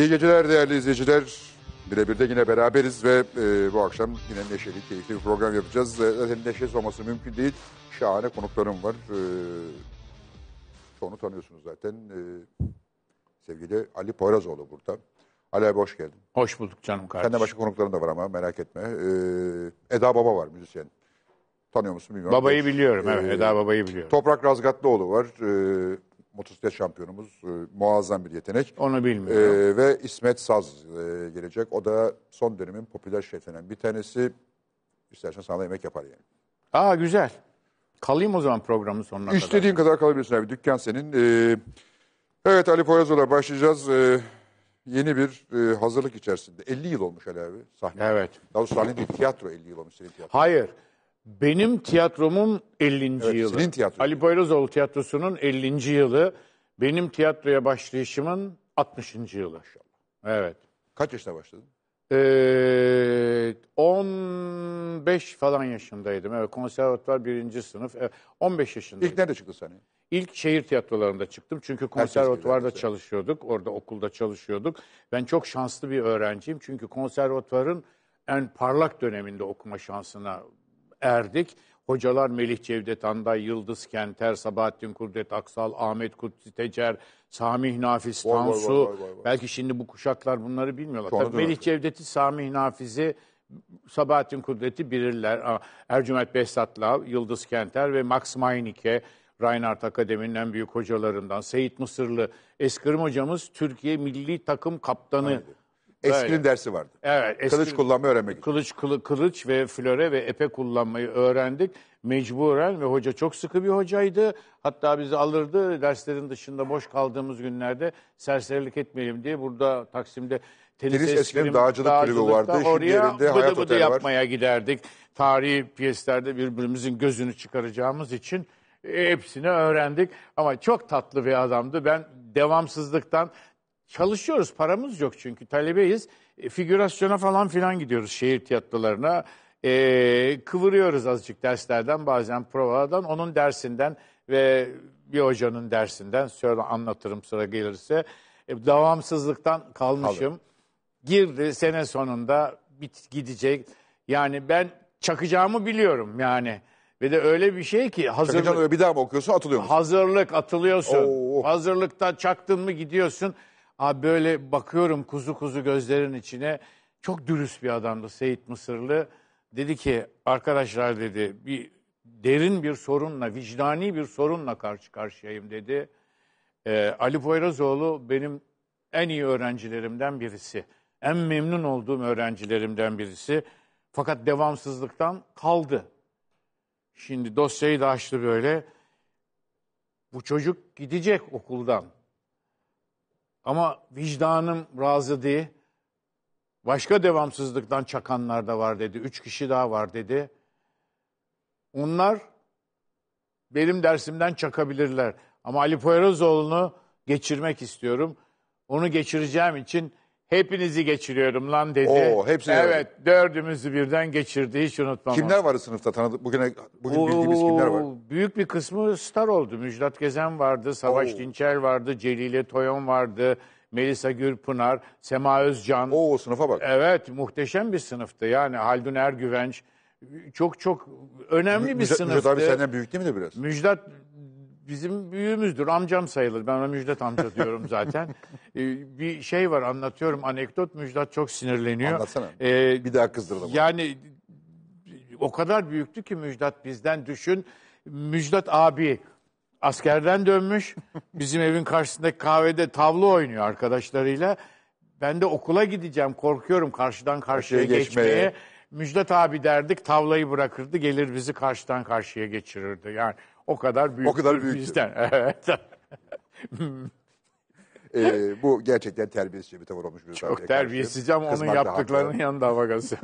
İyi geceler değerli izleyiciler. Birebir de yine beraberiz ve e, bu akşam yine neşeli, keyifli bir program yapacağız. E, zaten neşesiz olması mümkün değil. Şahane konuklarım var. E, çoğunu tanıyorsunuz zaten. E, sevgili Ali Poyrazoğlu burada. Ali abi hoş geldin. Hoş bulduk canım kardeşim. Senden başka konukların da var ama merak etme. E, Eda Baba var müzisyen. Tanıyor musun bilmiyorum. Babayı biliyorum. Evet, e, Eda Babayı biliyorum. Toprak Razgatlıoğlu var. E, motosiklet şampiyonumuz. E, muazzam bir yetenek. Onu bilmiyorum. E, ve İsmet Saz e, gelecek. O da son dönemin popüler şeflerinden bir tanesi. İstersen sana yemek yapar yani. Aa güzel. Kalayım o zaman programın sonuna kadar. İstediğin kadar kalabilirsin abi. Dükkan senin. Ee, evet Ali Poyrazoğlu'na başlayacağız. Ee, yeni bir e, hazırlık içerisinde. 50 yıl olmuş Ali abi sahne. Evet. Daha doğrusu sahne değil, tiyatro 50 yıl olmuş senin tiyatro. Hayır. Benim tiyatromun 50. Evet, yılı. Senin tiyatro. Ali Boyrazoğlu tiyatrosunun 50. yılı. Benim tiyatroya başlayışımın 60. yılı. Maşallah. Evet. Kaç yaşta başladın? Ee, 15 falan yaşındaydım. Evet, konservatuvar birinci sınıf. Evet, 15 yaşındaydım. İlk nerede çıktın sahneye? İlk şehir tiyatrolarında çıktım. Çünkü konservatuvarda çalışıyorduk. Orada okulda çalışıyorduk. Ben çok şanslı bir öğrenciyim. Çünkü konservatuvarın en parlak döneminde okuma şansına erdik. Hocalar Melih Cevdet Anday, Yıldız Kenter, Sabahattin Kudret Aksal, Ahmet Kutsi Tecer, Samih Nafiz vay, Tansu. Vay, vay, vay, vay. Belki şimdi bu kuşaklar bunları bilmiyorlar. Tabii Melih Cevdet'i, Samih Nafiz'i, Sabahattin Kudret'i bilirler. Ercüment Behzat'la, Yıldız Kenter ve Max Meinike, Reinhardt Akademi'nin en büyük hocalarından. Seyit Mısırlı Eskrim hocamız Türkiye milli takım kaptanı. Aynen. Eskrim Böyle. dersi vardı. Evet. Eskrim, kılıç kullanmayı öğrenmek. Kılıç, kılı, kılıç ve flöre ve epe kullanmayı öğrendik. Mecburen ve hoca çok sıkı bir hocaydı. Hatta bizi alırdı derslerin dışında boş kaldığımız günlerde serserilik etmeyelim diye burada Taksim'de tenis, tenis eskrim, dağcılık, kulübü vardı. Oraya Şimdi yerinde bıdı bıdı yapmaya var. giderdik. Tarihi piyeslerde birbirimizin gözünü çıkaracağımız için e, hepsini öğrendik. Ama çok tatlı bir adamdı. Ben devamsızlıktan Çalışıyoruz, paramız yok çünkü talebeyiz. E, figürasyona falan filan gidiyoruz şehir tiyatrolarına. E, kıvırıyoruz azıcık derslerden, bazen provadan, onun dersinden ve bir hocanın dersinden sonra anlatırım sıra gelirse. E, davamsızlıktan kalmışım. Kalır. Girdi sene sonunda bit gidecek. Yani ben çakacağımı biliyorum yani. Ve de öyle bir şey ki hazırlık... Çakacağını bir daha mı okuyorsun atılıyor musun? Hazırlık atılıyorsun. Oo. Hazırlıkta çaktın mı gidiyorsun. Abi böyle bakıyorum kuzu kuzu gözlerin içine. Çok dürüst bir adamdı Seyit Mısırlı. Dedi ki arkadaşlar dedi bir derin bir sorunla, vicdani bir sorunla karşı karşıyayım dedi. Ee, Ali Poyrazoğlu benim en iyi öğrencilerimden birisi. En memnun olduğum öğrencilerimden birisi. Fakat devamsızlıktan kaldı. Şimdi dosyayı da açtı böyle. Bu çocuk gidecek okuldan. Ama vicdanım razı değil. Başka devamsızlıktan çakanlar da var dedi. Üç kişi daha var dedi. Onlar benim dersimden çakabilirler. Ama Ali Poyrazoğlu'nu geçirmek istiyorum. Onu geçireceğim için Hepinizi geçiriyorum lan dedi. Oo, hepsini evet, dördümüzü birden geçirdi hiç unutmam. Kimler vardı sınıfta tanıdık? Bugüne bugün Oo, bildiğimiz kimler var? Büyük bir kısmı star oldu. Müjdat Gezen vardı, Savaş Oo. Dinçel vardı, Celile Toyon vardı, Melisa Gürpınar, Sema Özcan. Oo sınıfa bak. Evet, muhteşem bir sınıftı. Yani Haldun Ergüvenç çok çok önemli bir Müjdat, sınıftı. Müjdat abi senden büyük değil mi de biraz? Müjdat bizim büyüğümüzdür. Amcam sayılır. Ben ona Müjdat amca diyorum zaten. ee, bir şey var anlatıyorum. Anekdot Müjdat çok sinirleniyor. Anlatsana. Ee, bir daha kızdırdım. Yani o kadar büyüktü ki Müjdat bizden düşün. Müjdat abi askerden dönmüş. Bizim evin karşısındaki kahvede tavla oynuyor arkadaşlarıyla. Ben de okula gideceğim korkuyorum karşıdan karşıya Karşıya geçmeye. geçmeye. Müjdat abi derdik tavlayı bırakırdı gelir bizi karşıdan karşıya geçirirdi. Yani o kadar büyük. O kadar büyük. Evet. ee, bu gerçekten terbiyesizce bir tavır olmuş. Çok terbiyesizce ama onun yaptıklarının yanında havagası.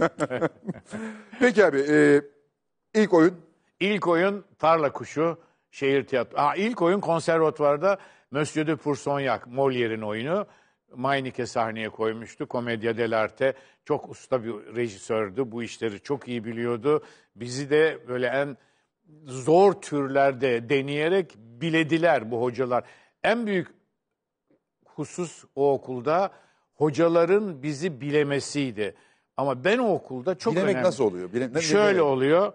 Peki abi e, ilk oyun? İlk oyun Tarla Kuşu Şehir Tiyatro. Ha, ilk oyun konservatuvarda Monsieur de Pursonyak, Molière'in oyunu. Maynike sahneye koymuştu. Komedya Delarte çok usta bir rejisördü. Bu işleri çok iyi biliyordu. Bizi de böyle en zor türlerde deneyerek bilediler bu hocalar. En büyük husus o okulda hocaların bizi bilemesiydi. Ama ben o okulda çok Bilemek önemli. nasıl oluyor? Bile, ne, Şöyle bilemek? oluyor.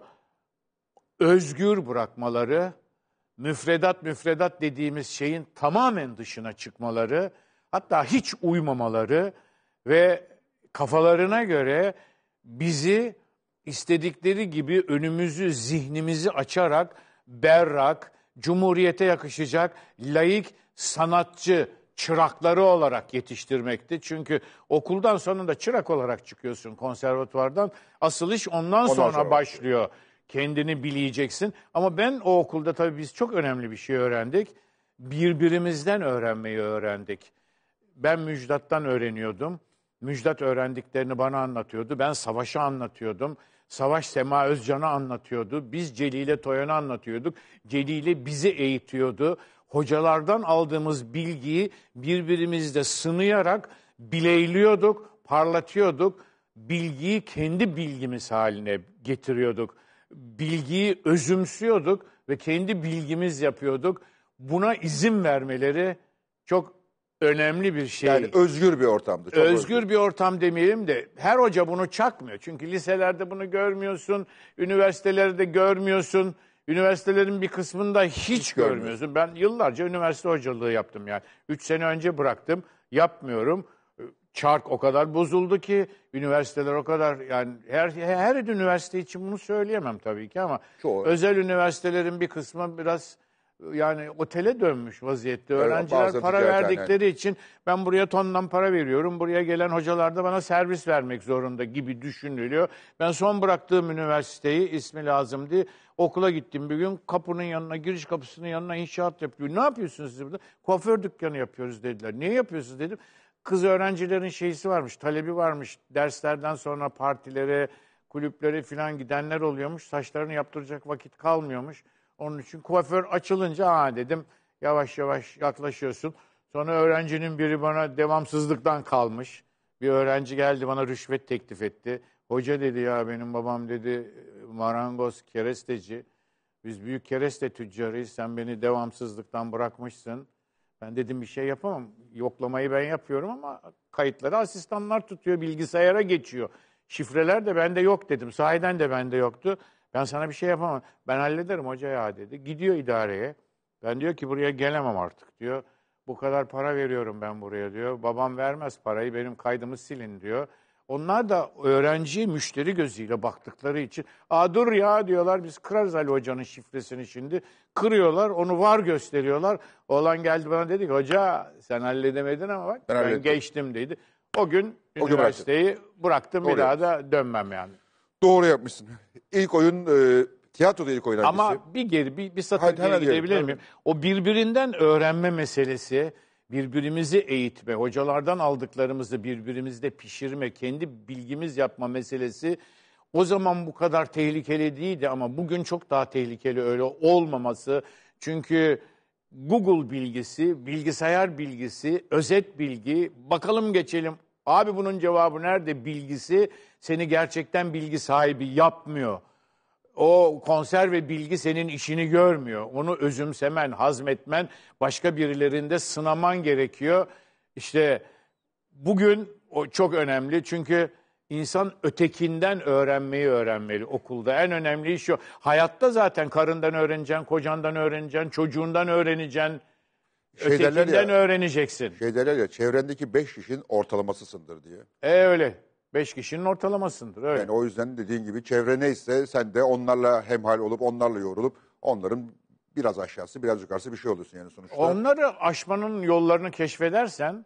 Özgür bırakmaları, müfredat müfredat dediğimiz şeyin tamamen dışına çıkmaları, hatta hiç uymamaları ve kafalarına göre bizi istedikleri gibi önümüzü, zihnimizi açarak berrak, cumhuriyete yakışacak, laik, sanatçı çırakları olarak yetiştirmekti. Çünkü okuldan sonra da çırak olarak çıkıyorsun konservatuvardan. Asıl iş ondan, ondan sonra, sonra başlıyor. Kendini bileyeceksin. Ama ben o okulda tabii biz çok önemli bir şey öğrendik. Birbirimizden öğrenmeyi öğrendik. Ben Müjdat'tan öğreniyordum. Müjdat öğrendiklerini bana anlatıyordu. Ben savaşı anlatıyordum. Savaş Sema Özcan'a anlatıyordu. Biz Celil'e Toyan'a anlatıyorduk. Celil'e bizi eğitiyordu. Hocalardan aldığımız bilgiyi birbirimizde sınayarak bileyliyorduk, parlatıyorduk. Bilgiyi kendi bilgimiz haline getiriyorduk. Bilgiyi özümsüyorduk ve kendi bilgimiz yapıyorduk. Buna izin vermeleri çok önemli bir şey. Yani özgür bir ortamdı. Çok özgür, özgür bir ortam demeyelim de her hoca bunu çakmıyor. Çünkü liselerde bunu görmüyorsun, üniversitelerde görmüyorsun. Üniversitelerin bir kısmında hiç, hiç görmüyorsun. Ben yıllarca üniversite hocalığı yaptım yani. Üç sene önce bıraktım, yapmıyorum. Çark o kadar bozuldu ki üniversiteler o kadar yani her her üniversite için bunu söyleyemem tabii ki ama Çoğu. özel üniversitelerin bir kısmı biraz yani otele dönmüş vaziyette. Öyle, Öğrenciler para verdikleri yani. için ben buraya tondan para veriyorum. Buraya gelen hocalar da bana servis vermek zorunda gibi düşünülüyor. Ben son bıraktığım üniversiteyi ismi lazım diye okula gittim bir gün. Kapının yanına, giriş kapısının yanına inşaat yapıyor. Ne yapıyorsunuz siz burada? Kuaför dükkanı yapıyoruz dediler. Niye yapıyorsunuz dedim. Kız öğrencilerin şeysi varmış, talebi varmış. Derslerden sonra partilere, kulüplere falan gidenler oluyormuş. Saçlarını yaptıracak vakit kalmıyormuş. Onun için kuaför açılınca ha dedim yavaş yavaş yaklaşıyorsun. Sonra öğrencinin biri bana devamsızlıktan kalmış. Bir öğrenci geldi bana rüşvet teklif etti. Hoca dedi ya benim babam dedi marangoz keresteci. Biz büyük kereste tüccarıyız. Sen beni devamsızlıktan bırakmışsın. Ben dedim bir şey yapamam. Yoklamayı ben yapıyorum ama kayıtları asistanlar tutuyor. Bilgisayara geçiyor. Şifreler de bende yok dedim. Sahiden de bende yoktu. Ben sana bir şey yapamam. Ben hallederim hoca ya dedi. Gidiyor idareye. Ben diyor ki buraya gelemem artık diyor. Bu kadar para veriyorum ben buraya diyor. Babam vermez parayı benim kaydımı silin diyor. Onlar da öğrenci müşteri gözüyle baktıkları için aa dur ya diyorlar biz kırarız Ali Hoca'nın şifresini şimdi. Kırıyorlar onu var gösteriyorlar. Oğlan geldi bana dedi ki hoca sen halledemedin ama bak ben, ben geçtim dedi. O gün o üniversiteyi gün bıraktım, bıraktım. bir daha da dönmem yani. Doğru yapmışsın ilk oyun e, tiyatroda ilk oynan Ama bir geri bir, bir satır Hayır, geri hemen geri, gidebilir miyim? O birbirinden öğrenme meselesi, birbirimizi eğitme, hocalardan aldıklarımızı birbirimizde pişirme, kendi bilgimiz yapma meselesi o zaman bu kadar tehlikeli değildi ama bugün çok daha tehlikeli öyle olmaması. Çünkü Google bilgisi, bilgisayar bilgisi, özet bilgi, bakalım geçelim Abi bunun cevabı nerede? Bilgisi seni gerçekten bilgi sahibi yapmıyor. O konser ve bilgi senin işini görmüyor. Onu özümsemen, hazmetmen, başka birilerinde sınaman gerekiyor. İşte bugün o çok önemli çünkü insan ötekinden öğrenmeyi öğrenmeli okulda. En önemli iş o. Hayatta zaten karından öğreneceksin, kocandan öğreneceksin, çocuğundan öğreneceksin. Şey Ötekinden ya, öğreneceksin. şey derler ya çevrendeki beş kişinin ortalamasısındır diye. E öyle. Beş kişinin ortalamasındır. Öyle. Yani o yüzden dediğin gibi çevre neyse sen de onlarla hemhal olup onlarla yorulup onların biraz aşağısı biraz yukarısı bir şey olursun yani sonuçta. Onları aşmanın yollarını keşfedersen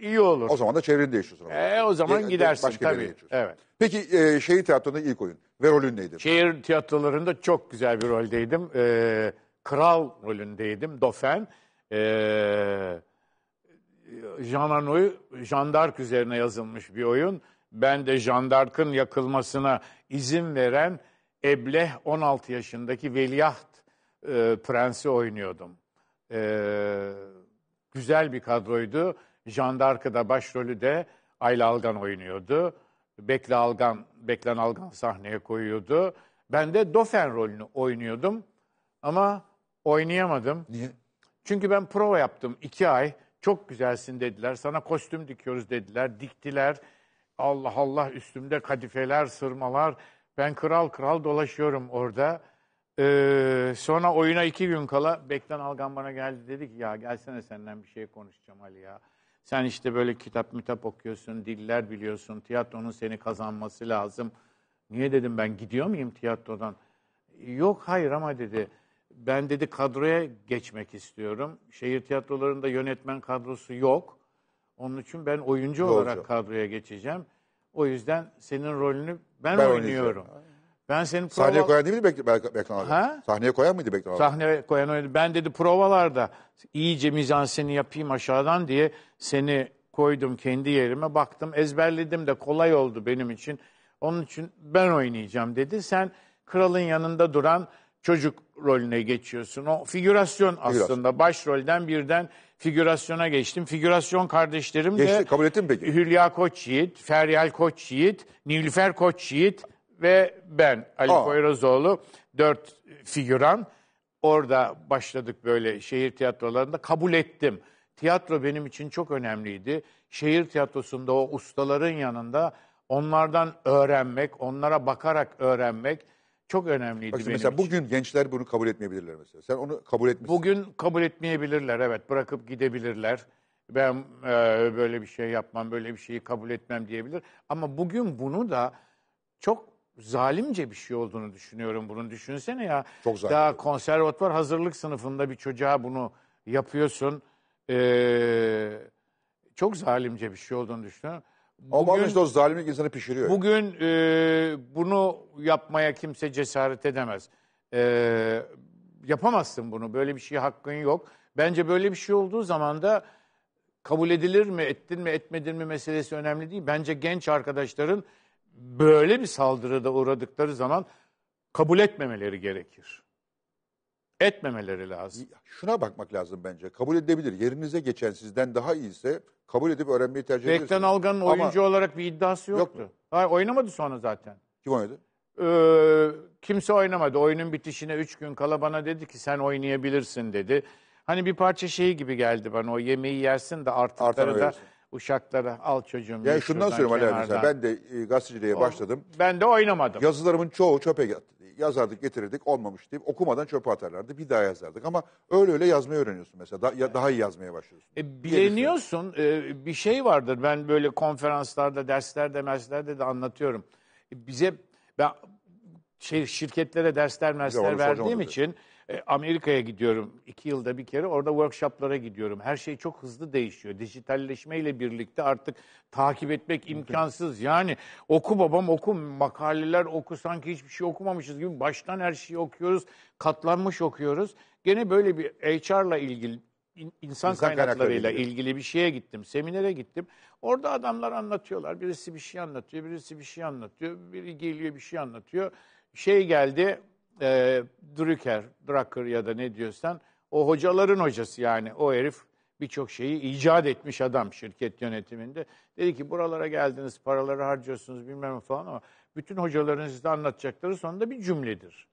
iyi olur. O zaman da çevreni değişiyorsun. ama. E o zaman Ye- gidersin başka tabii. Evet. Peki e, şehir tiyatronu ilk oyun ve rolün neydi? Şehir tiyatrolarında çok güzel bir roldeydim. Ee, kral rolündeydim. Dofen. Ee, Jean Anoy, Jandark üzerine yazılmış bir oyun. Ben de Jandark'ın yakılmasına izin veren Ebleh 16 yaşındaki veliaht e, prensi oynuyordum. E, güzel bir kadroydu. Jandark'ı da başrolü de Ayla Algan oynuyordu. Bekle Algan, Beklen Algan sahneye koyuyordu. Ben de Dofen rolünü oynuyordum ama oynayamadım. Niye? Çünkü ben prova yaptım iki ay. Çok güzelsin dediler. Sana kostüm dikiyoruz dediler. Diktiler. Allah Allah üstümde kadifeler, sırmalar. Ben kral kral dolaşıyorum orada. Ee, sonra oyuna iki gün kala Bektan Algan bana geldi dedi ki ya gelsene senden bir şey konuşacağım Ali ya. Sen işte böyle kitap mitap okuyorsun, diller biliyorsun, tiyatronun seni kazanması lazım. Niye dedim ben gidiyor muyum tiyatrodan? Yok hayır ama dedi ben dedi kadroya geçmek istiyorum. Şehir tiyatrolarında yönetmen kadrosu yok. Onun için ben oyuncu Doğru. olarak kadroya geçeceğim. O yüzden senin rolünü ben, ben oynuyorum. Ben senin prova... Sahneye koyan değil miydi Bek Beklan abi? Ha? Sahneye koyan mıydı Beklan Sahneye koyan oydu. Ben dedi provalarda iyice mizanseni yapayım aşağıdan diye seni koydum kendi yerime. Baktım ezberledim de kolay oldu benim için. Onun için ben oynayacağım dedi. Sen kralın yanında duran çocuk rolüne geçiyorsun. O figürasyon aslında. Başrolden birden figürasyona geçtim. Figürasyon kardeşlerim Geçti, de kabul ettin mi peki? Hülya Koç Yiğit, Feryal Koç Yiğit, Nilüfer Koç Yiğit ve ben Ali Aa. Poyrazoğlu dört figüran. Orada başladık böyle şehir tiyatrolarında kabul ettim. Tiyatro benim için çok önemliydi. Şehir tiyatrosunda o ustaların yanında onlardan öğrenmek, onlara bakarak öğrenmek çok önemliydi Bak, benim mesela için. bugün gençler bunu kabul etmeyebilirler mesela. Sen onu kabul etmişsin. Bugün kabul etmeyebilirler evet. Bırakıp gidebilirler. Ben e, böyle bir şey yapmam, böyle bir şeyi kabul etmem diyebilir. Ama bugün bunu da çok zalimce bir şey olduğunu düşünüyorum bunun. Düşünsene ya. Çok zalim. Daha konservatuvar hazırlık sınıfında bir çocuğa bunu yapıyorsun. Ee, çok zalimce bir şey olduğunu düşünüyorum. Bugün, Ama işte o zalimlik insanı pişiriyor. Bugün e, bunu yapmaya kimse cesaret edemez. E, yapamazsın bunu. Böyle bir şey hakkın yok. Bence böyle bir şey olduğu zaman da kabul edilir mi, ettin mi, etmedin mi meselesi önemli değil. Bence genç arkadaşların böyle bir saldırıda uğradıkları zaman kabul etmemeleri gerekir etmemeleri lazım. Şuna bakmak lazım bence. Kabul edebilir. Yerinize geçen sizden daha iyiyse kabul edip öğrenmeyi tercih edersiniz. Bekten Algan'ın Ama... oyuncu olarak bir iddiası yoktu. Yok Hayır oynamadı sonra zaten. Kim oynadı? Ee, kimse oynamadı. Oyunun bitişine 3 gün kala bana dedi ki sen oynayabilirsin dedi. Hani bir parça şeyi gibi geldi bana o yemeği yersin de artıkları da uşaklara al çocuğum. Yani şundan söylüyorum Ali abi ben de e, gazeteciliğe başladım. Ben de oynamadım. Yazılarımın çoğu çöpe gitti yazardık getirirdik olmamış deyip okumadan çöpe atarlardı. Bir daha yazardık ama öyle öyle yazmayı öğreniyorsun mesela. Da, ya, daha iyi yazmaya başlıyorsun. E, bileniyorsun e, bir şey vardır. Ben böyle konferanslarda, derslerde, merslerde de anlatıyorum. E, bize ben şey şirketlere dersler, dersler verdiğim için dedi e, Amerika'ya gidiyorum iki yılda bir kere. Orada workshoplara gidiyorum. Her şey çok hızlı değişiyor. Dijitalleşmeyle birlikte artık takip etmek imkansız. Yani oku babam oku, makaleler oku. Sanki hiçbir şey okumamışız gibi baştan her şeyi okuyoruz. Katlanmış okuyoruz. Gene böyle bir HR'la ilgili insan, insan kaynaklarıyla ilgili. ilgili bir şeye gittim. Seminere gittim. Orada adamlar anlatıyorlar. Birisi bir şey anlatıyor, birisi bir şey anlatıyor. Biri geliyor bir şey anlatıyor. Şey geldi, e, Drucker, Drucker ya da ne diyorsan o hocaların hocası yani o herif birçok şeyi icat etmiş adam şirket yönetiminde. Dedi ki buralara geldiniz paraları harcıyorsunuz bilmem falan ama bütün hocaların size anlatacakları sonunda bir cümledir.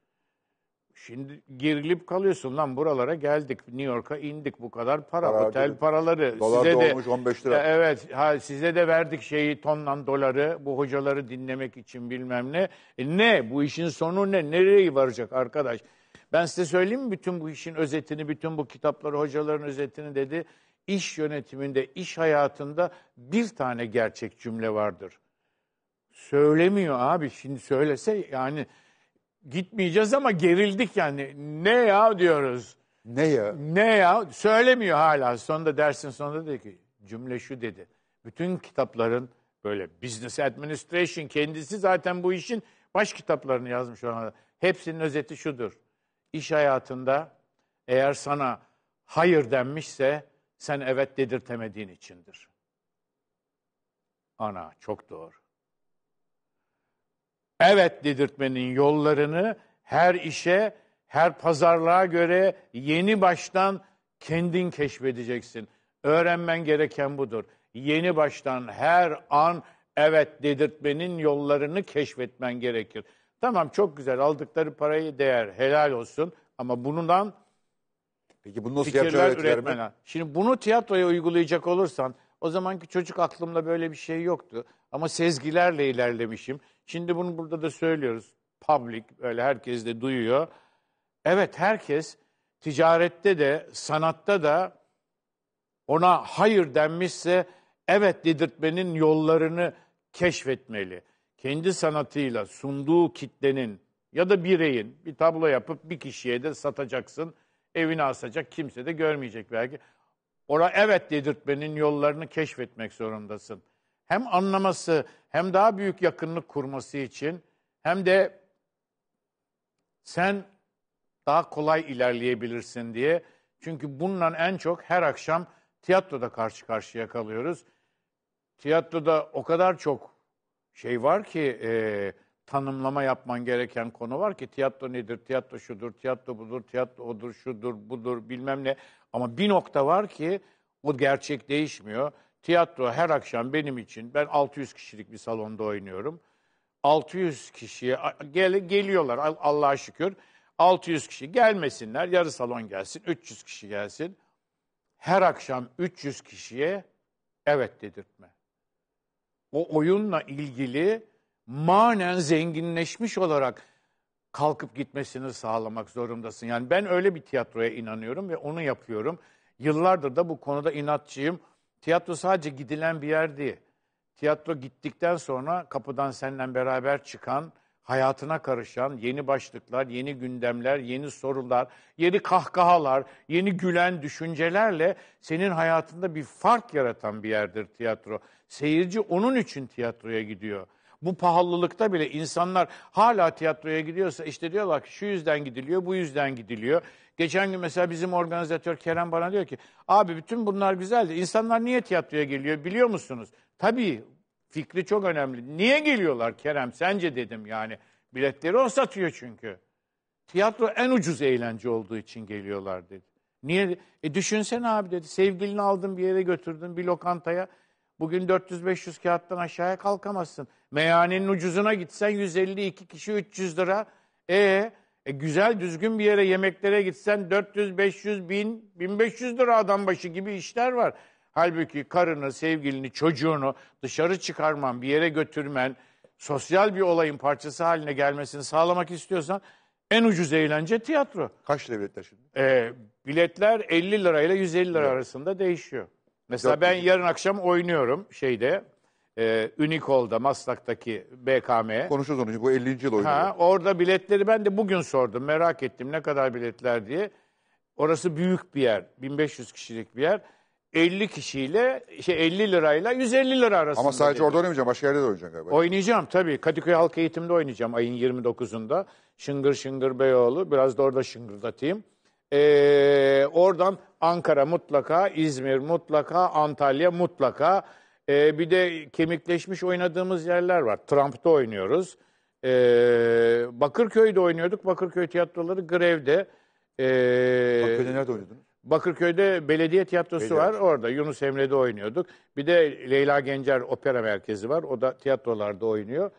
Şimdi gerilip kalıyorsun lan buralara geldik. New York'a indik bu kadar para, para otel değil. paraları. Dolar size da olmuş 15 lira. evet, ha, size de verdik şeyi tonla doları bu hocaları dinlemek için bilmem ne. E, ne bu işin sonu ne? Nereye varacak arkadaş? Ben size söyleyeyim mi bütün bu işin özetini, bütün bu kitapları, hocaların özetini dedi. İş yönetiminde, iş hayatında bir tane gerçek cümle vardır. Söylemiyor abi. Şimdi söylese yani gitmeyeceğiz ama gerildik yani. Ne ya diyoruz. Ne ya? Ne ya? Söylemiyor hala. Sonunda dersin sonunda dedi ki cümle şu dedi. Bütün kitapların böyle business administration kendisi zaten bu işin baş kitaplarını yazmış olanlar. Hepsinin özeti şudur. İş hayatında eğer sana hayır denmişse sen evet dedirtemediğin içindir. Ana çok doğru evet dedirtmenin yollarını her işe, her pazarlığa göre yeni baştan kendin keşfedeceksin. Öğrenmen gereken budur. Yeni baştan her an evet dedirtmenin yollarını keşfetmen gerekir. Tamam çok güzel aldıkları parayı değer, helal olsun ama bundan Peki bunu nasıl yapacağız öğretmenler? Şimdi bunu tiyatroya uygulayacak olursan o zamanki çocuk aklımda böyle bir şey yoktu. Ama sezgilerle ilerlemişim. Şimdi bunu burada da söylüyoruz. Public böyle herkes de duyuyor. Evet herkes ticarette de sanatta da ona hayır denmişse evet dedirtmenin yollarını keşfetmeli. Kendi sanatıyla sunduğu kitlenin ya da bireyin bir tablo yapıp bir kişiye de satacaksın. Evine asacak kimse de görmeyecek belki. Ona evet dedirtmenin yollarını keşfetmek zorundasın hem anlaması hem daha büyük yakınlık kurması için hem de sen daha kolay ilerleyebilirsin diye. Çünkü bununla en çok her akşam tiyatroda karşı karşıya kalıyoruz. Tiyatroda o kadar çok şey var ki e, tanımlama yapman gereken konu var ki tiyatro nedir, tiyatro şudur, tiyatro budur, tiyatro odur, şudur, budur bilmem ne. Ama bir nokta var ki o gerçek değişmiyor. Tiyatro her akşam benim için, ben 600 kişilik bir salonda oynuyorum. 600 kişiye gel, geliyorlar Allah'a şükür. 600 kişi gelmesinler, yarı salon gelsin, 300 kişi gelsin. Her akşam 300 kişiye evet dedirtme. O oyunla ilgili manen zenginleşmiş olarak kalkıp gitmesini sağlamak zorundasın. Yani ben öyle bir tiyatroya inanıyorum ve onu yapıyorum. Yıllardır da bu konuda inatçıyım. Tiyatro sadece gidilen bir yer değil. Tiyatro gittikten sonra kapıdan seninle beraber çıkan, hayatına karışan yeni başlıklar, yeni gündemler, yeni sorular, yeni kahkahalar, yeni gülen düşüncelerle senin hayatında bir fark yaratan bir yerdir tiyatro. Seyirci onun için tiyatroya gidiyor. Bu pahalılıkta bile insanlar hala tiyatroya gidiyorsa işte diyorlar ki şu yüzden gidiliyor, bu yüzden gidiliyor. Geçen gün mesela bizim organizatör Kerem bana diyor ki abi bütün bunlar güzeldi. İnsanlar niye tiyatroya geliyor biliyor musunuz? Tabii fikri çok önemli. Niye geliyorlar Kerem sence dedim yani. Biletleri o satıyor çünkü. Tiyatro en ucuz eğlence olduğu için geliyorlar dedi. Niye? E düşünsene abi dedi. Sevgilini aldın bir yere götürdün bir lokantaya. Bugün 400-500 kağıttan aşağıya kalkamazsın. Meyhanenin ucuzuna gitsen 152 kişi 300 lira. E e güzel düzgün bir yere yemeklere gitsen 400, 500, 1000, 1500 lira adam başı gibi işler var. Halbuki karını, sevgilini, çocuğunu dışarı çıkarman, bir yere götürmen, sosyal bir olayın parçası haline gelmesini sağlamak istiyorsan en ucuz eğlence tiyatro. Kaç devletler şimdi? E, biletler 50 lirayla 150 lira evet. arasında değişiyor. Mesela Yok, ben yarın akşam oynuyorum şeyde e, Unicol'da, Maslak'taki BKM. Konuşuruz onu. Bu 50. yıl oynuyor. Ha, orada biletleri ben de bugün sordum. Merak ettim ne kadar biletler diye. Orası büyük bir yer. 1500 kişilik bir yer. 50 kişiyle şey 50 lirayla 150 lira arasında. Ama sadece dedi. orada oynamayacağım. Başka yerde de oynayacağım galiba. Oynayacağım tabii. Kadıköy Halk Eğitim'de oynayacağım ayın 29'unda. Şıngır Şıngır Beyoğlu. Biraz da orada şıngırdatayım. Ee, oradan Ankara mutlaka, İzmir mutlaka, Antalya mutlaka. E, bir de kemikleşmiş oynadığımız yerler var. Trump'ta oynuyoruz. E, Bakırköy'de oynuyorduk. Bakırköy tiyatroları grevde. E, Bakırköy'de nerede oynuyordunuz? Bakırköy'de belediye tiyatrosu belediye. var. Orada Yunus Emre'de oynuyorduk. Bir de Leyla Gencer Opera Merkezi var. O da tiyatrolarda oynuyor.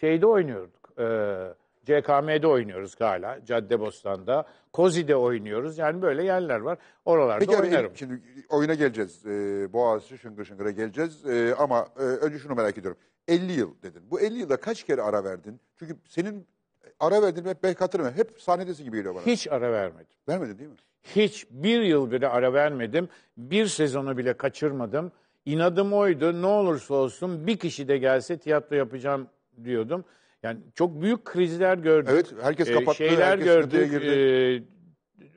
Şeyde oynuyorduk. Eee CKM'de oynuyoruz hala, Caddebostan'da. Kozi'de oynuyoruz. Yani böyle yerler var. Oralarda Peki, oynarım. E, şimdi oyuna geleceğiz. Ee, Boğaziçi şıngır şıngıra geleceğiz. Ee, ama e, önce şunu merak ediyorum. 50 yıl dedin. Bu 50 yılda kaç kere ara verdin? Çünkü senin e, ara verdiğin hep Behkatır'ım. Hep sahnedesi gibi geliyor bana. Hiç ara vermedim. Vermedin değil mi? Hiç bir yıl bile ara vermedim. Bir sezonu bile kaçırmadım. İnadım oydu. Ne olursa olsun bir kişi de gelse tiyatro yapacağım diyordum. Yani çok büyük krizler gördük. Evet, herkes ee, kapattı, şeyler herkes gördük. Girdi.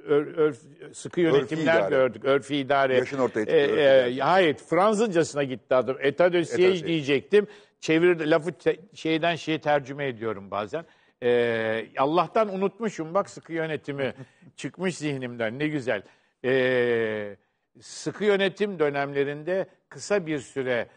E, ör, sıkı yönetimler örfi gördük, örfi idare. Yaşın ortaya çıktı. Ee, e, e, hayır, Fransızcasına gitti adam. Eta de siège diyecektim. Çevir lafı te, şeyden şeye tercüme ediyorum bazen. E, Allah'tan unutmuşum bak sıkı yönetimi çıkmış zihnimden ne güzel. E, sıkı yönetim dönemlerinde kısa bir süre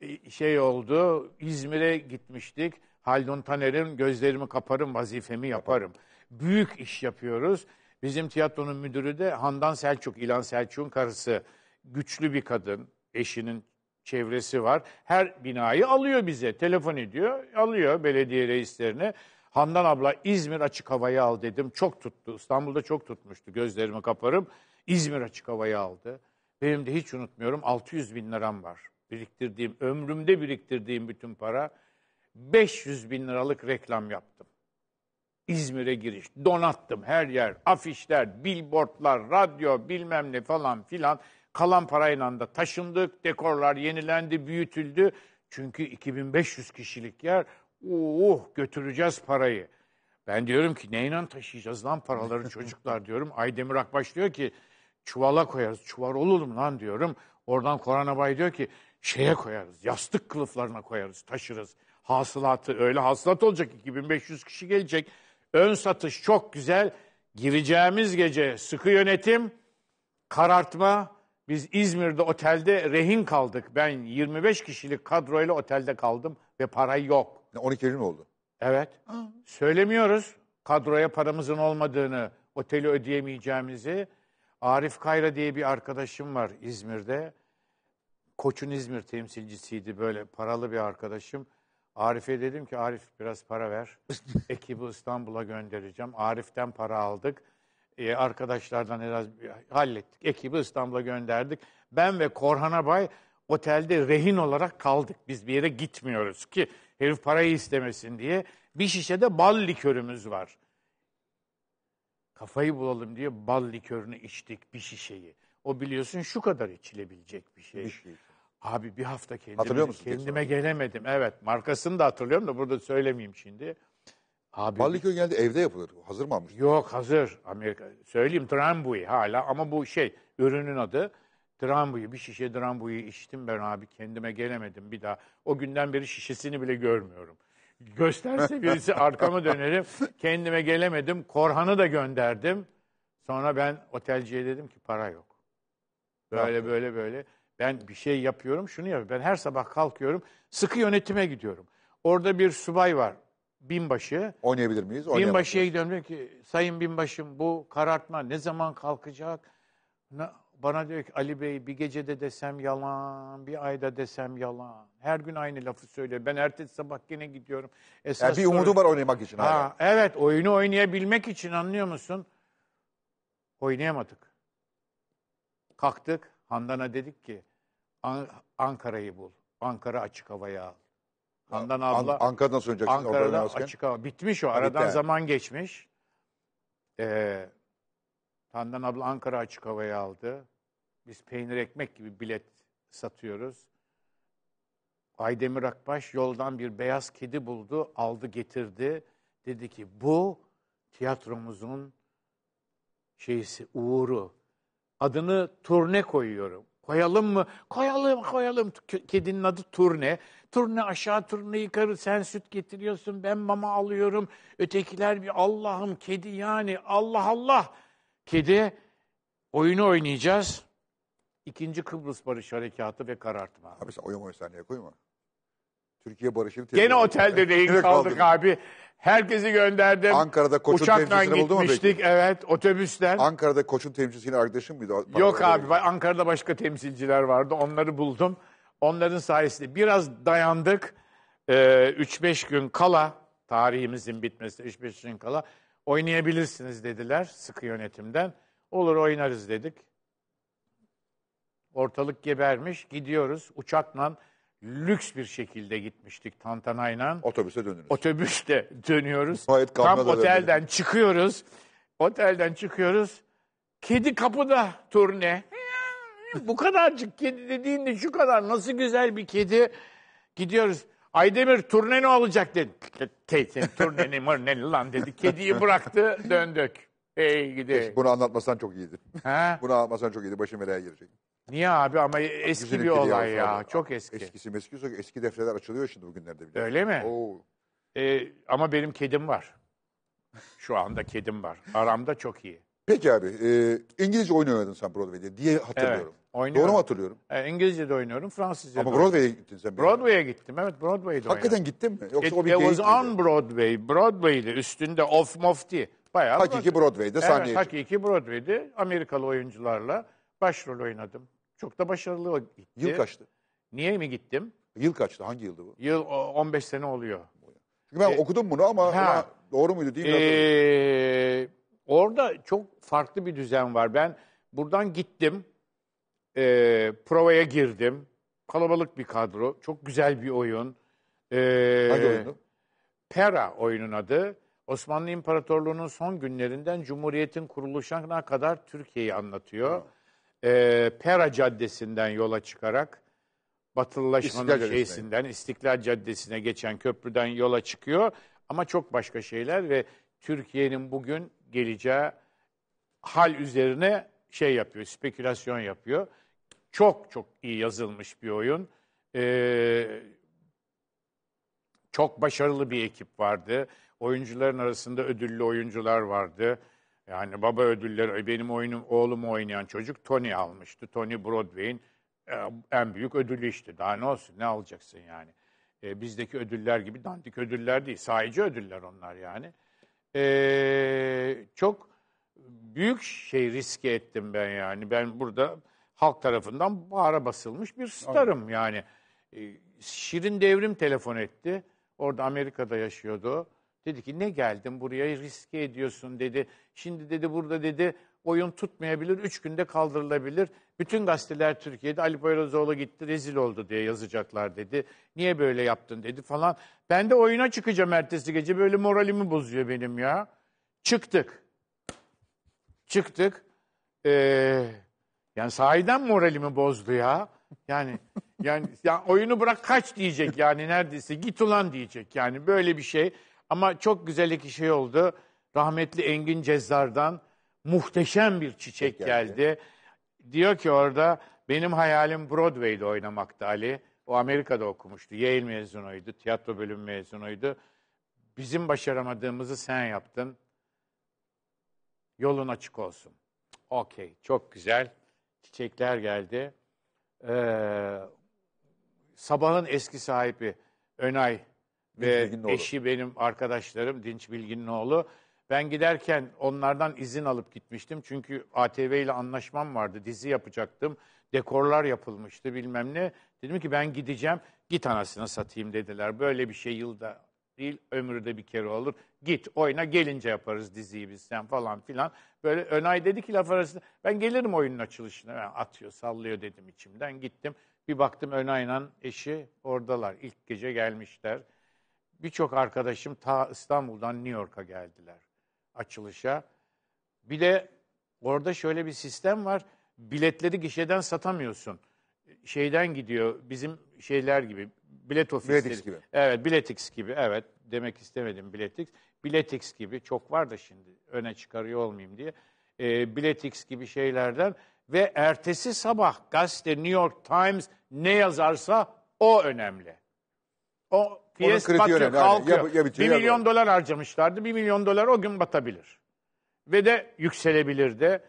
e, şey oldu. İzmir'e gitmiştik Haldun Taner'in gözlerimi kaparım, vazifemi yaparım. Büyük iş yapıyoruz. Bizim tiyatronun müdürü de Handan Selçuk, İlan Selçuk'un karısı. Güçlü bir kadın, eşinin çevresi var. Her binayı alıyor bize, telefon ediyor, alıyor belediye reislerine. Handan abla İzmir açık havayı al dedim. Çok tuttu. İstanbul'da çok tutmuştu. Gözlerimi kaparım. İzmir açık havayı aldı. Benim de hiç unutmuyorum 600 bin liram var. Biriktirdiğim, ömrümde biriktirdiğim bütün para 500 bin liralık reklam yaptım. İzmir'e giriş, donattım her yer, afişler, billboardlar, radyo bilmem ne falan filan. Kalan parayla da taşındık, dekorlar yenilendi, büyütüldü. Çünkü 2500 kişilik yer, oh götüreceğiz parayı. Ben diyorum ki neyle taşıyacağız lan paraları çocuklar diyorum. Aydemir Akbaş diyor ki çuvala koyarız, çuvar olur mu lan diyorum. Oradan Koran Abay diyor ki şeye koyarız, yastık kılıflarına koyarız, taşırız hasılatı öyle hasılat olacak 2500 kişi gelecek. Ön satış çok güzel. Gireceğimiz gece sıkı yönetim, karartma. Biz İzmir'de otelde rehin kaldık. Ben 25 kişilik kadroyla otelde kaldım ve para yok. 12 Eylül mü oldu? Evet. Ha. Söylemiyoruz kadroya paramızın olmadığını, oteli ödeyemeyeceğimizi. Arif Kayra diye bir arkadaşım var İzmir'de. Koç'un İzmir temsilcisiydi böyle paralı bir arkadaşım. Arif'e dedim ki Arif biraz para ver. Ekibi İstanbul'a göndereceğim. Arif'ten para aldık. Ee, arkadaşlardan biraz hallettik. Ekibi İstanbul'a gönderdik. Ben ve Korhan Abay otelde rehin olarak kaldık. Biz bir yere gitmiyoruz ki herif parayı istemesin diye. Bir şişe de bal likörümüz var. Kafayı bulalım diye bal likörünü içtik bir şişeyi. O biliyorsun şu kadar içilebilecek bir şey. Bir şey. Abi bir hafta kendime, musun kendime gelemedim. Evet markasını da hatırlıyorum da burada söylemeyeyim şimdi. Abi, Ballıköy genelde evde yapılır. Hazır mı almıştın? Yok hazır. Amerika söyleyeyim Trambuy hala ama bu şey ürünün adı. Drambuyu, bir şişe Drambuyu içtim ben abi. Kendime gelemedim bir daha. O günden beri şişesini bile görmüyorum. Gösterse birisi arkamı dönerim. Kendime gelemedim. Korhan'ı da gönderdim. Sonra ben otelciye dedim ki para yok. Böyle böyle böyle. Ben bir şey yapıyorum, şunu yapıyorum. Ben her sabah kalkıyorum, sıkı yönetime gidiyorum. Orada bir subay var, binbaşı. Oynayabilir miyiz? Binbaşıya gidiyorum diyor ki, sayın binbaşım bu karartma ne zaman kalkacak? Bana diyor ki Ali Bey bir gecede desem yalan, bir ayda desem yalan. Her gün aynı lafı söylüyor. Ben ertesi sabah yine gidiyorum. Esas yani bir umudu sonra... var oynamak için. Ha, hala. evet oyunu oynayabilmek için anlıyor musun? Oynayamadık. Kalktık. Handan'a dedik ki Ankara'yı bul. Ankara açık havaya al. Handan abla An- Ankara'dan söyleyeceksin. Ankara'dan açık hava. Bitmiş o. Aradan bitti. zaman geçmiş. Ee, Handan abla Ankara açık havaya aldı. Biz peynir ekmek gibi bilet satıyoruz. Aydemir Akbaş yoldan bir beyaz kedi buldu, aldı getirdi. Dedi ki bu tiyatromuzun şeysi, uğuru. Adını turne koyuyorum. Koyalım mı? Koyalım, koyalım. Kedinin adı Turne. Turne aşağı, turne yukarı. Sen süt getiriyorsun, ben mama alıyorum. Ötekiler bir Allah'ım kedi yani Allah Allah. Kedi oyunu oynayacağız. İkinci Kıbrıs Barış Harekatı ve karartma. Abi sen oyun oynasın koyma. Türkiye barışını temin Gene otelde değil kaldık abi. Herkesi gönderdim. Ankara'da koçun Uçakla temsilcisini buldun mu peki? gitmiştik evet otobüsten. Ankara'da koçun temsilcisiyle arkadaşın mıydı? Yok abi ba- Ankara'da başka temsilciler vardı onları buldum. Onların sayesinde biraz dayandık. 3-5 ee, gün kala tarihimizin bitmesi 3-5 gün kala oynayabilirsiniz dediler sıkı yönetimden. Olur oynarız dedik. Ortalık gebermiş gidiyoruz uçakla lüks bir şekilde gitmiştik tantanayla. Otobüse dönünüz. Otobüste dönüyoruz. Gayet Tam otelden dönelim. çıkıyoruz. Otelden çıkıyoruz. Kedi kapıda turne. Bu kadarcık kedi dediğinde şu kadar. Nasıl güzel bir kedi. Gidiyoruz. Aydemir turne ne olacak dedi. Teyzem turneni mırneni lan dedi. Kediyi bıraktı döndük. Ey gidi. Bunu anlatmasan çok iyiydi. Ha? Bunu anlatmasan çok iyiydi. Başım belaya girecek. Niye abi ama eski bir olay ya. yavrular. Çok eski. Eskisi meskisi yok. Eski defterler açılıyor şimdi bugünlerde bile. Öyle mi? Oo. Ee, ama benim kedim var. Şu anda kedim var. Aramda çok iyi. Peki abi, e, İngilizce oyun oynadın sen Broadway'de diye hatırlıyorum. oynuyorum. Doğru mu hatırlıyorum? E, İngilizce de oynuyorum, Fransızca'da Ama oynuyorum. Broadway'e gittin sen. bir Broadway'e gittim. Evet Broadway'de Hakikaten oynadım. gittin mi? Yoksa It, o bir it was miydi? on Broadway. Broadway'de üstünde off mof diye. Bayağı Hakiki Broadway'de sahneye Evet, çıktın. hakiki Broadway'de Amerikalı oyuncularla Başrol oynadım. Çok da başarılı gitti. Yıl kaçtı? Niye mi gittim? Yıl kaçtı? Hangi yıldı bu? Yıl 15 sene oluyor. Çünkü ben e, okudum bunu ama ha, doğru muydu değil mi? E, orada çok farklı bir düzen var. Ben buradan gittim. E, provaya girdim. Kalabalık bir kadro. Çok güzel bir oyun. E, Hangi oyundu? Pera oyunun adı. Osmanlı İmparatorluğu'nun son günlerinden Cumhuriyet'in kuruluşuna kadar Türkiye'yi anlatıyor. Ha e, Pera Caddesi'nden yola çıkarak Batılılaşmanın İstiklal şeysinden İstiklal Caddesi'ne geçen köprüden yola çıkıyor. Ama çok başka şeyler ve Türkiye'nin bugün geleceği hal üzerine şey yapıyor, spekülasyon yapıyor. Çok çok iyi yazılmış bir oyun. Ee, çok başarılı bir ekip vardı. Oyuncuların arasında ödüllü oyuncular vardı. Yani baba ödülleri e, benim oyunum oğlum oynayan çocuk Tony almıştı. Tony Broadway'in e, en büyük ödülü işte. Daha ne olsun ne alacaksın yani. E, bizdeki ödüller gibi dandik ödüller değil. Sahici ödüller onlar yani. E, çok büyük şey riske ettim ben yani. Ben burada halk tarafından bağra basılmış bir starım yani. E, Şirin Devrim telefon etti. Orada Amerika'da yaşıyordu. Dedi ki ne geldin buraya riske ediyorsun dedi. Şimdi dedi burada dedi oyun tutmayabilir, üç günde kaldırılabilir. Bütün gazeteler Türkiye'de Ali Poyrazoğlu gitti rezil oldu diye yazacaklar dedi. Niye böyle yaptın dedi falan. Ben de oyuna çıkacağım ertesi gece böyle moralimi bozuyor benim ya. Çıktık. Çıktık. Ee, yani sahiden moralimi bozdu ya. Yani yani ya oyunu bırak kaç diyecek yani neredeyse git ulan diyecek yani böyle bir şey. Ama çok güzel iki şey oldu. Rahmetli Engin Cezzar'dan muhteşem bir çiçek geldi. geldi. Diyor ki orada benim hayalim Broadway'de oynamaktı Ali. O Amerika'da okumuştu. Yale mezunuydu. Tiyatro bölümü mezunuydu. Bizim başaramadığımızı sen yaptın. Yolun açık olsun. Okey. Çok güzel. Çiçekler geldi. Ee, sabahın eski sahibi Önay ve eşi benim arkadaşlarım Dinç Bilgin'in oğlu. Ben giderken onlardan izin alıp gitmiştim. Çünkü ATV ile anlaşmam vardı. Dizi yapacaktım. Dekorlar yapılmıştı bilmem ne. Dedim ki ben gideceğim. Git anasını satayım dediler. Böyle bir şey yılda değil ömrüde bir kere olur. Git oyna gelince yaparız diziyi biz sen falan filan. Böyle Önay dedi ki laf arasında ben gelirim oyunun açılışına. Yani atıyor sallıyor dedim içimden gittim. Bir baktım Önay'la eşi oradalar. İlk gece gelmişler. Birçok arkadaşım ta İstanbul'dan New York'a geldiler açılışa. Bir de orada şöyle bir sistem var. Biletleri gişeden satamıyorsun. Şeyden gidiyor bizim şeyler gibi. Bilet ofisleri. Biletix gibi. Evet Biletix gibi evet. Demek istemedim Biletix. Biletix gibi çok var da şimdi öne çıkarıyor olmayayım diye. E, ee, Biletix gibi şeylerden ve ertesi sabah gazete New York Times ne yazarsa o önemli. O PS batıyor, kalkıyor. Ya, ya bitiyor, 1 milyon ya dolar harcamışlardı. 1 milyon dolar o gün batabilir. Ve de yükselebilir de.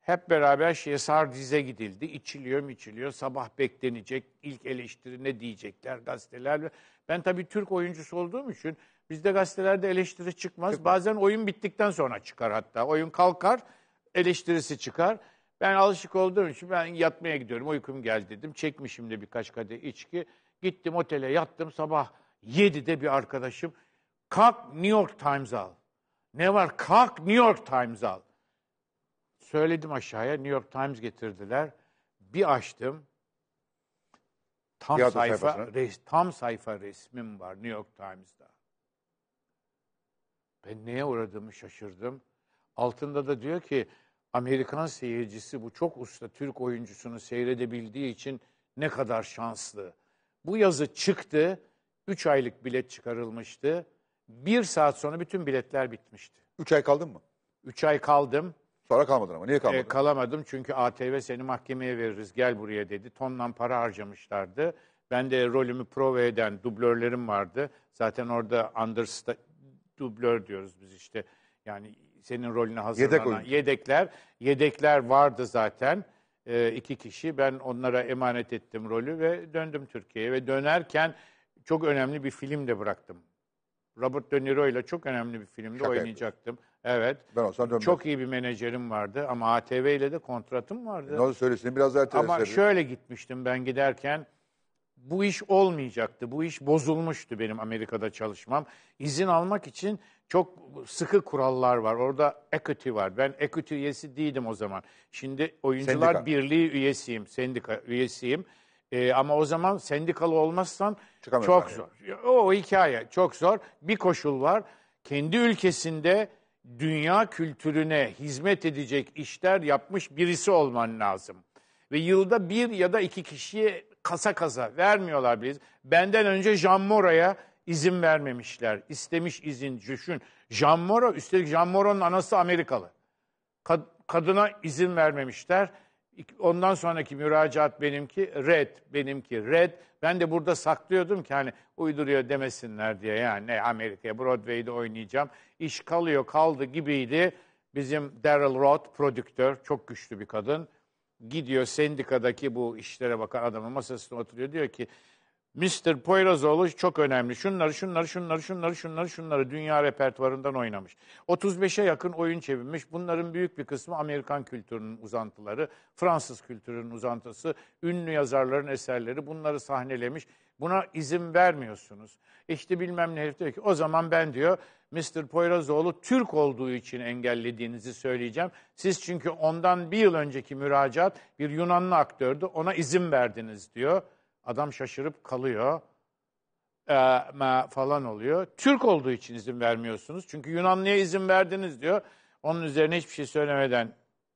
Hep beraber şeye sardize gidildi. İçiliyor mu içiliyor. Sabah beklenecek. ilk eleştiri ne diyecekler gazeteler. Ben tabii Türk oyuncusu olduğum için bizde gazetelerde eleştiri çıkmaz. Çık. Bazen oyun bittikten sonra çıkar hatta. Oyun kalkar eleştirisi çıkar. Ben alışık olduğum için ben yatmaya gidiyorum. Uykum geldi dedim. Çekmişim de birkaç kadeh içki. Gittim otele yattım sabah 7'de bir arkadaşım kalk New York Times al. Ne var? Kalk New York Times al. Söyledim aşağıya New York Times getirdiler. Bir açtım. Tam Fiyatı sayfa res, tam sayfa resmim var New York Times'da. Ben neye uğradığımı şaşırdım. Altında da diyor ki Amerikan seyircisi bu çok usta Türk oyuncusunu seyredebildiği için ne kadar şanslı. Bu yazı çıktı. 3 aylık bilet çıkarılmıştı. Bir saat sonra bütün biletler bitmişti. 3 ay kaldın mı? 3 ay kaldım. Sonra kalmadın ama niye e, kalmadın? E, kalamadım çünkü ATV seni mahkemeye veririz gel buraya dedi. Tonla para harcamışlardı. Ben de rolümü prova eden dublörlerim vardı. Zaten orada understa dublör diyoruz biz işte. Yani senin rolüne hazırlanan Yedek yedekler. Yedekler vardı zaten. E, iki kişi. Ben onlara emanet ettim rolü ve döndüm Türkiye'ye. Ve dönerken çok önemli bir film de bıraktım. Robert De Niro ile çok önemli bir filmde Şaka oynayacaktım. Yapıyorum. Evet. Ben olsam dönmez. Çok iyi bir menajerim vardı ama ATV ile de kontratım vardı. Ne söylesin biraz erteleseydin. Ama şöyle gitmiştim ben giderken. Bu iş olmayacaktı. Bu iş bozulmuştu benim Amerika'da çalışmam. İzin almak için çok sıkı kurallar var. Orada equity var. Ben equity üyesi değildim o zaman. Şimdi oyuncular Sendika. birliği üyesiyim, sendika üyesiyim. E, ama o zaman sendikalı olmazsan çok zor. O, o hikaye çok zor. Bir koşul var. Kendi ülkesinde dünya kültürüne hizmet edecek işler yapmış birisi olman lazım. Ve yılda bir ya da iki kişiye kasa kasa vermiyorlar biz. Benden önce Jean Mora'ya izin vermemişler. İstemiş izin, düşün. Jean Moro, üstelik Jean Moro'nun anası Amerikalı. Kad- kadına izin vermemişler. Ondan sonraki müracaat benimki, red benimki, red. Ben de burada saklıyordum ki hani uyduruyor demesinler diye yani Amerika'ya Broadway'de oynayacağım. İş kalıyor kaldı gibiydi. Bizim Daryl Roth prodüktör çok güçlü bir kadın. Gidiyor sendikadaki bu işlere bakan adamın masasına oturuyor diyor ki Mr. Poyrazoğlu çok önemli. Şunları, şunları, şunları, şunları, şunları, şunları dünya repertuarından oynamış. 35'e yakın oyun çevirmiş. Bunların büyük bir kısmı Amerikan kültürünün uzantıları, Fransız kültürünün uzantısı, ünlü yazarların eserleri bunları sahnelemiş. Buna izin vermiyorsunuz. İşte bilmem ne herif diyor ki o zaman ben diyor Mr. Poyrazoğlu Türk olduğu için engellediğinizi söyleyeceğim. Siz çünkü ondan bir yıl önceki müracaat bir Yunanlı aktördü ona izin verdiniz diyor. Adam şaşırıp kalıyor e, falan oluyor. Türk olduğu için izin vermiyorsunuz. Çünkü Yunanlı'ya izin verdiniz diyor. Onun üzerine hiçbir şey söylemeden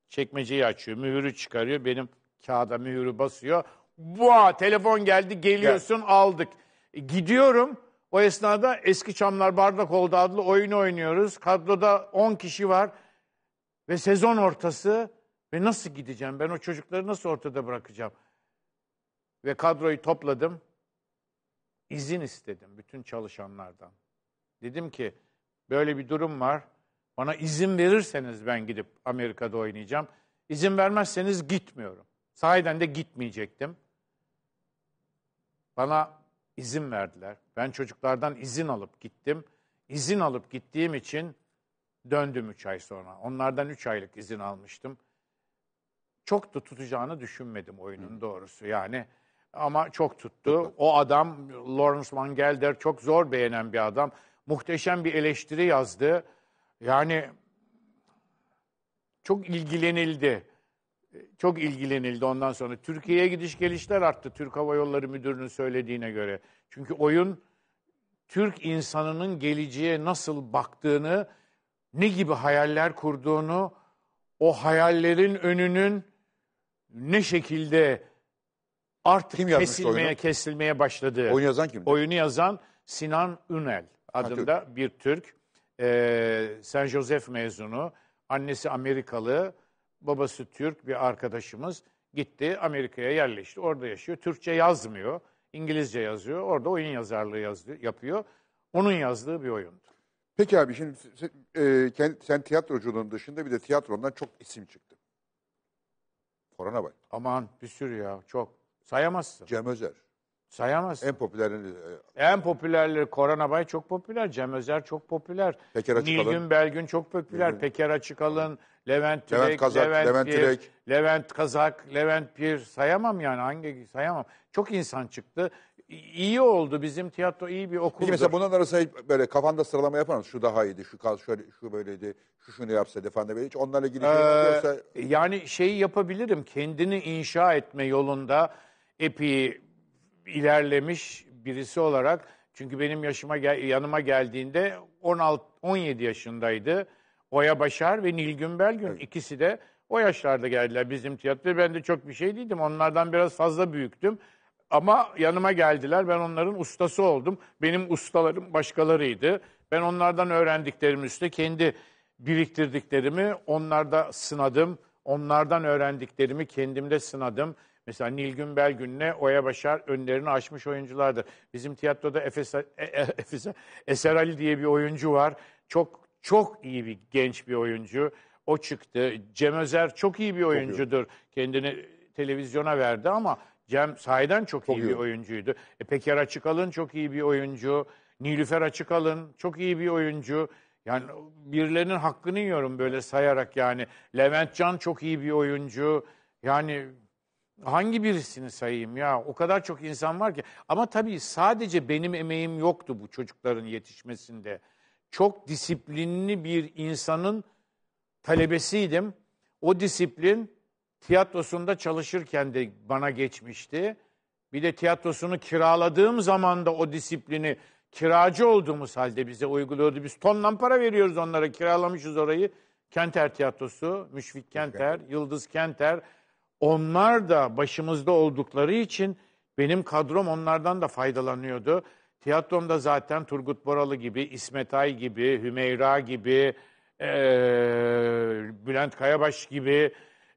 çekmeceyi açıyor, mühürü çıkarıyor. Benim kağıda mühürü basıyor. Boğa telefon geldi geliyorsun Gel. aldık. E, gidiyorum. O esnada Eski Çamlar Bardak Oldu adlı oyunu oynuyoruz. Kadroda 10 kişi var ve sezon ortası ve nasıl gideceğim? Ben o çocukları nasıl ortada bırakacağım? ve kadroyu topladım. İzin istedim bütün çalışanlardan. Dedim ki böyle bir durum var. Bana izin verirseniz ben gidip Amerika'da oynayacağım. İzin vermezseniz gitmiyorum. Sahiden de gitmeyecektim. Bana izin verdiler. Ben çocuklardan izin alıp gittim. İzin alıp gittiğim için döndüm 3 ay sonra. Onlardan 3 aylık izin almıştım. Çok da tutacağını düşünmedim oyunun doğrusu. Yani ama çok tuttu. O adam Lawrence Van Gelder çok zor beğenen bir adam. Muhteşem bir eleştiri yazdı. Yani çok ilgilenildi. Çok ilgilenildi ondan sonra. Türkiye'ye gidiş gelişler arttı Türk Hava Yolları Müdürü'nün söylediğine göre. Çünkü oyun Türk insanının geleceğe nasıl baktığını, ne gibi hayaller kurduğunu, o hayallerin önünün ne şekilde artık Kim kesilmeye oyunu? kesilmeye başladı. Oyunu yazan kim? Oyunu yazan Sinan Ünel adında ha, bir Türk. Ee, San Josef mezunu. Annesi Amerikalı, babası Türk bir arkadaşımız. Gitti Amerika'ya yerleşti. Orada yaşıyor. Türkçe yazmıyor. İngilizce yazıyor. Orada oyun yazarlığı yazdı, yapıyor. Onun yazdığı bir oyundu. Peki abi şimdi e, sen, e, sen, sen tiyatroculuğun dışında bir de tiyatrondan çok isim çıktı. Korona bak. Aman bir sürü ya çok. Sayamazsın. Cem Özer. Sayamazsın. En popülerini. E, en popülerleri Koranabay çok popüler. Cem Özer çok popüler. Peker Açıkalın. Nilgün Belgün çok popüler. Nilgün. Peker Açıkalın, Levent Türek, Levent, Kazak, Levent, Levent Pir, Türek. Levent Kazak, Levent Pir. Sayamam yani hangi sayamam. Çok insan çıktı. İyi oldu bizim tiyatro iyi bir okuldur. mesela bunların arasında böyle kafanda sıralama yapar mısın? Şu daha iyiydi, şu kal şöyle, şu böyleydi, şu şunu yapsa falan böyle. Hiç onlarla ilgili şey ee, şey yoksa... Yani şeyi yapabilirim. Kendini inşa etme yolunda Ep'i ilerlemiş birisi olarak çünkü benim yaşıma gel, yanıma geldiğinde 16 17 yaşındaydı. Oya Başar ve Nilgün Belgün evet. ikisi de o yaşlarda geldiler bizim tiyatroya. Ben de çok bir şey değildim. Onlardan biraz fazla büyüktüm. Ama yanıma geldiler. Ben onların ustası oldum. Benim ustalarım başkalarıydı. Ben onlardan öğrendiklerim üstüne kendi biriktirdiklerimi onlarda sınadım. Onlardan öğrendiklerimi kendimde sınadım. Mesela Nilgün Belgün'le Oya Başar önlerini aşmış oyunculardır. Bizim tiyatroda Efes, e, e, Efes, Eser Ali diye bir oyuncu var. Çok çok iyi bir genç bir oyuncu. O çıktı. Cem Özer çok iyi bir oyuncudur. Kendini televizyona verdi ama Cem sahiden çok, çok iyi, iyi bir oyuncuydu. E, Peker Açıkalın çok iyi bir oyuncu. Nilüfer Açıkalın çok iyi bir oyuncu. Yani birilerinin hakkını yiyorum böyle sayarak yani. Levent Can çok iyi bir oyuncu. Yani Hangi birisini sayayım ya? O kadar çok insan var ki. Ama tabii sadece benim emeğim yoktu bu çocukların yetişmesinde. Çok disiplinli bir insanın talebesiydim. O disiplin tiyatrosunda çalışırken de bana geçmişti. Bir de tiyatrosunu kiraladığım zaman da o disiplini kiracı olduğumuz halde bize uyguluyordu. Biz tonla para veriyoruz onlara. Kiralamışız orayı. Kenter Tiyatrosu, Müşfik Kenter, Yıldız Kenter onlar da başımızda oldukları için benim kadrom onlardan da faydalanıyordu. Tiyatromda zaten Turgut Boralı gibi, İsmet Ay gibi, Hümeyra gibi, e, Bülent Kayabaş gibi,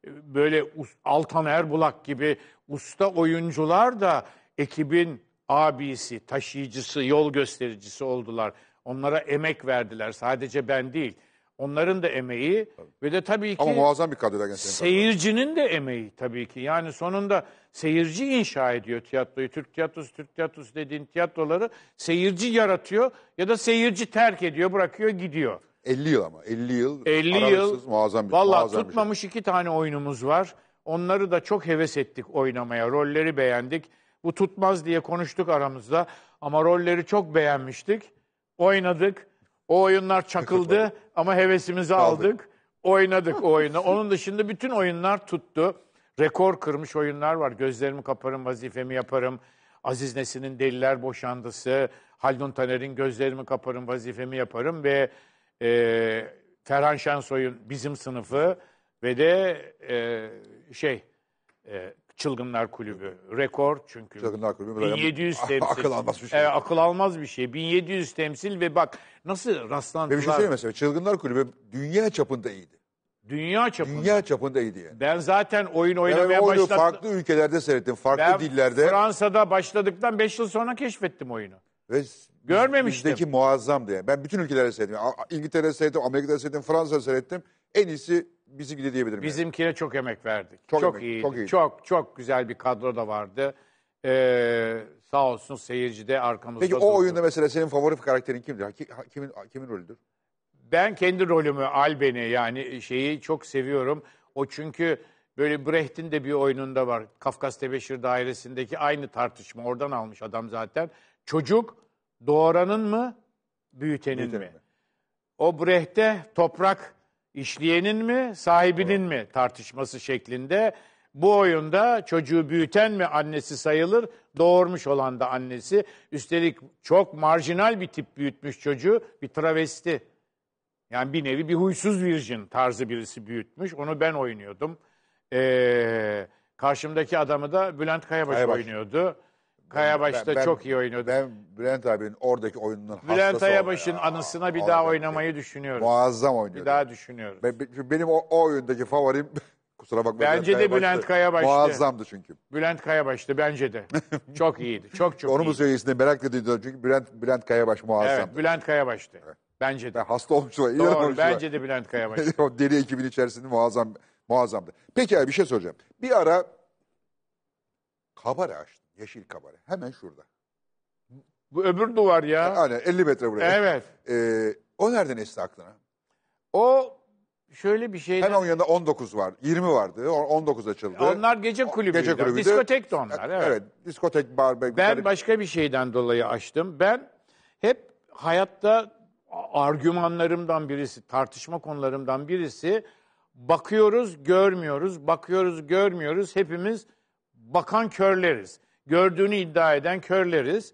böyle Altan Erbulak gibi usta oyuncular da ekibin abisi, taşıyıcısı, yol göstericisi oldular. Onlara emek verdiler. Sadece ben değil. Onların da emeği tabii. ve de tabii ki Ama muazzam bir kadro seyircinin de emeği tabii ki. Yani sonunda seyirci inşa ediyor tiyatroyu. Türk tiyatrosu, Türk tiyatrosu dediğin tiyatroları seyirci yaratıyor ya da seyirci terk ediyor, bırakıyor, gidiyor. 50 yıl ama 50 yıl 50 yıl muazzam bir Valla muazzam tutmamış bir şey. iki tane oyunumuz var. Onları da çok heves ettik oynamaya. Rolleri beğendik. Bu tutmaz diye konuştuk aramızda ama rolleri çok beğenmiştik. Oynadık. O oyunlar çakıldı ama hevesimizi aldık. aldık. Oynadık o oyunu. Onun dışında bütün oyunlar tuttu. Rekor kırmış oyunlar var. Gözlerimi kaparım, vazifemi yaparım. Aziz Nesin'in Deliler Boşandısı, Haldun Taner'in Gözlerimi Kaparım, Vazifemi Yaparım ve e, Ferhan Şensoy'un Bizim Sınıfı ve de e, şey e, Çılgınlar Kulübü. Rekor çünkü. Çılgınlar Kulübü. 1700 temsil. Şey. akıl almaz bir şey. E, akıl almaz bir şey. 1700 temsil ve bak nasıl rastlantılar. Ve bir şey söyleyeyim mesela. Çılgınlar Kulübü dünya çapında iyiydi. Dünya çapında. Dünya çapında iyiydi yani. Ben zaten oyun oynamaya ben başladım. Farklı ülkelerde seyrettim. Farklı ben dillerde. Fransa'da başladıktan 5 yıl sonra keşfettim oyunu. Ve Görmemiştim. Bizdeki muazzamdı yani. Ben bütün ülkelerde seyrettim. İngiltere'de seyrettim, Amerika'da seyrettim, Fransa'da seyrettim. En iyisi bizi diyebilirim. Bizimkine çok emek verdik. Çok Çok, emek, iyiydi. çok Çok çok güzel bir kadro da vardı. Ee, sağ olsun seyirci de arkamızda Peki durdu. o oyunda mesela senin favori karakterin kimdir? Kimin kimin rolüdür? Ben kendi rolümü, Alben'i yani şeyi çok seviyorum. O çünkü böyle Brecht'in de bir oyununda var. Kafkas Tebeşir Dairesi'ndeki aynı tartışma. Oradan almış adam zaten. Çocuk doğuranın mı, büyütenin, Büyütenin mi? mi? O Brecht'te toprak işleyenin mi, sahibinin mi tartışması şeklinde. Bu oyunda çocuğu büyüten mi annesi sayılır, doğurmuş olan da annesi. Üstelik çok marjinal bir tip büyütmüş çocuğu, bir travesti. Yani bir nevi bir huysuz virgin tarzı birisi büyütmüş. Onu ben oynuyordum. Ee, karşımdaki adamı da Bülent Kayabaş, Kayabaş. oynuyordu. Kayabaş'ta ben, çok iyi oynuyordu. Ben Bülent abinin oradaki oyununun Bülent hastası Ayabaş'ın anısına bir daha oynamayı düşünüyorum. Muazzam oynuyordu. Bir daha düşünüyorum. Be- benim o, o oyundaki favorim kusura bakma. Bence de Bülent Kayabaş'tı. Muazzamdı çünkü. Bülent Kayabaş'tı bence de. çok iyiydi. Çok çok Onu mu iyiydi. söyleyesin merak ediyordum çünkü Bülent, Bülent Kayabaş muazzamdı. Evet, Bülent Kayabaş'tı. Bence de. Ben hasta olmuşlar, ilan Doğru, olmuşlar. bence de Bülent Kayabaş. o deri ekibin içerisinde muazzam, muazzamdı. Peki abi bir şey soracağım. Bir ara kabare açtı. Yeşil Kabare. Hemen şurada. Bu öbür duvar ya. Aynen 50 metre buraya. Evet. Ee, o nereden esti aklına? O şöyle bir şey. Hemen onun yanında 19 var. 20 vardı. 19 açıldı. Onlar gece kulübüydü. Gece kulübüydü. Diskotek de onlar. Evet. evet diskotek, bar... Ben garip... başka bir şeyden dolayı açtım. Ben hep hayatta argümanlarımdan birisi, tartışma konularımdan birisi bakıyoruz, görmüyoruz, bakıyoruz, görmüyoruz. Hepimiz bakan körleriz gördüğünü iddia eden körleriz.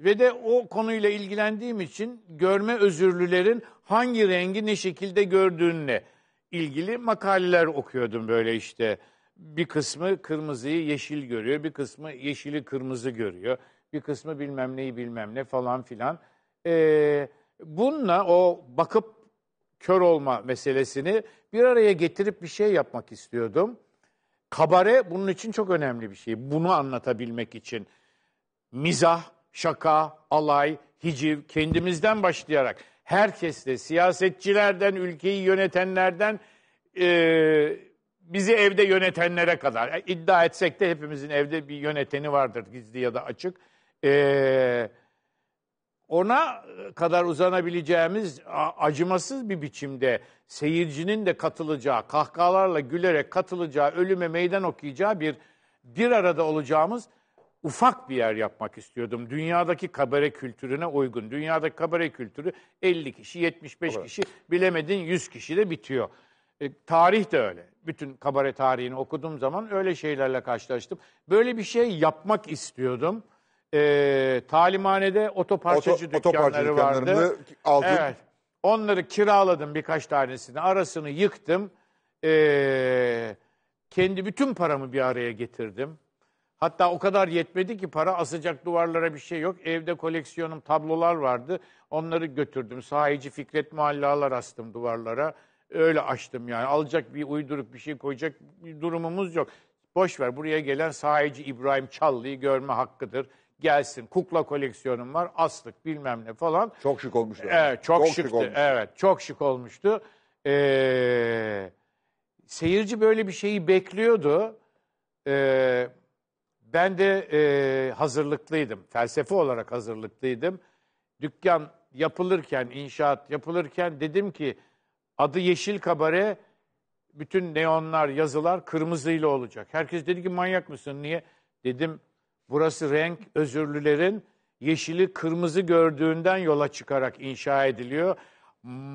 Ve de o konuyla ilgilendiğim için görme özürlülerin hangi rengi ne şekilde gördüğünle ilgili makaleler okuyordum böyle işte. Bir kısmı kırmızıyı yeşil görüyor, bir kısmı yeşili kırmızı görüyor, bir kısmı bilmem neyi bilmem ne falan filan. Ee, bununla o bakıp kör olma meselesini bir araya getirip bir şey yapmak istiyordum. Kabare bunun için çok önemli bir şey. Bunu anlatabilmek için mizah, şaka, alay, hiciv kendimizden başlayarak herkesle, siyasetçilerden, ülkeyi yönetenlerden e, bizi evde yönetenlere kadar. E, iddia etsek de hepimizin evde bir yöneteni vardır gizli ya da açık. Eee ona e, kadar uzanabileceğimiz acımasız bir biçimde seyircinin de katılacağı, kahkahalarla gülerek katılacağı, ölüme meydan okuyacağı bir bir arada olacağımız ufak bir yer yapmak istiyordum. Dünyadaki kabare kültürüne uygun. Dünyadaki kabare kültürü 50 kişi, 75 kişi, bilemedin 100 kişi de bitiyor. E, tarih de öyle. Bütün kabare tarihini okuduğum zaman öyle şeylerle karşılaştım. Böyle bir şey yapmak istiyordum e, talimhanede otoparçacı Oto, dükkanları vardı. Aldım. Evet. Onları kiraladım birkaç tanesini. Arasını yıktım. E, kendi bütün paramı bir araya getirdim. Hatta o kadar yetmedi ki para asacak duvarlara bir şey yok. Evde koleksiyonum tablolar vardı. Onları götürdüm. Sahici Fikret Mahallalar astım duvarlara. Öyle açtım yani. Alacak bir uyduruk bir şey koyacak bir durumumuz yok. Boş ver buraya gelen sahici İbrahim Çallı'yı görme hakkıdır gelsin. Kukla koleksiyonum var. Aslık bilmem ne falan. Çok şık olmuştu. Evet çok, çok şıktı. Şık olmuş. Evet çok şık olmuştu. Ee, seyirci böyle bir şeyi bekliyordu. Ee, ben de e, hazırlıklıydım. Felsefe olarak hazırlıklıydım. Dükkan yapılırken, inşaat yapılırken dedim ki adı Yeşil Kabare bütün neonlar, yazılar kırmızıyla olacak. Herkes dedi ki manyak mısın niye? Dedim Burası renk özürlülerin yeşili kırmızı gördüğünden yola çıkarak inşa ediliyor.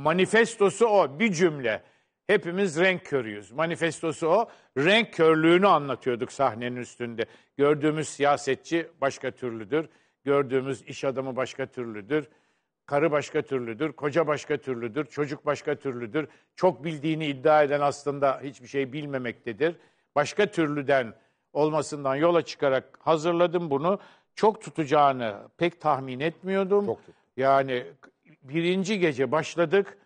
Manifestosu o bir cümle. Hepimiz renk körüyüz. Manifestosu o. Renk körlüğünü anlatıyorduk sahnenin üstünde. Gördüğümüz siyasetçi başka türlüdür. Gördüğümüz iş adamı başka türlüdür. Karı başka türlüdür, koca başka türlüdür, çocuk başka türlüdür. Çok bildiğini iddia eden aslında hiçbir şey bilmemektedir. Başka türlüden olmasından yola çıkarak hazırladım bunu. Çok tutacağını pek tahmin etmiyordum. Çok Yani birinci gece başladık.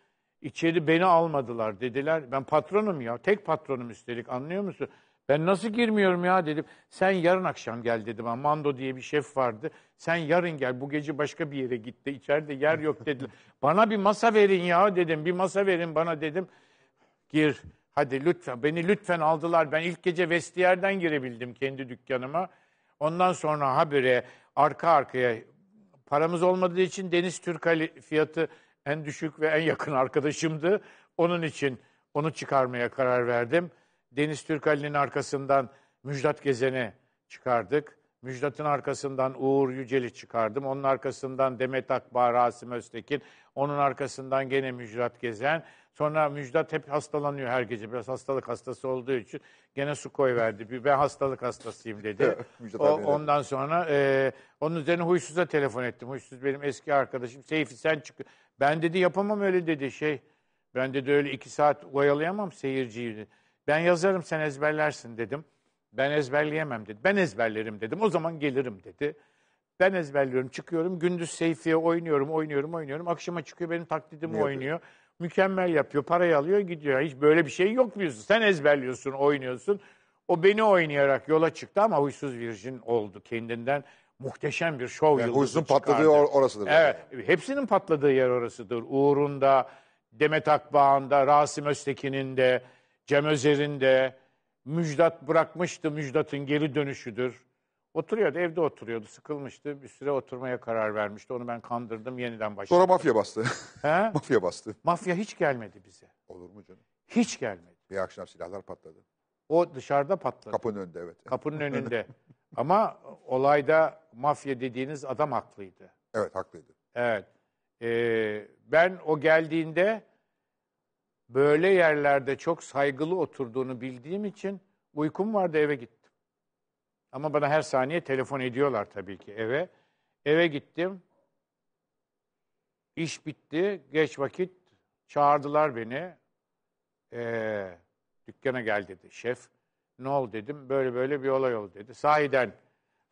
İçeri beni almadılar dediler. Ben patronum ya. Tek patronum üstelik anlıyor musun? Ben nasıl girmiyorum ya dedim. Sen yarın akşam gel dedim. Ha, Mando diye bir şef vardı. Sen yarın gel. Bu gece başka bir yere gitti. İçeride yer yok dediler. bana bir masa verin ya dedim. Bir masa verin bana dedim. Gir. Hadi lütfen, beni lütfen aldılar. Ben ilk gece vestiyerden girebildim kendi dükkanıma. Ondan sonra habire arka arkaya paramız olmadığı için Deniz Türkali fiyatı en düşük ve en yakın arkadaşımdı. Onun için onu çıkarmaya karar verdim. Deniz Türkali'nin arkasından Müjdat Gezen'i çıkardık. Müjdat'ın arkasından Uğur Yücel'i çıkardım. Onun arkasından Demet Akbağ, Rasim Öztekin. Onun arkasından gene Müjdat Gezen. Sonra Müjdat hep hastalanıyor her gece. Biraz hastalık hastası olduğu için gene su koy verdi. Ben hastalık hastasıyım dedi. o, ondan sonra e, onun üzerine Huysuz'a telefon ettim. Huysuz benim eski arkadaşım. Seyfi sen çık. Ben dedi yapamam öyle dedi şey. Ben dedi öyle iki saat oyalayamam seyirciyi. Dedi. Ben yazarım sen ezberlersin dedim. Ben ezberleyemem dedi. Ben ezberlerim dedim. O zaman gelirim dedi. Ben ezberliyorum, çıkıyorum. Gündüz Seyfi'ye oynuyorum, oynuyorum, oynuyorum. Akşama çıkıyor benim taklidimi Niye oynuyor. Dedi? mükemmel yapıyor. Parayı alıyor gidiyor. Hiç böyle bir şey yok biliyorsun. Sen ezberliyorsun, oynuyorsun. O beni oynayarak yola çıktı ama huysuz virjin oldu kendinden. Muhteşem bir şov yani yıldızı çıkardı. patladığı or- orasıdır. Evet. Yani. Hepsinin patladığı yer orasıdır. Uğur'un da, Demet Akbağ'ın da, Rasim Öztekin'in de, Cem Özer'in de. Müjdat bırakmıştı. Müjdat'ın geri dönüşüdür. Oturuyordu, evde oturuyordu, sıkılmıştı. Bir süre oturmaya karar vermişti. Onu ben kandırdım, yeniden başladım. Sonra mafya bastı. He? mafya bastı. Mafya hiç gelmedi bize. Olur mu canım? Hiç gelmedi. Bir akşam silahlar patladı. O dışarıda patladı. Kapının önünde evet. Kapının önünde. Ama olayda mafya dediğiniz adam haklıydı. Evet haklıydı. Evet. Ee, ben o geldiğinde böyle yerlerde çok saygılı oturduğunu bildiğim için uykum vardı eve gittim. Ama bana her saniye telefon ediyorlar tabii ki eve. Eve gittim. İş bitti. Geç vakit. Çağırdılar beni. Ee, dükkana gel dedi şef. Ne ol dedim. Böyle böyle bir olay oldu dedi. Sahiden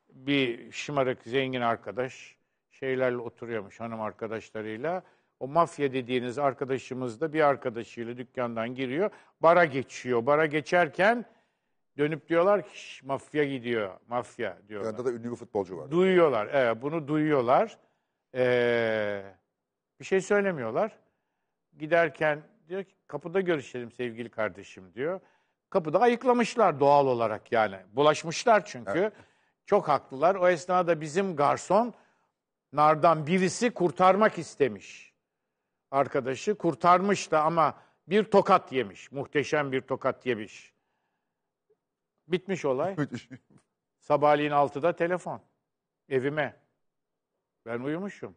bir şımarık zengin arkadaş şeylerle oturuyormuş hanım arkadaşlarıyla. O mafya dediğiniz arkadaşımız da bir arkadaşıyla dükkandan giriyor. Bara geçiyor. Bara geçerken dönüp diyorlar ki mafya gidiyor, mafya diyorlar. Yanında da ünlü bir futbolcu var. Duyuyorlar, evet bunu duyuyorlar. Ee, bir şey söylemiyorlar. Giderken diyor ki kapıda görüşelim sevgili kardeşim diyor. Kapıda ayıklamışlar doğal olarak yani. Bulaşmışlar çünkü. Evet. Çok haklılar. O esnada bizim garson nardan birisi kurtarmak istemiş. Arkadaşı kurtarmış da ama bir tokat yemiş. Muhteşem bir tokat yemiş. Bitmiş olay. Sabahleyin altıda telefon. Evime. Ben uyumuşum.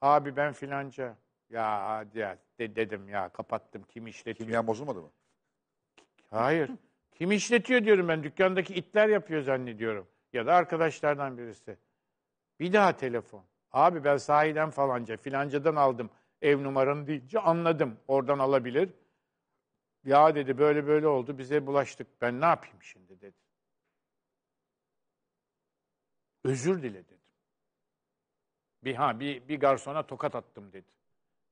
Abi ben filanca. Ya hadi ya de, dedim ya kapattım. Kim işletiyor? Kimyan bozulmadı mı? Hayır. Kim işletiyor diyorum ben. Dükkandaki itler yapıyor zannediyorum. Ya da arkadaşlardan birisi. Bir daha telefon. Abi ben sahiden falanca filancadan aldım. Ev numaranı deyince anladım. Oradan alabilir. Ya dedi böyle böyle oldu bize bulaştık ben ne yapayım şimdi dedi. Özür dile dedim. Bir, ha, bir, bir garsona tokat attım dedi.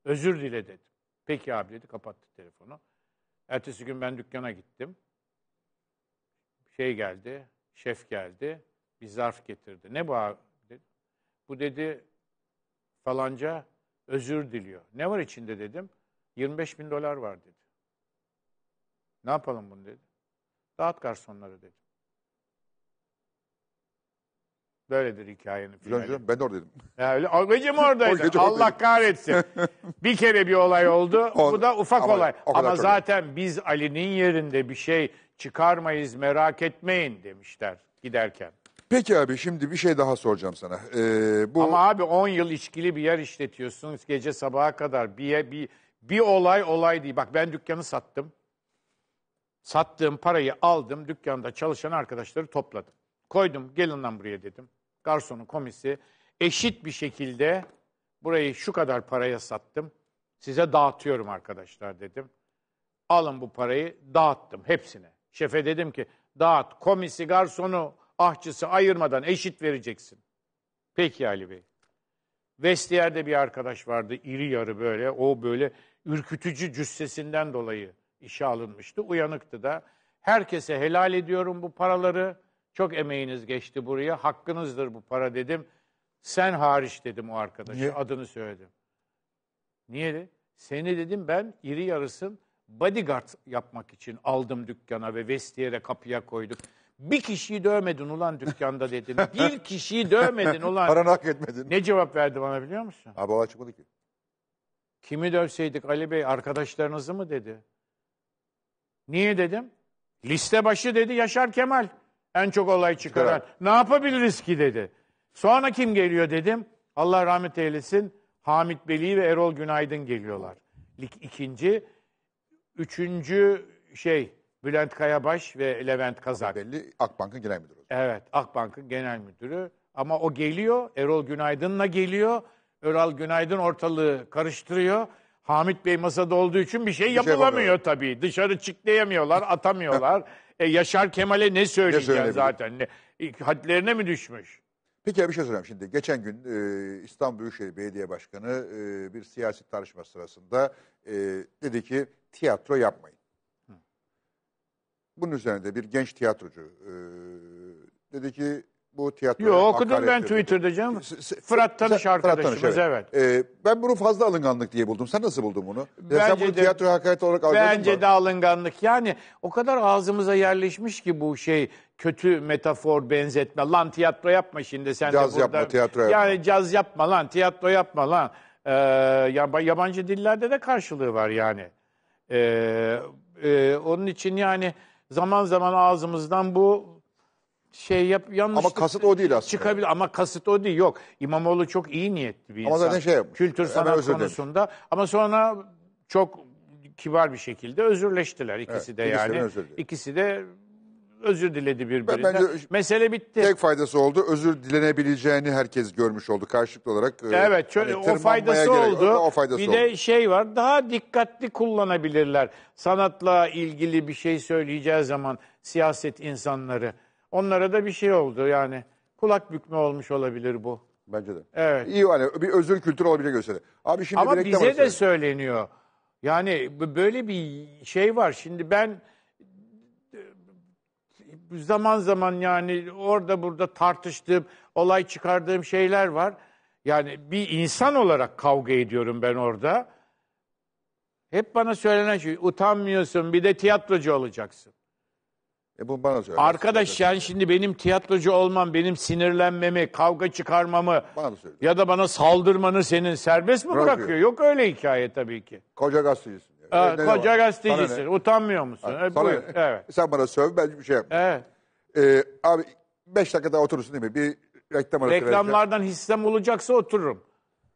Özür dile dedim. Peki abi dedi kapattı telefonu. Ertesi gün ben dükkana gittim. Şey geldi, şef geldi. Bir zarf getirdi. Ne bu abi? Dedi. Bu dedi falanca özür diliyor. Ne var içinde dedim. 25 bin dolar var dedi. Ne yapalım bunu dedi. Dağıt garsonları dedi. Böyledir hikayenin finali. ben de oradaydım. Ya öyle, o gece mi oradaydın? gece Allah kahretsin. bir kere bir olay oldu. bu da ufak ama, olay. Ama zaten öyle. biz Ali'nin yerinde bir şey çıkarmayız merak etmeyin demişler giderken. Peki abi şimdi bir şey daha soracağım sana. Ee, bu... Ama abi 10 yıl içkili bir yer işletiyorsunuz gece sabaha kadar. Bir, bir, bir olay olay değil. Bak ben dükkanı sattım. Sattığım parayı aldım, dükkanda çalışan arkadaşları topladım. Koydum, gelin lan buraya dedim. Garsonun komisi eşit bir şekilde burayı şu kadar paraya sattım. Size dağıtıyorum arkadaşlar dedim. Alın bu parayı, dağıttım hepsine. Şefe dedim ki dağıt, komisi, garsonu, ahçısı ayırmadan eşit vereceksin. Peki Ali Bey. Vestiyer'de bir arkadaş vardı, iri yarı böyle. O böyle ürkütücü cüssesinden dolayı işe alınmıştı. Uyanıktı da. Herkese helal ediyorum bu paraları. Çok emeğiniz geçti buraya. Hakkınızdır bu para dedim. Sen hariç dedim o arkadaşa. Niye? Adını söyledim. Niye Seni dedim ben iri yarısın bodyguard yapmak için aldım dükkana ve vestiyere kapıya koyduk. Bir kişiyi dövmedin ulan dükkanda dedim. Bir kişiyi dövmedin ulan. Paranı hak etmedin. Ne cevap verdi bana biliyor musun? Abi olay çıkmadı ki. Kimi dövseydik Ali Bey arkadaşlarınızı mı dedi. Niye dedim? Liste başı dedi Yaşar Kemal. En çok olay çıkaran. Evet. Ne yapabiliriz ki dedi. Sonra kim geliyor dedim. Allah rahmet eylesin. Hamit Beli ve Erol Günaydın geliyorlar. Lig ikinci. Üçüncü şey Bülent Kayabaş ve Levent Kazak. Belli Akbank'ın genel müdürü. Evet Akbank'ın genel müdürü. Ama o geliyor. Erol Günaydın'la geliyor. Erol Günaydın ortalığı karıştırıyor. Hamit Bey masada olduğu için bir şey, şey yapılamıyor tabii. Dışarı çıklayamıyorlar, atamıyorlar. e, Yaşar Kemal'e ne söyleyeceğiz zaten? Ne, hadlerine mi düşmüş? Peki bir şey sorayım şimdi. Geçen gün e, İstanbul Büyükşehir Belediye Başkanı e, bir siyasi tartışma sırasında e, dedi ki tiyatro yapmayın. Hı. Bunun üzerine de bir genç tiyatrocu e, dedi ki bu tiyatro. Yok okudum ben Twitter'da canım. Fırat Tanış arkadaşımız evet. Ee, ben bunu fazla alınganlık diye buldum. Sen nasıl buldun bunu? Bence Sen bunu tiyatro hakareti olarak algıladın Bence de alınganlık. Yani o kadar ağzımıza yerleşmiş ki bu şey kötü metafor benzetme. Lan tiyatro yapma şimdi sen caz de burada. Caz yapma tiyatro yapma. Yani caz yapma lan tiyatro yapma lan. Ee, yabancı dillerde de karşılığı var yani. Ee, e, onun için yani zaman zaman ağzımızdan bu şey yap yanlış Ama kasıt o değil aslında. Çıkabilir ama kasıt o değil. Yok. İmamoğlu çok iyi niyetli bir ama insan. Ama zaten şey yapmış. Kültür sanat konusunda dilerim. ama sonra çok kibar bir şekilde özürleştiler ikisi evet, de yani. Özür ikisi de özür diledi birbirinden. Ben, bence Mesele bitti. Tek faydası oldu. Özür dilenebileceğini herkes görmüş oldu karşılıklı olarak. Ee, evet, şöyle hani o faydası gerek, oldu. O faydası bir oldu. de şey var. Daha dikkatli kullanabilirler. Sanatla ilgili bir şey söyleyeceği zaman siyaset insanları Onlara da bir şey oldu yani. Kulak bükme olmuş olabilir bu. Bence de. Evet. İyi hani bir özür kültürü olabilecek gösteri. Abi şimdi Ama bize arası. de söyleniyor. Yani böyle bir şey var. Şimdi ben zaman zaman yani orada burada tartıştığım, olay çıkardığım şeyler var. Yani bir insan olarak kavga ediyorum ben orada. Hep bana söylenen şey, utanmıyorsun bir de tiyatrocu olacaksın. E bu bana söyle. Arkadaş yani şimdi benim tiyatrocu olmam, benim sinirlenmemi, kavga çıkarmamı Bana söyle. ya da bana saldırmanı senin serbest mi Bırakıyor. bırakıyor? Yok öyle hikaye tabii ki. Koca gazetecisin. yani. Ee, koca var? gazetecisin. Utanmıyor musun? Ha, e, sana Evet. Sen bana söv ben bir şey yapmam. Evet. Ee, abi beş dakika daha oturursun değil mi? Bir reklam arası vereceğim. Reklamlardan hissem olacaksa otururum.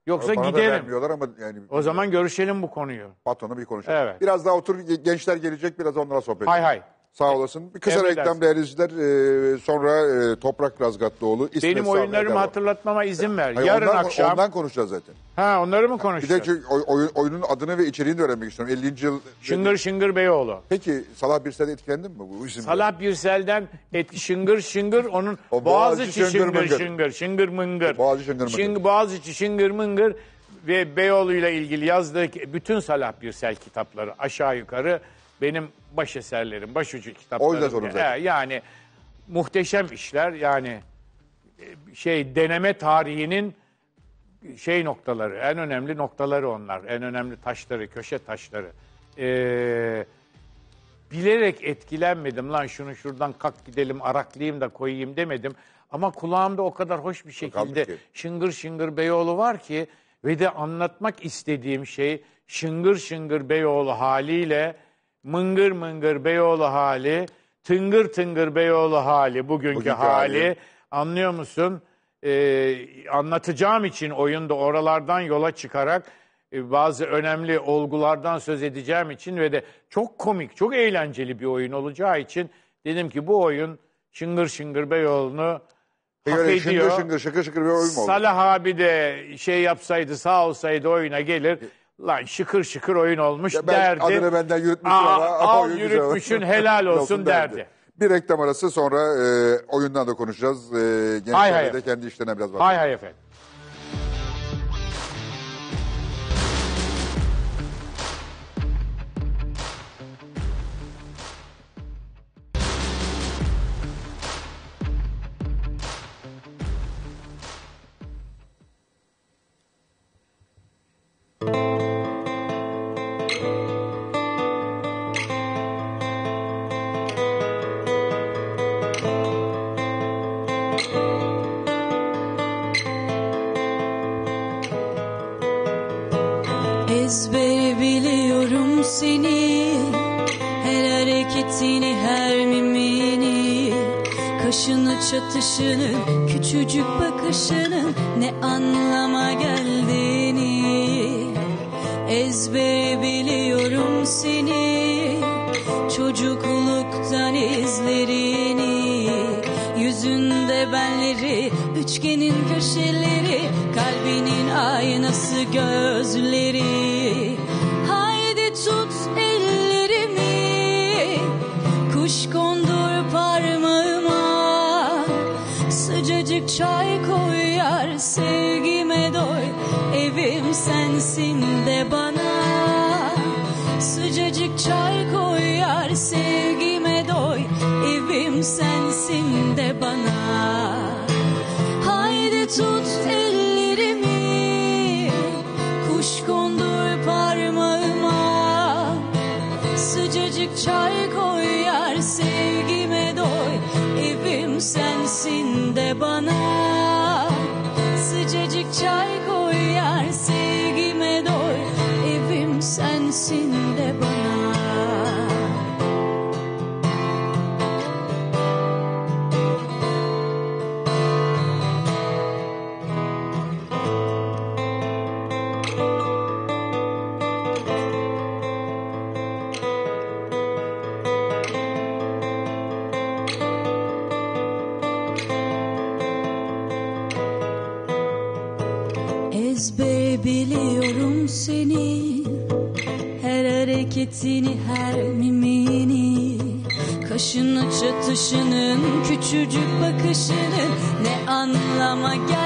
Yoksa Bana giderim. vermiyorlar ama yani O zaman görüşelim bu konuyu. patronu bir konuşalım. Evet. Biraz daha otur gençler gelecek biraz onlara sohbet Hay hay. Sağ olasın. Bir kısa reklam değerli izleyiciler. Ee, sonra e, Toprak Razgatlıoğlu. İsmet Benim oyunlarımı Erdem. hatırlatmama izin ver. Hayır, Yarın ondan, akşam. Ondan konuşacağız zaten. Ha onları mı konuşacağız? Bir de çünkü oy- oyunun adını ve içeriğini de öğrenmek istiyorum. 50. yıl. Şıngır Şıngır Beyoğlu. Peki Salah Birsel'de etkilendin mi bu isimle? Salah Birsel'den etki şıngır şıngır onun O Boğaziçi Boğaziçi şıngır şıngır mıngır. şıngır şıngır mıngır. Boğaziçi şıngır mıngır. Şıng- Boğaziçi şıngır mıngır ve Beyoğlu'yla ilgili yazdığı bütün Salah Birsel kitapları aşağı yukarı benim baş eserlerim, başucu kitaplarım. O zorunda. Ya, yani muhteşem işler yani e, şey deneme tarihinin şey noktaları, en önemli noktaları onlar. En önemli taşları, köşe taşları. Ee, bilerek etkilenmedim lan şunu şuradan kalk gidelim araklayayım da koyayım demedim. Ama kulağımda o kadar hoş bir şekilde şıngır şıngır Beyoğlu var ki ve de anlatmak istediğim şey şıngır şıngır Beyoğlu haliyle mıngır mıngır Beyoğlu hali, tıngır tıngır Beyoğlu hali, bugünkü, bugünkü hali. hali. Anlıyor musun? Ee, anlatacağım için oyunda oralardan yola çıkarak e, bazı önemli olgulardan söz edeceğim için ve de çok komik, çok eğlenceli bir oyun olacağı için dedim ki bu oyun şıngır şıngır Beyoğlu'nu Peki hak ediyor. Şıngır şıngır şıkır şıkır bir oyun mu Salah abi de şey yapsaydı sağ olsaydı oyuna gelir. E, Lan şıkır şıkır oyun olmuş ya ben, derdi. Adını benden yürütmüş ama al yürütmüşün helal olsun derdi. derdi. Bir reklam arası sonra e, oyundan da konuşacağız. E, gençlerle de kendi işlerine biraz bakalım. Hay hay efendim. joy. bakışının küçücük bakışının ne anlama gel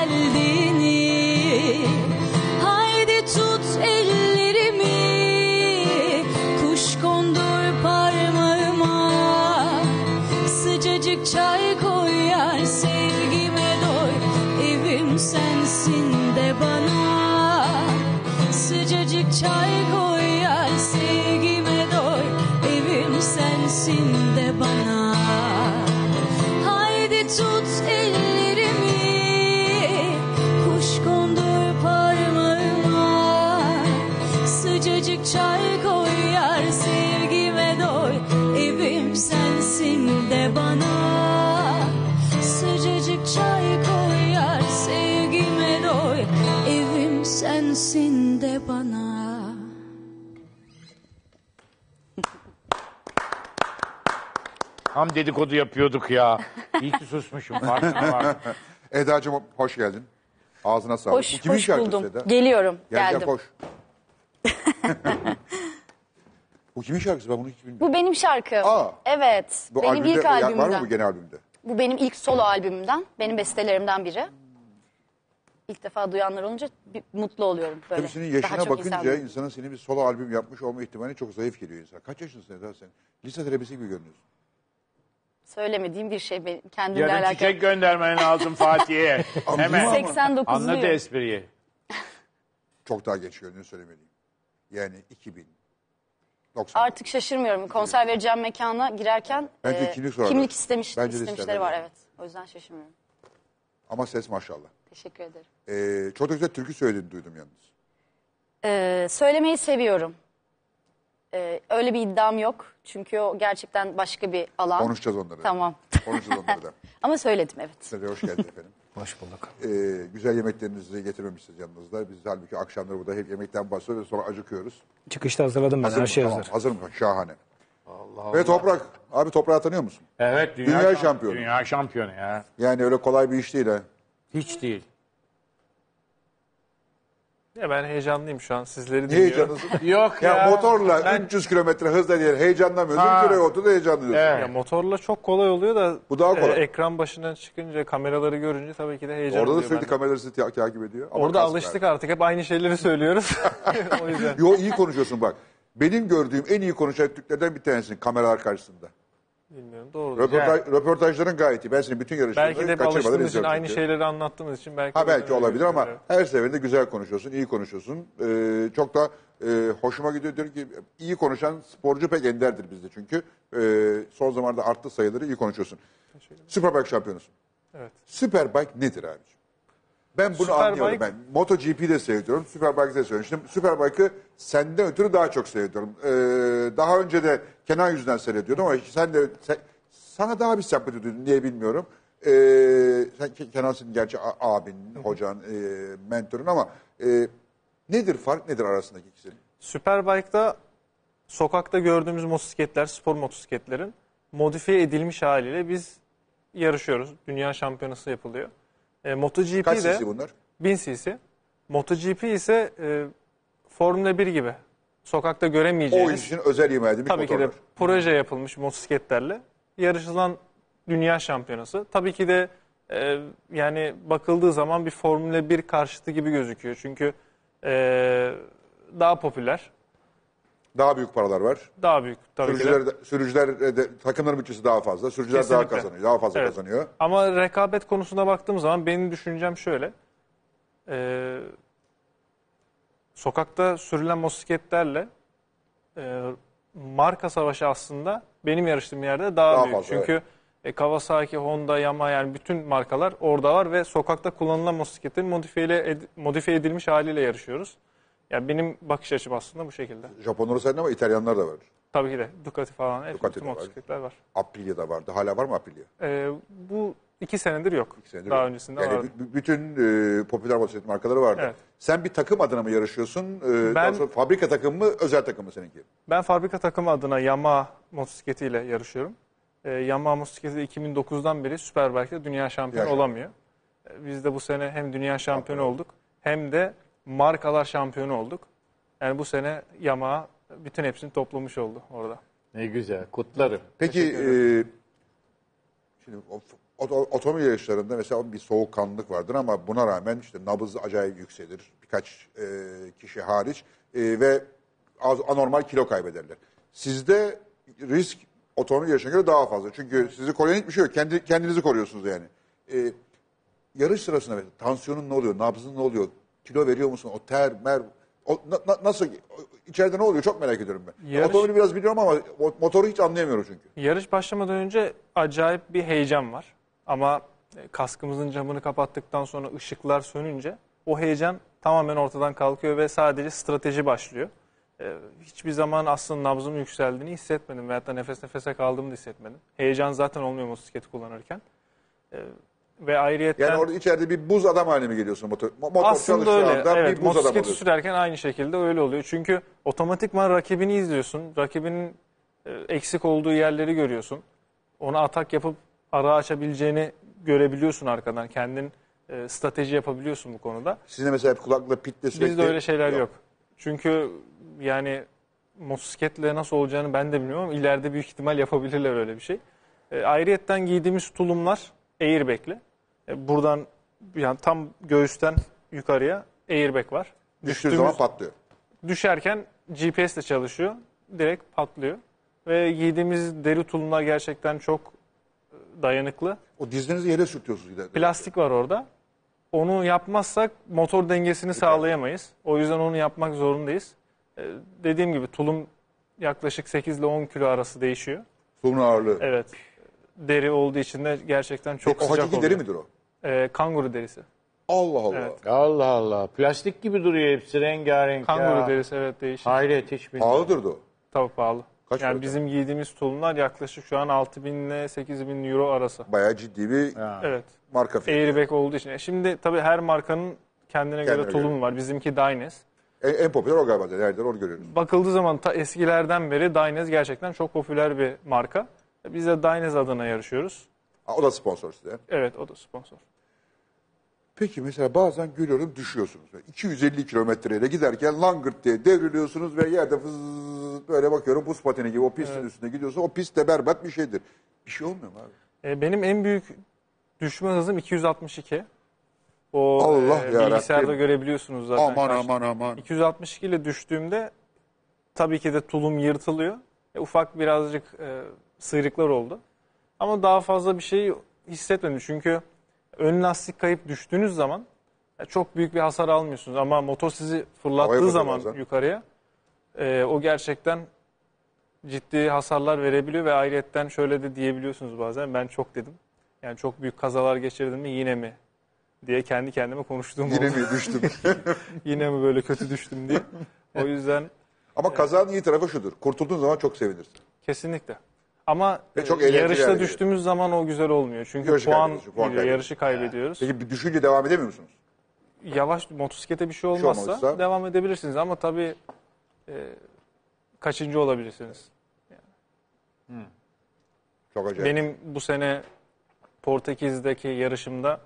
tam dedikodu yapıyorduk ya. İyi ki susmuşum. Farkına vardım. Eda'cığım hoş geldin. Ağzına sağlık. Hoş, Bu kimin hoş buldum. Eda? Geliyorum. Gel, geldim. Gel, hoş. Bu kimin şarkısı? Ben bunu hiç bilmiyorum. Bu benim şarkım. Aa. evet. Bu benim ilk albümümden. Var mı bu genel albümde? Bu benim ilk solo albümümden. Benim bestelerimden biri. İlk defa duyanlar olunca bir, mutlu oluyorum böyle. Tabii senin yaşına bakınca insanın senin bir solo albüm yapmış olma ihtimali çok zayıf geliyor insan. Kaç yaşındasın Eda sen? Lise talebesi gibi görünüyorsun söylemediğim bir şey benim kendimle Yarın çiçek göndermen lazım Fatih'e. Hemen. 89'luyum. Anlat espriyi. Çok daha geç gördüğünü söylemeliyim. Yani 2000. 90. Artık şaşırmıyorum. Konser vereceğim mekana girerken Bence e, kimlik kimlik istemiş, Bence de istemişleri var evet. O yüzden şaşırmıyorum. Ama ses maşallah. Teşekkür ederim. Ee, çok da güzel türkü söylediğini duydum yalnız. Ee, söylemeyi seviyorum. Ee, öyle bir iddiam yok. Çünkü o gerçekten başka bir alan. Konuşacağız onları. Tamam. Konuşacağız onları da. Ama söyledim evet. Size hoş geldiniz efendim. Hoş bulduk. Ee, güzel yemeklerinizi getirmemişsiniz yanınızda. Biz halbuki akşamları burada hep yemekten başlıyoruz ve sonra acıkıyoruz. Çıkışta hazırladım ben hazır her şey hazır. Tamam, hazır mı? Şahane. Allah Allah. Ve Toprak. Abi Toprağı tanıyor musun? Evet dünya, Dünya şampiyonu. Dünya şampiyonu ya. Yani öyle kolay bir iş değil ha. Hiç değil. Ya ben heyecanlıyım şu an sizleri dinliyorum. Heyecanınız- Yok ya. Ya, motorla Ben- 300 kilometre hızla diye heyecanlanmıyorsun. Ha. Kiloya oturdu heyecanlanıyorsun. Evet. Ya motorla çok kolay oluyor da Bu daha ee, kolay. ekran başından çıkınca kameraları görünce tabii ki de heyecanlıyım. Orada da sürekli kameraları sizi takip ediyor. Ama Orada alıştık verdi. artık hep aynı şeyleri söylüyoruz. o yüzden. Yo iyi konuşuyorsun bak. Benim gördüğüm en iyi konuşan Türklerden bir tanesin kameralar karşısında. Bilmiyorum doğru. Röportaj, yani. Röportajların gayet iyi. Ben senin bütün yarışmalarını Belki de alıştığınız için aynı diye. şeyleri anlattığımız için belki. Ha belki olabilir ama her seferinde güzel konuşuyorsun, iyi konuşuyorsun. Ee, çok da e, hoşuma gidiyor. Diyor ki iyi konuşan sporcu pek enderdir bizde çünkü. E, son zamanlarda arttı sayıları iyi konuşuyorsun. Superbike şampiyonusun. Evet. Superbike nedir abiciğim? Ben bunu Superbike... anlıyorum ben. MotoGP'yi de seviyorum, Superbike'i de seviyorum. Şimdi Superbike'ı senden ötürü daha çok seviyorum. Ee, daha önce de Kenan yüzünden seyrediyordum ama sen de sen, sana daha bir sempati duydum diye bilmiyorum. Ee, sen Kenan gerçi abin, hocan, e, mentorun ama e, nedir fark nedir arasındaki ikisinin? Superbike'da sokakta gördüğümüz motosikletler, spor motosikletlerin modifiye edilmiş haliyle biz yarışıyoruz. Dünya şampiyonası yapılıyor. E, MotoGP Kaç de... bunlar? 1000 cc. MotoGP ise e, Formula 1 gibi sokakta O göremeyeceğiniz için özel imal edilmiş tabii ki de proje yapılmış motosikletlerle yarışılan dünya şampiyonası. Tabii ki de e, yani bakıldığı zaman bir Formula 1 karşıtı gibi gözüküyor. Çünkü e, daha popüler, Daha büyük paralar var. daha büyük tabii ki de. Sürücüler, de, sürücüler takımların bütçesi daha fazla. Sürücüler daha Kesinlikle. kazanıyor. Daha fazla Evet. kazanıyor. Ama rekabet konusunda baktığım zaman benim düşüncem şöyle. Ee, sokakta sürülen motosikletlerle e, marka savaşı aslında benim yarıştığım yerde daha, daha büyük. Fazla, Çünkü evet. e, Kawasaki, Honda, Yamaha yani bütün markalar orada var ve sokakta kullanılan motosikletin modifiye, ed modifiye edilmiş haliyle yarışıyoruz. Yani benim bakış açım aslında bu şekilde. Japonları saydın ama İtalyanlar da var. Tabii ki de. Ducati falan. Ducati bütün motosikletler var. var. Aprilia da vardı. Hala var mı Aprilia? Ee, bu İki senedir yok. İki senedir Daha yok. öncesinde yani vardı. Bütün e, popüler motosiklet markaları vardı. Evet. Sen bir takım adına mı yarışıyorsun? E, ben, sonra fabrika takımı mı, özel takım mı seninki? Ben fabrika takımı adına Yamaha motosikletiyle yarışıyorum. E, Yamaha motosikleti 2009'dan beri Superbike'de dünya şampiyonu olamıyor. E, biz de bu sene hem dünya şampiyonu Anladım. olduk hem de markalar şampiyonu olduk. Yani bu sene Yamaha bütün hepsini toplamış oldu orada. Ne güzel, kutlarım. Peki, e, şimdi otomobil yarışlarında mesela bir soğukkanlılık vardır ama buna rağmen işte nabız acayip yükselir birkaç e, kişi hariç e, ve az, anormal kilo kaybederler. Sizde risk otomobil yarışına göre daha fazla. Çünkü sizi koruyan hiçbir şey yok. Kendi, kendinizi koruyorsunuz yani. E, yarış sırasında mesela, tansiyonun ne oluyor, nabzın ne oluyor, kilo veriyor musun, o ter, mer, o, na, na, nasıl, içeride ne oluyor çok merak ediyorum ben. Yarış, Otomobili biraz biliyorum ama motoru hiç anlayamıyorum çünkü. Yarış başlamadan önce acayip bir heyecan var. Ama e, kaskımızın camını kapattıktan sonra ışıklar sönünce o heyecan tamamen ortadan kalkıyor ve sadece strateji başlıyor. E, hiçbir zaman aslında nabzımın yükseldiğini hissetmedim veyahut da nefes nefese kaldığımı da hissetmedim. Heyecan zaten olmuyor motosikleti kullanırken. E, ve ayrıyetten... Yani orada içeride bir buz adam haline mi geliyorsun? Motor, motor aslında öyle. Evet, bir buz motosikleti adam sürerken aynı şekilde öyle oluyor. Çünkü otomatikman rakibini izliyorsun. Rakibinin eksik olduğu yerleri görüyorsun. Ona atak yapıp ara açabileceğini görebiliyorsun arkadan. Kendin e, strateji yapabiliyorsun bu konuda. Sizin mesela hep kulakla pitle sürekli... Bizde öyle şeyler yok. yok. Çünkü yani mosikletle nasıl olacağını ben de bilmiyorum İleride büyük ihtimal yapabilirler öyle bir şey. E, ayrıyetten giydiğimiz tulumlar airbag'li. E, buradan yani tam göğüsten yukarıya airbag var. Düştüğü zaman patlıyor. Düşerken GPS de çalışıyor. Direkt patlıyor. Ve giydiğimiz deri tulumlar gerçekten çok dayanıklı. O dizlerinizi yere sürtüyorsunuz giderken. Plastik var orada. Onu yapmazsak motor dengesini sağlayamayız. O yüzden onu yapmak zorundayız. Ee, dediğim gibi tulum yaklaşık 8 ile 10 kilo arası değişiyor. Tulumun ağırlığı. Evet. Deri olduğu için de gerçekten çok o sıcak oluyor. oluyor. deri midir o? Ee, kanguru derisi. Allah Allah. Evet. Allah Allah. Plastik gibi duruyor hepsi rengarenk Kanguru ya. derisi evet değişiyor. Hayret hiç bilmiyorum. Şey. Pahalıdır da o. Tabii pahalı. Kaç yani para? bizim giydiğimiz tulumlar yaklaşık şu an 6 bin ile 8 bin euro arası. Bayağı ciddi bir Ha. Evet. marka fiyatı. Airbag olduğu için. E şimdi tabii her markanın kendine, Kendine göre tulum var. Bizimki Dynes. En, en popüler o galiba. Nereden onu görüyoruz. Bakıldığı zaman ta eskilerden beri Dynes gerçekten çok popüler bir marka. Biz de Dynes adına yarışıyoruz. Ha, O da sponsor size. Evet o da sponsor. Peki mesela bazen görüyorum düşüyorsunuz. 250 kilometreyle giderken langırt diye devriliyorsunuz ve yerde fızz böyle bakıyorum buz pateni gibi o pistin evet. üstüne gidiyorsun. O pist de berbat bir şeydir. Bir şey olmuyor mu abi? E, benim en büyük düşme hızım 262. O Allah e, bilgisayarda görebiliyorsunuz zaten. Aman karşı. aman aman. 262 ile düştüğümde tabii ki de tulum yırtılıyor. E, ufak birazcık e, sıyrıklar oldu. Ama daha fazla bir şey hissetmedim çünkü ön lastik kayıp düştüğünüz zaman e, çok büyük bir hasar almıyorsunuz ama motor sizi fırlattığı zaman bazen. yukarıya e, o gerçekten ciddi hasarlar verebiliyor ve ayrıyetten şöyle de diyebiliyorsunuz bazen ben çok dedim. Yani çok büyük kazalar geçirdim mi yine mi diye kendi kendime konuştuğum Yine oldu. mi düştüm? yine mi böyle kötü düştüm diye. O yüzden Ama e, kazanın iyi tarafı şudur. Kurtulduğun zaman çok sevinirsin. kesinlikle. Ama Ve e, çok yarışta yani. düştüğümüz zaman o güzel olmuyor. Çünkü Yarışı puan, puan gidiyor, yarışı kaybediyoruz. Peki bir düşünce devam edemiyor musunuz? Yavaş motosiklete bir şey şey olmazsa, devam edebilirsiniz ama tabii e, kaçıncı olabilirsiniz? Hmm. Çok acayip. Benim bu sene Portekiz'deki yarışımda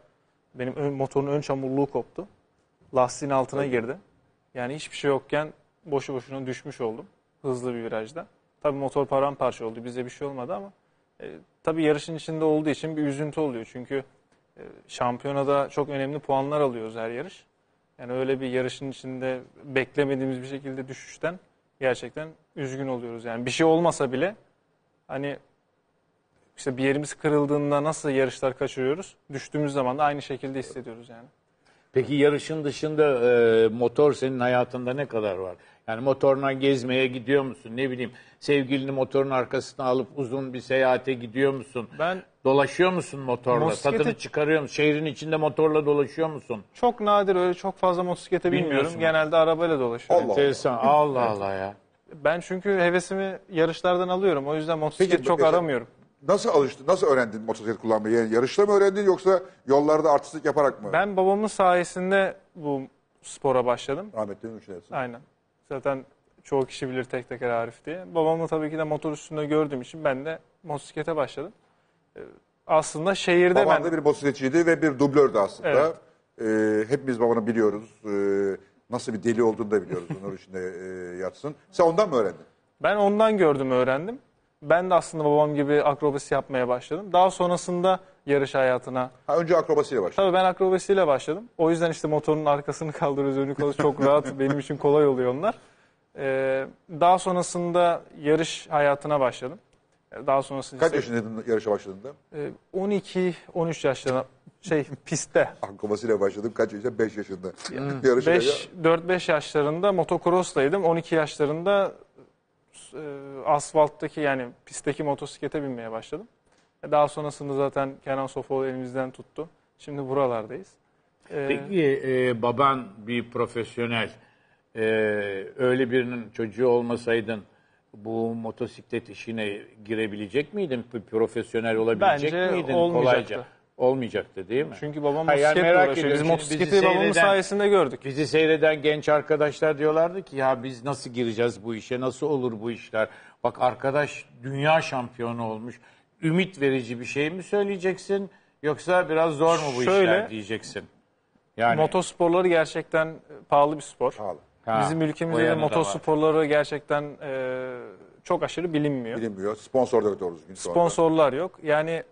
benim ön, motorun ön çamurluğu koptu. Lastiğin altına girdi. Yani hiçbir şey yokken boşu boşuna düşmüş oldum hızlı bir virajda. Tabii motor paramparça oldu. Bize bir şey olmadı ama e, tabii yarışın içinde olduğu için bir üzüntü oluyor. Çünkü e, şampiyonada çok önemli puanlar alıyoruz her yarış. Yani öyle bir yarışın içinde beklemediğimiz bir şekilde düşüşten gerçekten üzgün oluyoruz. Yani bir şey olmasa bile hani işte bir yerimiz kırıldığında nasıl yarışlar kaçırıyoruz? Düştüğümüz zaman da aynı şekilde hissediyoruz yani. Peki yarışın dışında e, motor senin hayatında ne kadar var? Yani motoruna gezmeye gidiyor musun? Ne bileyim sevgilini motorun arkasına alıp uzun bir seyahate gidiyor musun? Ben dolaşıyor musun motorla? Motosiklete- Tadını çıkarıyor musun? Şehrin içinde motorla dolaşıyor musun? Çok nadir öyle çok fazla motosiklete binmiyorum. Bilmiyorsun. Genelde arabayla dolaşıyorum. Allah. Enteresan. Allah Allah ya. Ben çünkü hevesimi yarışlardan alıyorum. O yüzden motosiklet Peki, çok peki. aramıyorum. Nasıl alıştın, nasıl öğrendin motosiklet kullanmayı? Yani yarışla mı öğrendin yoksa yollarda artistlik yaparak mı? Ben babamın sayesinde bu spora başladım. Rahmetli Ömür Aynen. Zaten çoğu kişi bilir tek teker Arif diye. Babamla tabii ki de motor üstünde gördüğüm için ben de motosiklete başladım. Ee, aslında şehirde Babam ben... da bir motosikletçiydi ve bir dublördü aslında. Evet. Ee, hepimiz babanı biliyoruz. Ee, nasıl bir deli olduğunu da biliyoruz. Nur içinde e, yatsın. Sen ondan mı öğrendin? Ben ondan gördüm öğrendim. Ben de aslında babam gibi akrobasi yapmaya başladım. Daha sonrasında yarış hayatına. Ha, önce akrobasiyle başladım. Tabii ben akrobasiyle başladım. O yüzden işte motorun arkasını kaldırıyoruz, önü kalır çok rahat. benim için kolay oluyor onlar. Ee, daha sonrasında yarış hayatına başladım. Ee, daha sonrasında Kaç ise, yaşındaydın yarışa başladığında? E, ee, 12-13 yaşlarına şey pistte. Akrobasiyle başladım kaç yaşında? 5 yaşında. 4-5 hmm. yaşlarında motocross'taydım. 12 yaşlarında e, asfalttaki yani pistteki motosiklete binmeye başladım. Daha sonrasında zaten Kenan Sofoğlu elimizden tuttu. Şimdi buralardayız. Ee, Peki e, baban bir profesyonel. E, öyle birinin çocuğu olmasaydın bu motosiklet işine girebilecek miydin? Profesyonel olabilecek bence miydin? Olmayacaktı. Kolayca. Olmayacaktı değil mi? Çünkü babam motosikletle uğraşıyor. Biz motosikleti babamın sayesinde gördük. Bizi seyreden genç arkadaşlar diyorlardı ki ya biz nasıl gireceğiz bu işe? Nasıl olur bu işler? Bak arkadaş dünya şampiyonu olmuş ümit verici bir şey mi söyleyeceksin yoksa biraz zor mu bu Şöyle, işler diyeceksin? Yani motosporları gerçekten e, pahalı bir spor. Pahalı. Ha, Bizim ülkemizde de da var. motosporları gerçekten e, çok aşırı bilinmiyor. Bilinmiyor. Sponsor da yok doğru düzgün. Sponsorlar yok. Yani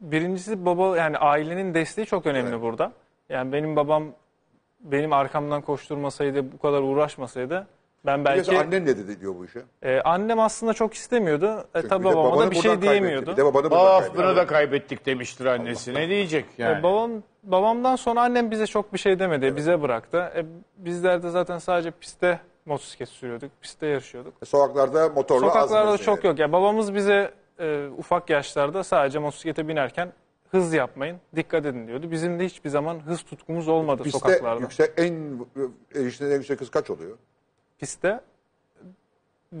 birincisi baba yani ailenin desteği çok önemli burada. Yani benim babam benim arkamdan koşturmasaydı bu kadar uğraşmasaydı ben belki... Biliyorsun annen ne dedi diyor bu işe. E, annem aslında çok istemiyordu. E, Çünkü tabi bir de da bir şey diyemiyordu. kaybetti. Bir de babanı buradan da kaybettik demiştir annesi. Ne diyecek e, yani? E, babam babamdan sonra annem bize çok bir şey demedi. Bize bıraktı. E, bizler de zaten sadece pistte motosiklet sürüyorduk. Pistte yarışıyorduk. E, sokaklarda motorla Sokaklarda da azmıyor çok yok. Yani babamız bize e, ufak yaşlarda sadece motosiklete binerken hız yapmayın, dikkat edin diyordu. Bizim de hiçbir zaman hız tutkumuz olmadı Piste sokaklarda. yüksek, en, e, en yüksek hız kaç oluyor? Piste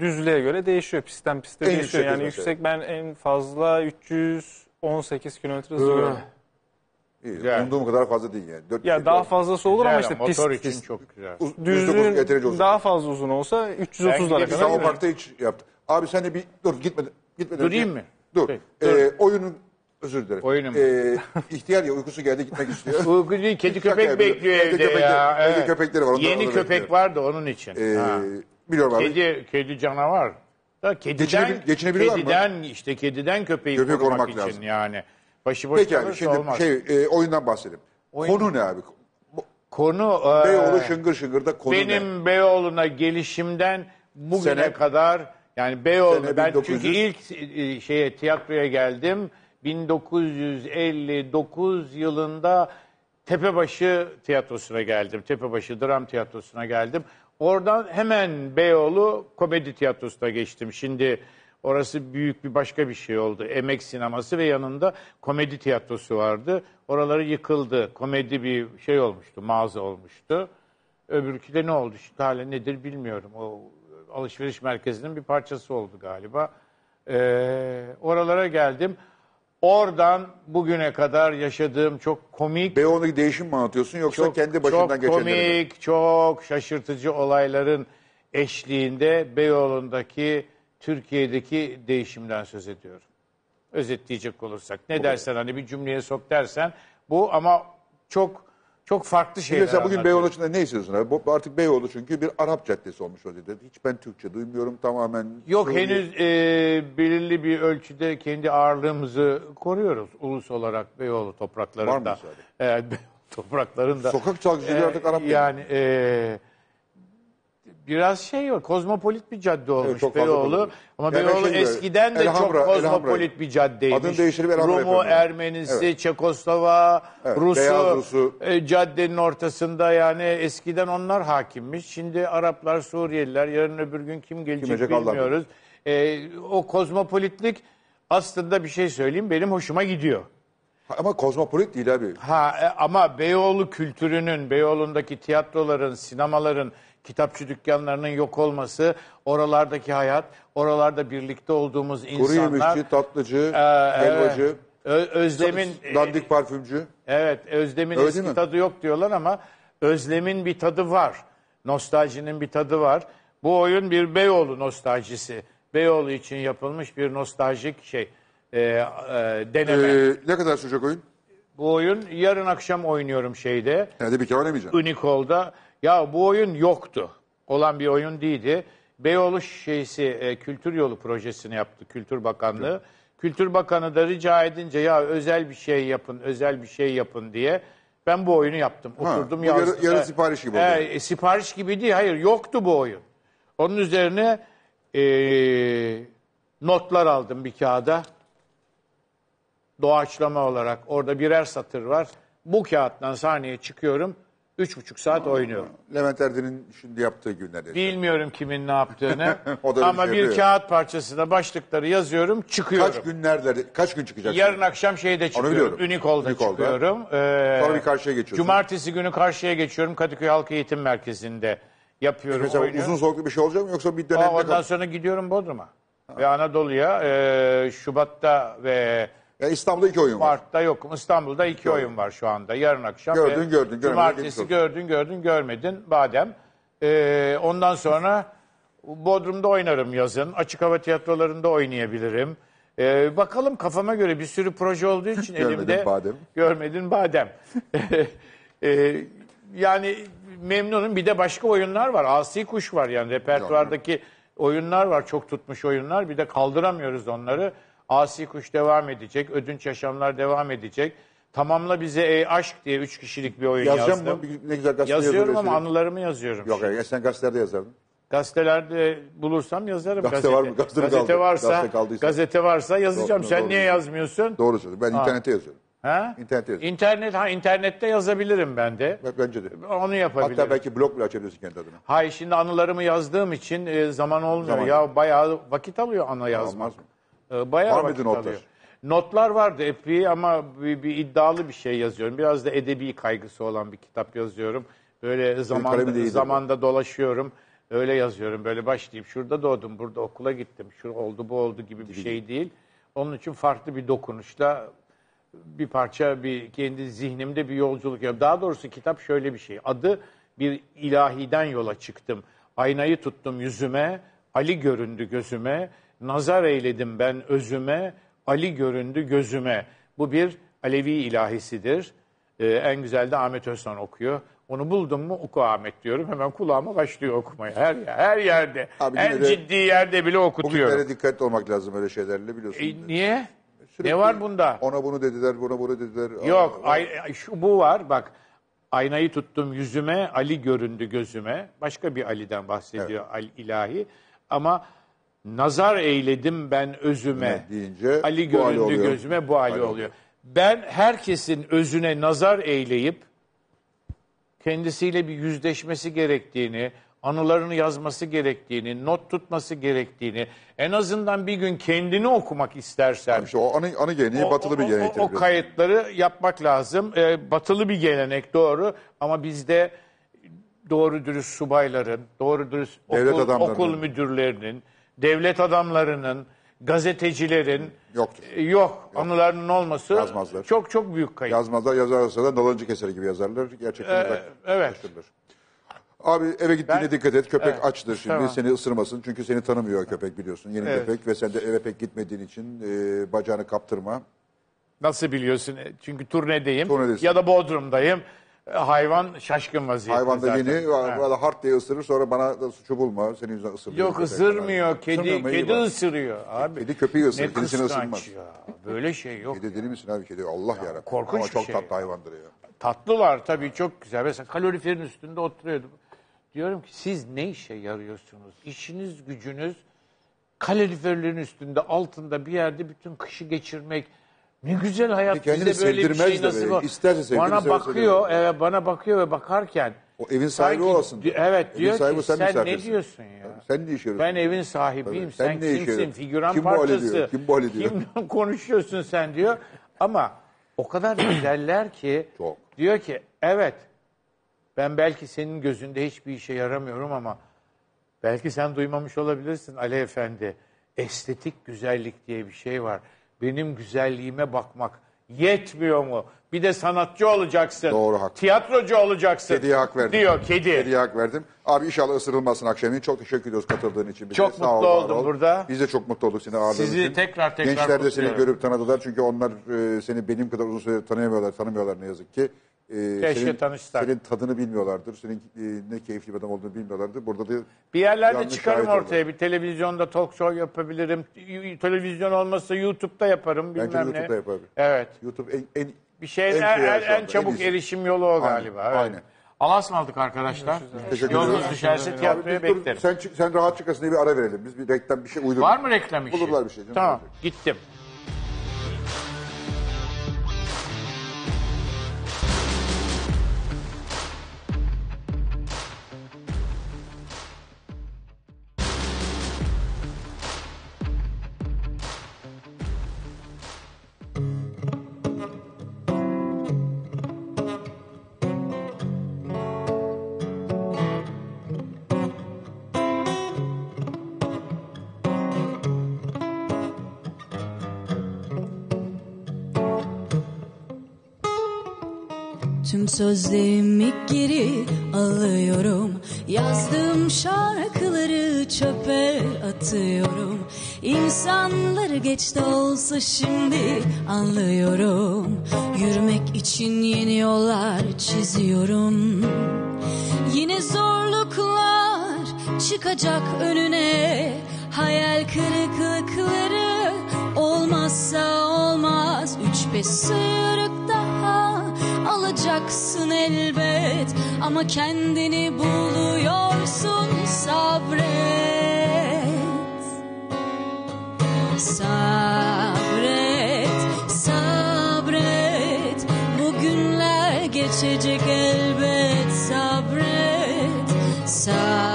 düzlüğe göre değişiyor. Pistten piste En değişiyor. yüksek Yani hız mesela. yüksek ben en fazla 318 kilometre hızı gördüm. İyi. Yani. Umduğum kadar fazla değil yani. 4 Ya daha fazlası olur ama Güzel, işte pist motor için çok güzel. düzlüğün yeterince olacak. daha fazla uzun olsa 330'lara Biz kadar. Gustavo gider. Park'ta hiç yaptı. Abi sen de bir dur gitmeden. gitmeden Durayım önce- mı? Dur. Peki, Ee, oyunun özür dilerim. Oyunu Ee, ihtiyar ya uykusu geldi gitmek istiyor. Uyku değil, kedi köpek yani, bekliyor evde köpekleri, ya. Evde evet. köpekleri var. Ondan Yeni köpek bekliyor. var da onun için. Ee, biliyorum abi. Kedi, kedi canavar. Da kediden, Geçineb geçinebiliyorlar kediden, mı? işte kediden köpeği Köpek korumak, korumak için lazım. yani. Başı boş Peki yani şimdi olmaz. şey e, oyundan bahsedelim. Oyun. Konu ne abi? Konu... E, Beyoğlu şıngır şıngırda konu benim ne? Beyoğlu'na gelişimden bugüne Sene, kadar yani Beyoğlu ben 1900... çünkü ilk e, şeye tiyatroya geldim. 1959 yılında Tepebaşı Tiyatrosu'na geldim. Tepebaşı Dram Tiyatrosu'na geldim. Oradan hemen Beyoğlu Komedi Tiyatrosu'na geçtim. Şimdi orası büyük bir başka bir şey oldu. Emek sineması ve yanında komedi tiyatrosu vardı. Oraları yıkıldı. Komedi bir şey olmuştu, mağaza olmuştu. Öbürkü de ne oldu? Şimdi hala nedir bilmiyorum. O alışveriş merkezinin bir parçası oldu galiba. Ee, oralara geldim. Oradan bugüne kadar yaşadığım çok komik, Beyoğlu'ndaki değişim mi anlatıyorsun yoksa çok, kendi başından çok geçenleri mi? komik, çok şaşırtıcı olayların eşliğinde Beyoğlu'ndaki Türkiye'deki değişimden söz ediyorum. Özetleyecek olursak ne dersen hani bir cümleye sok dersen bu ama çok çok farklı şeyler. Mesela bugün anlatıyor. Beyoğlu'nda ne istiyorsun abi? Artık Beyoğlu çünkü bir Arap caddesi olmuş dedi. Hiç ben Türkçe duymuyorum tamamen. Yok Türkiye... henüz e, belirli bir ölçüde kendi ağırlığımızı koruyoruz ulus olarak Beyoğlu topraklarında. Var mı müsaade? Beyoğlu topraklarında. Sokak çalgıcıları e, artık Arap Yani e, biraz şey var, Kozmopolit bir cadde olmuş çok Beyoğlu. Ama Yani Beyoğlu şey eskiden de Elhamra, çok kozmopolit Elhamra. bir caddeymiş. Adını değiştirip Elhamra Rumu, yapıyorlar. Ermenisi, Çekoslovak, Evet, Rusu, Rusu. e, caddenin ortasında yani eskiden onlar hakimmiş. Şimdi Araplar, Suriyeliler, yarın öbür gün kim gelecek gelecek bilmiyoruz. E, o kozmopolitlik aslında bir şey söyleyeyim benim hoşuma gidiyor. Ama kozmopolit değil abi. Ha e, ama Beyoğlu kültürünün, Beyoğlu'ndaki tiyatroların, sinemaların kitapçı dükkanlarının yok olması, oralardaki hayat, oralarda birlikte olduğumuz Kuru insanlar. yemişçi, tatlıcı, Ee, helvacı, Ö- Özlem'in dandik e, parfümcü. Evet, özlemin Öyle eski mi? tadı yok diyorlar ama özlemin bir tadı var. Nostaljinin bir tadı var. Bu oyun bir Beyoğlu nostaljisi. Beyoğlu için yapılmış bir nostaljik şey e, e, deneme. Ee, ne kadar sürecek oyun? Bu oyun yarın akşam oynuyorum şeyde. Herhalde bir kere oynamayacağım. Unicol'da. Ya bu oyun yoktu. Olan bir oyun değildi. Beyoğlu şeysi e, Kültür Yolu projesini yaptı Kültür Bakanlığı. Evet. Kültür Bakanı da rica edince ya özel bir şey yapın, özel bir şey yapın diye ben bu oyunu yaptım. Oturdum ha, yazdım. Yarı, yarı e, sipariş gibi oldu. E, e, sipariş gibi değil. Hayır yoktu bu oyun. Onun üzerine e, notlar aldım bir kağıda. Doğaçlama olarak orada birer satır var. Bu kağıttan sahneye çıkıyorum Üç buçuk saat oynuyorum. Levent Erdin'in şimdi yaptığı günler. Bilmiyorum kimin ne yaptığını. o da öyle Ama şey bir kağıt parçasına başlıkları yazıyorum, çıkıyorum. Kaç günlerde, kaç gün çıkacak? Yarın akşam şeyde çıkıyorum. biliyorum. Unikol'da Unikol'da. çıkıyorum. Ee, Sonra bir karşıya geçiyorsun. Cumartesi günü karşıya geçiyorum. Kadıköy Halk Eğitim Merkezi'nde yapıyorum, e Mesela oynuyorum. uzun soluklu bir şey olacak mı yoksa bir Aa, dönemde Ondan kal- sonra gidiyorum Bodrum'a. Ve Anadolu'ya e, Şubat'ta ve ya İstanbul'da iki oyun var. Mart'ta yokum. İstanbul'da iki Gördüm. oyun var şu anda. Yarın akşam. Gördün ve gördün. Cumartesi gördün gördün görmedin. Badem. Ee, ondan sonra Bodrum'da oynarım yazın. Açık hava tiyatrolarında oynayabilirim. Ee, bakalım kafama göre bir sürü proje olduğu için görmedin Badem. Görmedin badem. ee, yani memnunum. Bir de başka oyunlar var. Asi Kuş var yani repertuardaki oyunlar var. Çok tutmuş oyunlar. Bir de kaldıramıyoruz onları. Asi Kuş devam edecek, Ödünç Yaşamlar devam edecek. Tamamla bize ey aşk diye üç kişilik bir oyun Yazacağım yazdım. Yazacağım mı? Ne güzel gazetede Yazıyorum ama anılarımı yazıyorum. Yok, ya, sen gazetelerde yazardın. Gazetelerde bulursam yazarım. Gazete, gazete. var mı? Gazete, gazete kaldı. varsa, gazete, gazete varsa yazacağım. Doğru, sen doğru. niye yazmıyorsun? Doğru söylüyorsun. Ben ha. internette yazıyorum. Ha? İnternette yazıyorum. İnternet, ha, internette yazabilirim ben de. Bence de. Onu yapabilirim. Hatta belki blog bile açabilirsin kendi adına. Hayır şimdi anılarımı yazdığım için e, zaman olmuyor. Zaman ya bayağı vakit alıyor ana yazmak. Olmaz mı? Ee, bayağı Var mıydı notlar? Notlar vardı epey ama bir, bir iddialı bir şey yazıyorum. Biraz da edebi kaygısı olan bir kitap yazıyorum. Böyle kalemi de zamanda, zamanda dolaşıyorum. Öyle yazıyorum. Böyle başlayıp şurada doğdum, burada okula gittim. Şu oldu, bu oldu gibi bir şey değil. Onun için farklı bir dokunuşla bir parça bir kendi zihnimde bir yolculuk yapıyorum. Daha doğrusu kitap şöyle bir şey. Adı bir ilahiden yola çıktım. Aynayı tuttum yüzüme, Ali göründü gözüme. Nazar eyledim ben özüme, Ali göründü gözüme. Bu bir Alevi ilahisidir. Ee, en güzel de Ahmet Özhan okuyor. Onu buldum mu oku Ahmet diyorum. Hemen kulağıma başlıyor okumaya. Her yer, her yerde. Abi en ciddi yerde bile okutuyorum. Bugünlere dikkatli olmak lazım öyle şeylerle biliyorsun. E, niye? Sürekli ne var bunda? Ona bunu dediler, buna bunu dediler. Yok, ay, şu bu var bak. Aynayı tuttum yüzüme, Ali göründü gözüme. Başka bir Ali'den bahsediyor evet. Ali ilahi. Ama Nazar eyledim ben özüme. Deyince, Ali göründü hali gözüme bu hali, hali oluyor. Ben herkesin özüne nazar eyleyip kendisiyle bir yüzleşmesi gerektiğini, anılarını yazması gerektiğini, not tutması gerektiğini, en azından bir gün kendini okumak istersen. Yani işte o anı, anı geleneği o, batılı o, bir gelenek. O, o kayıtları yapmak lazım. Ee, batılı bir gelenek doğru ama bizde doğru dürüst subayların, doğru dürüst okul, okul müdürlerinin, devlet adamlarının, gazetecilerin Yoktur. e, yok, anılarının olması Yazmazlar. çok çok büyük kayıp. Yazmazlar yazarsa da dalancı keseri gibi yazarlar. Gerçekten Ee, evet. uzaklaştırılır. Abi eve gittiğine Ben- dikkat et. Köpek açtır şimdi. Tamam. Seni ısırmasın. Çünkü seni tanımıyor köpek biliyorsun. Yeni Evet. köpek ve sen de eve pek gitmediğin için e, bacağını kaptırma. Nasıl biliyorsun? E, çünkü turnedeyim Turnedesin. ya da Bodrum'dayım e, hayvan şaşkın vaziyette Hayvan da zaten. beni valla hart diye ısırır sonra bana da suçu bulma. Senin yüzünden ısırmıyor. Yok ısırmıyor. Kedi, Isırmıyor, kedi bak. ısırıyor abi. Kedi köpeği ısırır. Ne Kendisini ısırmaz. ya. Böyle şey yok. Kedi deli misin abi kedi? Allah yarabbim. korkunç Ama çok şey tatlı ya. hayvandır ya. Tatlılar tabii çok güzel. Mesela kaloriferin üstünde oturuyordum. Diyorum ki siz ne işe yarıyorsunuz? İşiniz gücünüz kaloriferlerin üstünde altında bir yerde bütün kışı geçirmek. Ne güzel hayat. Kendini Bizde böyle bir şey nasıl var. İsterse sevdiğini Bana bakıyor, e, bana bakıyor ve bakarken O evin sahibi sanki- olasın. evet, Evin diyor sahibi ki, sen ne diyorsun ya? Tabii, Sen ne iş görüyorsun? ben evin sahibiyim, sen, sen ne işe kimsin, yarıyorsun? figüran Kim bu parçası. diyor, kim bu hale diyor? Kimden konuşuyorsun sen diyor. Ama o kadar güzeller ki Çok. diyor ki evet ben belki senin gözünde hiçbir işe yaramıyorum ama belki sen duymamış olabilirsin Ali Efendi. Estetik güzellik diye bir şey var. Benim güzelliğime bakmak yetmiyor mu? Bir de sanatçı olacaksın. Doğru hak. Tiyatrocu olacaksın. Kediye hak verdim. Diyor kedi. Kediye hak verdim. Abi inşallah ısırılmasın akşamın. Çok teşekkür ediyoruz katıldığın için. Bize. Çok Sağ mutlu ol, oldum ol. burada. Biz de çok mutlu olduk seni ağırladığın Sizi için. tekrar tekrar Gençler de seni görüp tanıdılar. Çünkü onlar e, seni benim kadar uzun süre tanıyamıyorlar, tanımıyorlar ne yazık ki. Ee, Keşke senin, tanışsak. senin tadını bilmiyorlardır. Senin e, ne keyifli bir adam olduğunu bilmiyorlardır. Burada da Bir yerlerde çıkarım şahit ortaya. Bir televizyonda talk show yapabilirim. Y- Televizyon olmazsa YouTube'da yaparım bilmem bence ne. YouTube'da yapar. Evet. YouTube en, en Bir şeyler en, en, şu şey anda, çabuk iyisi. erişim yolu o galiba. evet. aynen. Allah'a ısmarladık arkadaşlar. Yolunuz ederim. düşerse Abi tiyatroya beklerim. sen, sen rahat çıkasın diye bir ara verelim. Biz bir reklam bir şey uydurduk. Var mı reklam işi? Bulurlar bir şey. Tamam gittim. Sözlerimi geri alıyorum Yazdığım şarkıları çöpe atıyorum İnsanlar geç de olsa şimdi anlıyorum Yürümek için yeni yollar çiziyorum Yine zorluklar çıkacak önüne Hayal kırıklıkları olmazsa olmaz Üç beş sıyrık daha alacaksın elbet ama kendini buluyorsun sabret. Sabret, sabret. Bugünler geçecek elbet sabret. Sabret.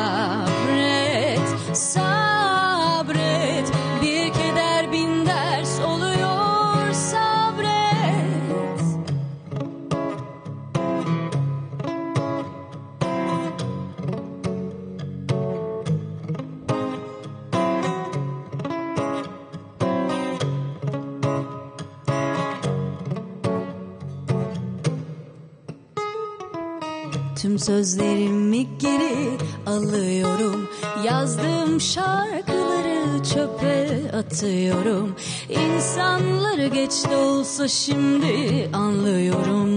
sözlerimi geri alıyorum Yazdığım şarkıları çöpe atıyorum İnsanları geç de olsa şimdi anlıyorum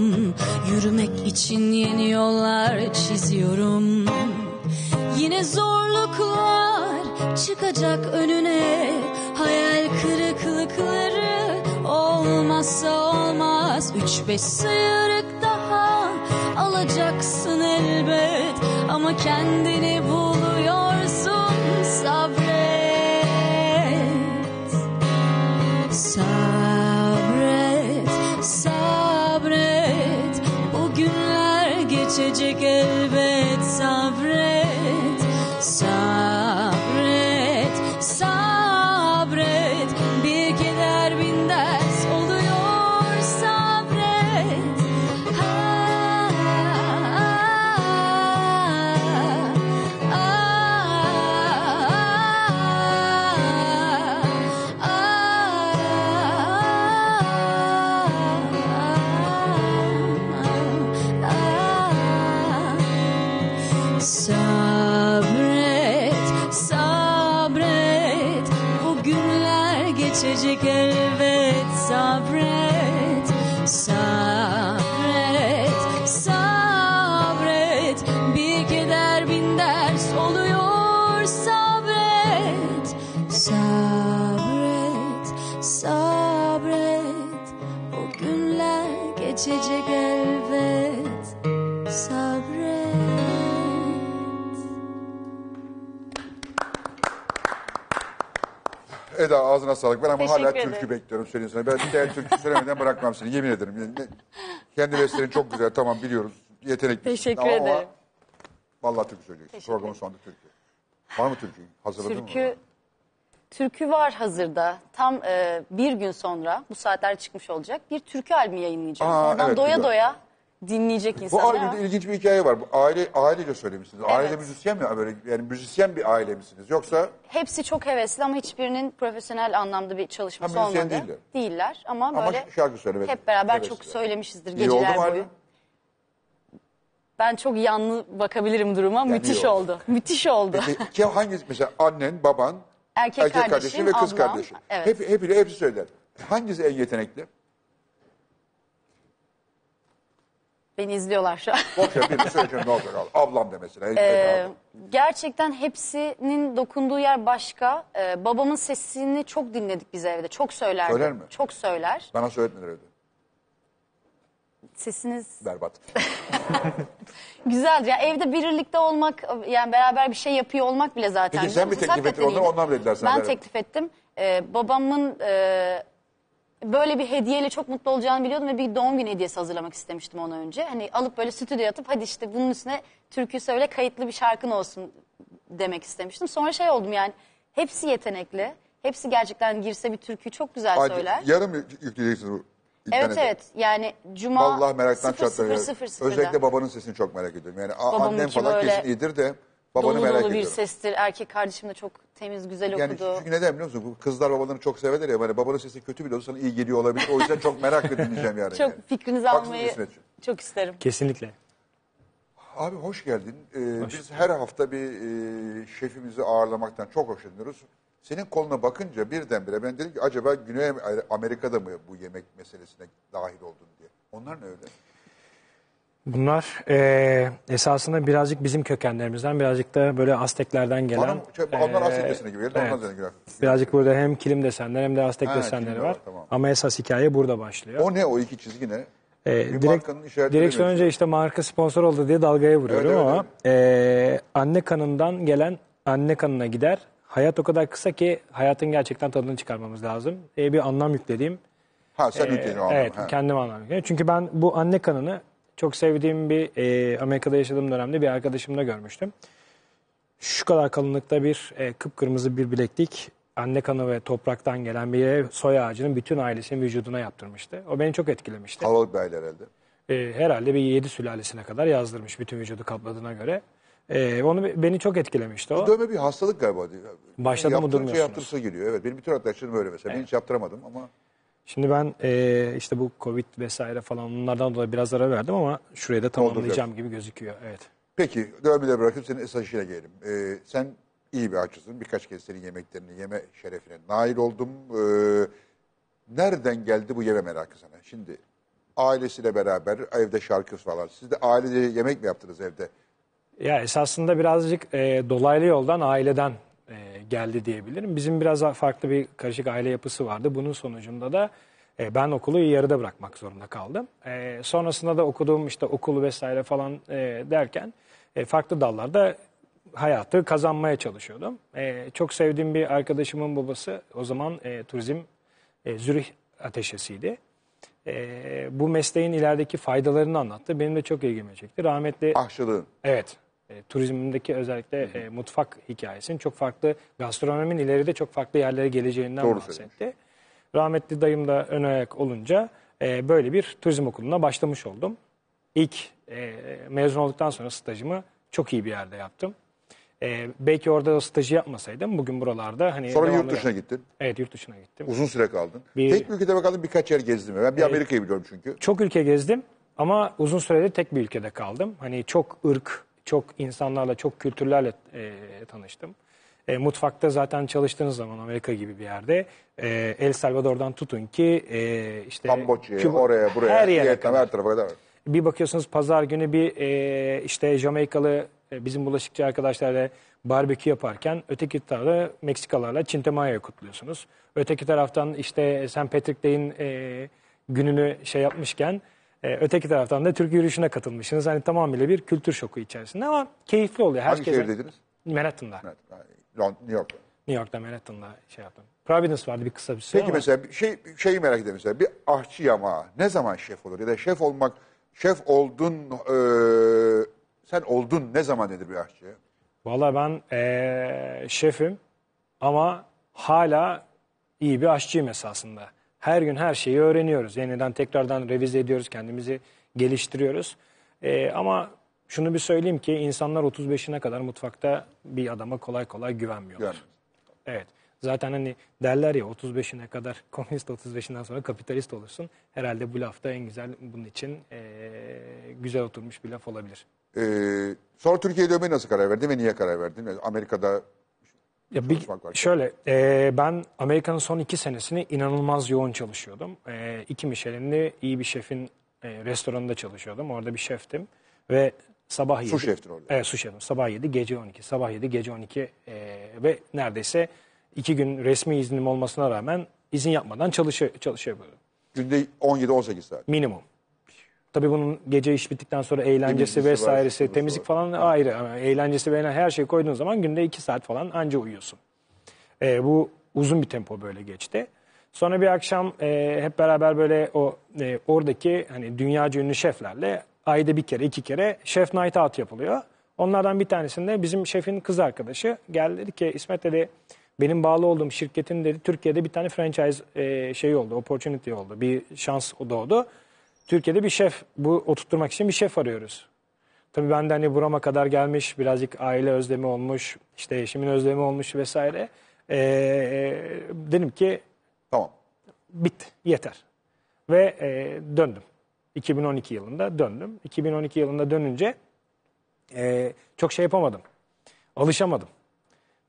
Yürümek için yeni yollar çiziyorum Yine zorluklar çıkacak önüne Hayal kırıklıkları olmazsa olmaz Üç beş sıyrık daha alacaksın ama kendini bul. Eda ağzına sağlık. Ben ama Teşekkür hala ederim. türkü bekliyorum söyleyeyim sana. Ben bir tane türkü söylemeden bırakmam seni. Yemin ederim. kendi besterin çok güzel. Tamam biliyoruz. Yeteneklisin. Teşekkür Ama- ederim. Vallahi türkü söyleyeceksin. Teşekkür Programın ederim. sonunda türkü. Var mı türkü? Hazırladın mı? Türkü Türkü var hazırda. Tam e, bir gün sonra bu saatler çıkmış olacak. Bir türkü albümü yayınlayacağım. Aa, Oradan evet, doya güzel. doya dinleyecek insanlar. Bu insanlar. albümde ilginç bir hikaye var. Bu aile ailece söylemişsiniz. Aile Evet. müzisyen mi böyle yani müzisyen bir aile misiniz yoksa Hepsi çok hevesli ama hiçbirinin profesyonel anlamda bir çalışması Ha, olmadı. değiller. Değiller ama, Ama böyle şarkı söylemek hep beraber çok hevesli. söylemişizdir iyi oldu geceler mu boyu. Ben çok yanlı bakabilirim duruma. Müthiş oldu. oldu. Müthiş oldu. Peki, Kim hangi mesela annen, baban, erkek, Erkek kardeşi kardeşim, ve kız ablam. kardeşi. Evet. Hep, hepsi hepsi söyler. Hangisi en yetenekli? Beni izliyorlar şu an. Boşver birini söyleyeceğim ne olur al. Ablam demesine. Ee, gerçekten hepsinin dokunduğu yer başka. Ee, babamın sesini çok dinledik biz evde. Çok söylerdi. Söyler mi? Çok söyler. Bana söyletmediler öyle. Sesiniz Berbat. güzeldi. Ya evde birlikte olmak yani beraber bir şey yapıyor olmak bile zaten. Peki sen mi teklif ettin onları Onlar mı dediler sana? Ben teklif ettim. Ee, babamın e, böyle bir hediyeyle çok mutlu olacağını biliyordum ve bir doğum günü hediyesi hazırlamak istemiştim ona önce. Hani alıp böyle stüdyoya atıp hadi işte bunun üstüne türkü söyle kayıtlı bir şarkın olsun demek istemiştim. Sonra şey oldum yani hepsi yetenekli. Hepsi gerçekten girse bir türküyü çok güzel Hadi, söyler. Yarım yük- yükleyeceksiniz bu Evet internete. evet yani cuma Vallahi meraktan 00:00 çatlarım. Özellikle babanın sesini çok merak ediyorum. Yani a- Babamınki annem falan böyle- kesin iyidir de Babanı dolu merak dolu bir ediyorum. sestir. Erkek kardeşim de çok temiz, güzel yani okudu. Çünkü neden biliyor musun? Kızlar babalarını çok severler ya. Böyle hani babanın sesi kötü bile olsa iyi geliyor olabilir. O yüzden çok merakla dinleyeceğim yani. çok yani. fikrinizi almayı çok isterim. Kesinlikle. Abi hoş geldin. Ee, hoş. Biz her hafta bir e, şefimizi ağırlamaktan çok hoşlanıyoruz. Senin koluna bakınca birdenbire ben dedim ki acaba Güney Amerika'da mı bu yemek meselesine dahil oldun diye. Onlar ne öyle? Bunlar e, esasında birazcık bizim kökenlerimizden, birazcık da böyle Azteklerden gelen... Hanım, e, onlar Aztek desene gibi, evet. ondan girer. Birazcık burada hem kilim desenler hem de Aztek ha, desenleri var. var tamam. Ama esas hikaye burada başlıyor. O ne o iki çizgi ne? E, direkt, direkt önce işte marka sponsor oldu diye dalgaya vuruyorum evet, ama E, anne kanından gelen anne kanına gider. Hayat o kadar kısa ki hayatın gerçekten tadını çıkarmamız lazım. E, bir anlam yüklediğim. Ha sen ee, yükledin e, anlamı. Evet ha. kendim anlam yükledim. Çünkü ben bu anne kanını çok sevdiğim bir e, Amerika'da yaşadığım dönemde bir arkadaşımla görmüştüm. Şu kadar kalınlıkta bir e, kıpkırmızı bir bileklik anne kanı ve topraktan gelen bir soy ağacının bütün ailesinin vücuduna yaptırmıştı. O beni çok etkilemişti. Kalabalık bir aile herhalde. E, herhalde bir yedi sülalesine kadar yazdırmış bütün vücudu kapladığına göre. E, onu beni çok etkilemişti o. Bu dövme bir hastalık galiba. Başladı mı şey durmuyorsunuz. Yaptırsa geliyor evet. Benim bütün arkadaşlarım öyle mesela. Evet. Ben hiç yaptıramadım ama... Şimdi ben e, işte bu Covid vesaire falan bunlardan dolayı biraz ara verdim ama şurayı da tamamlayacağım gibi gözüküyor. Evet. Peki dövbeleri bırakıp senin esas işine gelelim. Ee, sen iyi bir açısın. Birkaç kez senin yemeklerini yeme şerefine nail oldum. Ee, nereden geldi bu yeme merakı sana? Şimdi ailesiyle beraber evde şarkı falan. Siz de ailece yemek mi yaptınız evde? Ya esasında birazcık e, dolaylı yoldan aileden e, geldi diyebilirim. Bizim biraz farklı bir karışık aile yapısı vardı. Bunun sonucunda da e, ben okulu yarıda bırakmak zorunda kaldım. E, sonrasında da okuduğum işte okulu vesaire falan e, derken e, farklı dallarda hayatı kazanmaya çalışıyordum. E, çok sevdiğim bir arkadaşımın babası o zaman e, turizm e, Zürih ateşesiydi. E, bu mesleğin ilerideki faydalarını anlattı. Benim de çok ilgimi çekti. Rahmetli... Ahşılığın. Evet e, turizmdeki özellikle e, mutfak hikayesinin çok farklı gastronominin ileride çok farklı yerlere geleceğinden Doğru bahsetti. Söylemiş. Rahmetli dayım da ön ayak olunca e, böyle bir turizm okuluna başlamış oldum. İlk e, mezun olduktan sonra stajımı çok iyi bir yerde yaptım. E, belki orada da stajı yapmasaydım bugün buralarda hani Sonra yurt dışına yap- gittin. Evet yurt dışına gittim. Uzun süre kaldın. Bir, Tek bir ülkede bakalım birkaç yer gezdim. Ben bir e, Amerika'yı biliyorum çünkü. Çok ülke gezdim ama uzun sürede tek bir ülkede kaldım. Hani çok ırk, çok insanlarla, çok kültürlerle e, tanıştım. E, mutfakta zaten çalıştığınız zaman Amerika gibi bir yerde e, El Salvador'dan tutun ki e, işte Kamboçya, Küba, oraya buraya, her yere Vietnam, her tarafa kadar. Bir bakıyorsunuz pazar günü bir e, işte Jamaikalı e, bizim bulaşıkçı arkadaşlarla barbekü yaparken öteki tarafta Meksikalarla Çintemayo'yu kutluyorsunuz. Öteki taraftan işte St. Patrick Day'in e, gününü şey yapmışken e, öteki taraftan da Türk yürüyüşüne katılmışsınız. Hani tamamıyla bir kültür şoku içerisinde ama keyifli oluyor. Herkese... Hangi şehir Manhattan'da. Manhattan, New York'ta. New York'ta Manhattan'da şey yaptım. Providence vardı bir kısa bir süre Peki ama... mesela şey, şeyi merak ediyorum mesela bir ahçı yamağı ne zaman şef olur ya da şef olmak şef oldun e, sen oldun ne zaman nedir bir ahçıya? Valla ben e, şefim ama hala iyi bir aşçıyım esasında. Her gün her şeyi öğreniyoruz. Yeniden tekrardan revize ediyoruz, kendimizi geliştiriyoruz. Ee, ama şunu bir söyleyeyim ki insanlar 35'ine kadar mutfakta bir adama kolay kolay güvenmiyorlar. Güven. Evet. Zaten hani derler ya 35'ine kadar komünist 35'inden sonra kapitalist olursun. Herhalde bu lafta en güzel bunun için e, güzel oturmuş bir laf olabilir. Ee, sonra Türkiye'ye dönmeye nasıl karar verdin ve niye karar verdin? Amerika'da ya bir, Şöyle, e, ben Amerika'nın son iki senesini inanılmaz yoğun çalışıyordum. E, iki Michelin'li iyi bir şefin e, restoranında çalışıyordum. Orada bir şeftim ve sabah yedi. Su şeftin orada. Evet su şefim. Sabah yedi, gece 12. Sabah yedi, gece 12 e, ve neredeyse iki gün resmi iznim olmasına rağmen izin yapmadan çalışıyor, çalışıyor böyle. Günde 17-18 saat. Minimum. Tabii bunun gece iş bittikten sonra eğlencesi Temizlisi vesairesi, var, temizlik var. falan ayrı. Yani eğlencesi ve her şeyi koyduğun zaman günde iki saat falan anca uyuyorsun. E, bu uzun bir tempo böyle geçti. Sonra bir akşam e, hep beraber böyle o e, oradaki hani dünyaca ünlü şeflerle ayda bir kere iki kere şef night out yapılıyor. Onlardan bir tanesinde bizim şefin kız arkadaşı geldi dedi ki İsmet dedi benim bağlı olduğum şirketin dedi Türkiye'de bir tane franchise e, şey oldu opportunity oldu bir şans doğdu. Türkiye'de bir şef, bu oturtturmak için bir şef arıyoruz. Tabii ben de hani burama kadar gelmiş, birazcık aile özlemi olmuş, işte eşimin özlemi olmuş vesaire. Ee, e, dedim ki Tamam. bitti, yeter. Ve e, döndüm. 2012 yılında döndüm. 2012 yılında dönünce e, çok şey yapamadım. Alışamadım.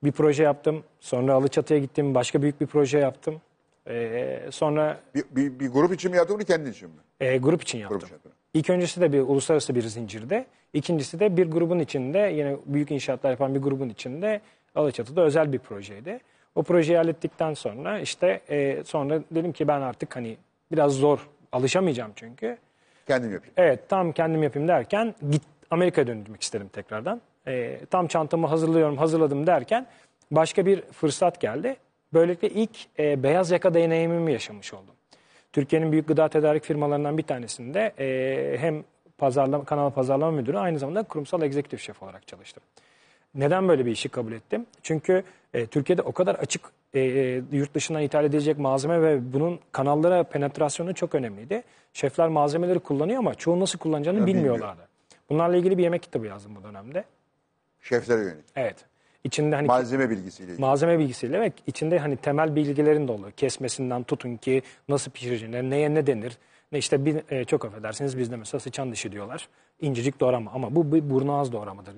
Bir proje yaptım, sonra Alıçatı'ya gittim, başka büyük bir proje yaptım. Ee, sonra Bir, bir, bir grup için mi yaptın bunu kendin için mi? e, grup için yaptım. için İlk öncesi de bir uluslararası bir zincirde. ikincisi de bir grubun içinde yine büyük inşaatlar yapan bir grubun içinde Alaçatı'da özel bir projeydi. O projeyi hallettikten sonra işte e, sonra dedim ki ben artık hani biraz zor alışamayacağım çünkü. Kendim yapayım. Evet tam kendim yapayım derken git Amerika'ya dönmek isterim tekrardan. Ee, tam çantamı hazırlıyorum hazırladım derken başka bir fırsat geldi. Böylelikle ilk e, beyaz yaka deneyimimi yaşamış oldum. Türkiye'nin büyük gıda tedarik firmalarından bir tanesinde e, hem pazarlama, kanal pazarlama müdürü aynı zamanda kurumsal egzekutif şef olarak çalıştım. Neden böyle bir işi kabul ettim? Çünkü e, Türkiye'de o kadar açık e, e, yurt dışından ithal edilecek malzeme ve bunun kanallara penetrasyonu çok önemliydi. Şefler malzemeleri kullanıyor ama çoğu nasıl kullanacağını ya bilmiyorlardı. Bilmiyor. Bunlarla ilgili bir yemek kitabı yazdım bu dönemde. Şeflere yönelik. Evet içinde hani malzeme bilgisiyle. Malzeme bilgisiyle demek içinde hani temel bilgilerin de oluyor. Kesmesinden tutun ki nasıl pişireceğine, neye ne denir. Ne işte bir, e, çok affedersiniz bizde mesela sıçan dişi diyorlar. İncecik doğrama ama bu bir burnağız doğramadır.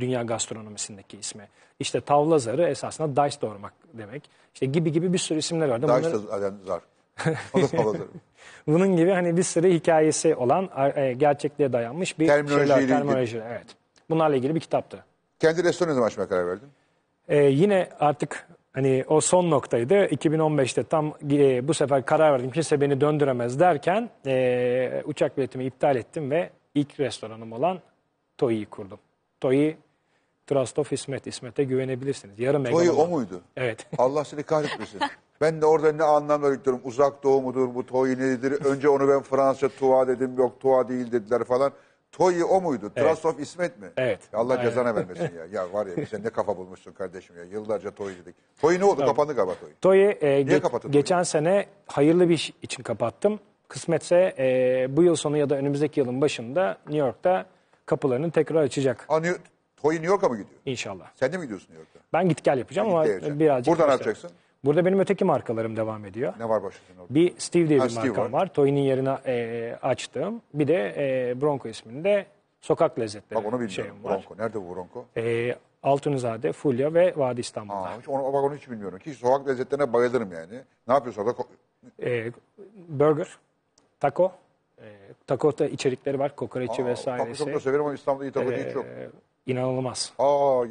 Dünya gastronomisindeki ismi. İşte tavla zarı esasında dice doğramak demek. İşte gibi gibi bir sürü isimler var. Dice Bunları... zaten zar. O da Bunun gibi hani bir sürü hikayesi olan, e, gerçekliğe dayanmış bir terminoloji. Şeyler, terminoloji evet. Bunlarla ilgili bir kitaptı. Kendi restoranı ne zaman açmaya karar verdin? Ee, yine artık hani o son noktaydı. 2015'te tam e, bu sefer karar verdim. Kimse beni döndüremez derken e, uçak biletimi iptal ettim ve ilk restoranım olan Toi'yi kurdum. Toi Trust of İsmet. İsmet'e güvenebilirsiniz. Yarım Toi megaloman. o muydu? Evet. Allah seni kahretmesin. Ben de orada ne anlam yüklüyorum. Uzak doğu mudur bu toy nedir? Önce onu ben Fransa tuva dedim. Yok tuva değil dediler falan. Toyi o muydu? Evet. Trust İsmet mi? Evet. Ya Allah Aynen. cezana vermesin ya. Ya var ya sen ne kafa bulmuşsun kardeşim ya. Yıllarca Toyi dedik. Toyi ne oldu? Tabii. Kapandı galiba Toyi. Toyi e, ge geçen Toyi? sene hayırlı bir iş için kapattım. Kısmetse e, bu yıl sonu ya da önümüzdeki yılın başında New York'ta kapılarını tekrar açacak. Aa, New, Toyi New York'a mı gidiyor? İnşallah. Sen de mi gidiyorsun New York'ta? Ben git gel yapacağım ben ama birazcık. Buradan ne yapacaksın? Burada benim öteki markalarım devam ediyor. Ne var başında? Bir Steve diye bir markam var. var. Toy'nin yerine e, açtığım. Bir de e, Bronco isminde sokak lezzetleri Bak onu bilmiyorum. var. Bronco. Nerede bu Bronco? E, Altunizade, Fulya ve Vadi İstanbul'da. Aa, hiç onu, bak onu hiç bilmiyorum. Ki sokak lezzetlerine bayılırım yani. Ne yapıyorsun orada? E, burger, taco. E, taco da içerikleri var. Kokoreçi Aa, vesairesi. Takosu çok da severim ama İstanbul'da iyi takosu hiç yok. E, Aa,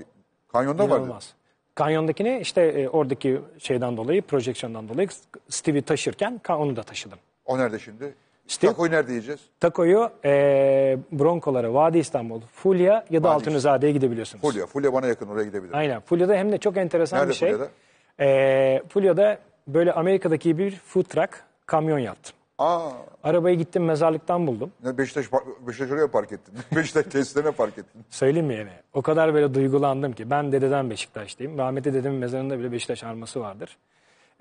kanyonda var. İnanılmaz. Kanyondakini işte e, oradaki şeyden dolayı, projeksiyondan dolayı Steve'i taşırken onu da taşıdım. O nerede şimdi? İşte, Takoyu nerede yiyeceğiz? Takoyu e, Bronkolara, Vadi İstanbul, Fulya ya da Altınızade'ye gidebiliyorsunuz. Fulya, Fulya bana yakın oraya gidebilirim. Aynen, Fulya'da hem de çok enteresan nerede bir şey. Fulya'da? E, Fulya'da böyle Amerika'daki bir food truck kamyon yaptım. Aa. Arabayı gittim mezarlıktan buldum. Ne Beşiktaş, Beşiktaş oraya park ettin. Beşiktaş tesislerine park ettin. Söyleyeyim mi yani? O kadar böyle duygulandım ki. Ben dededen Beşiktaşlıyım. Rahmetli dedemin mezarında bile Beşiktaş arması vardır.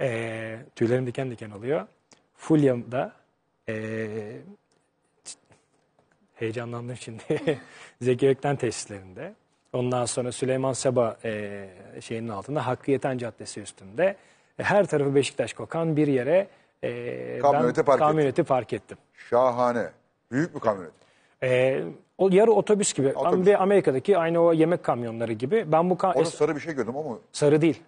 Ee, tüylerim diken diken oluyor. Fulya'da ee, heyecanlandım şimdi. Zeki Ökten tesislerinde. Ondan sonra Süleyman Seba e, şeyinin altında Hakkı Yeten Caddesi üstünde. Her tarafı Beşiktaş kokan bir yere e, ee, Kamyonete ben park kamyoneti fark ettim. Şahane. Büyük bir kamyonet. E, o yarı otobüs gibi. Otobüs. Ve Amerika'daki aynı o yemek kamyonları gibi. Ben bu ka- Orada sarı bir şey gördüm ama. Sarı değil.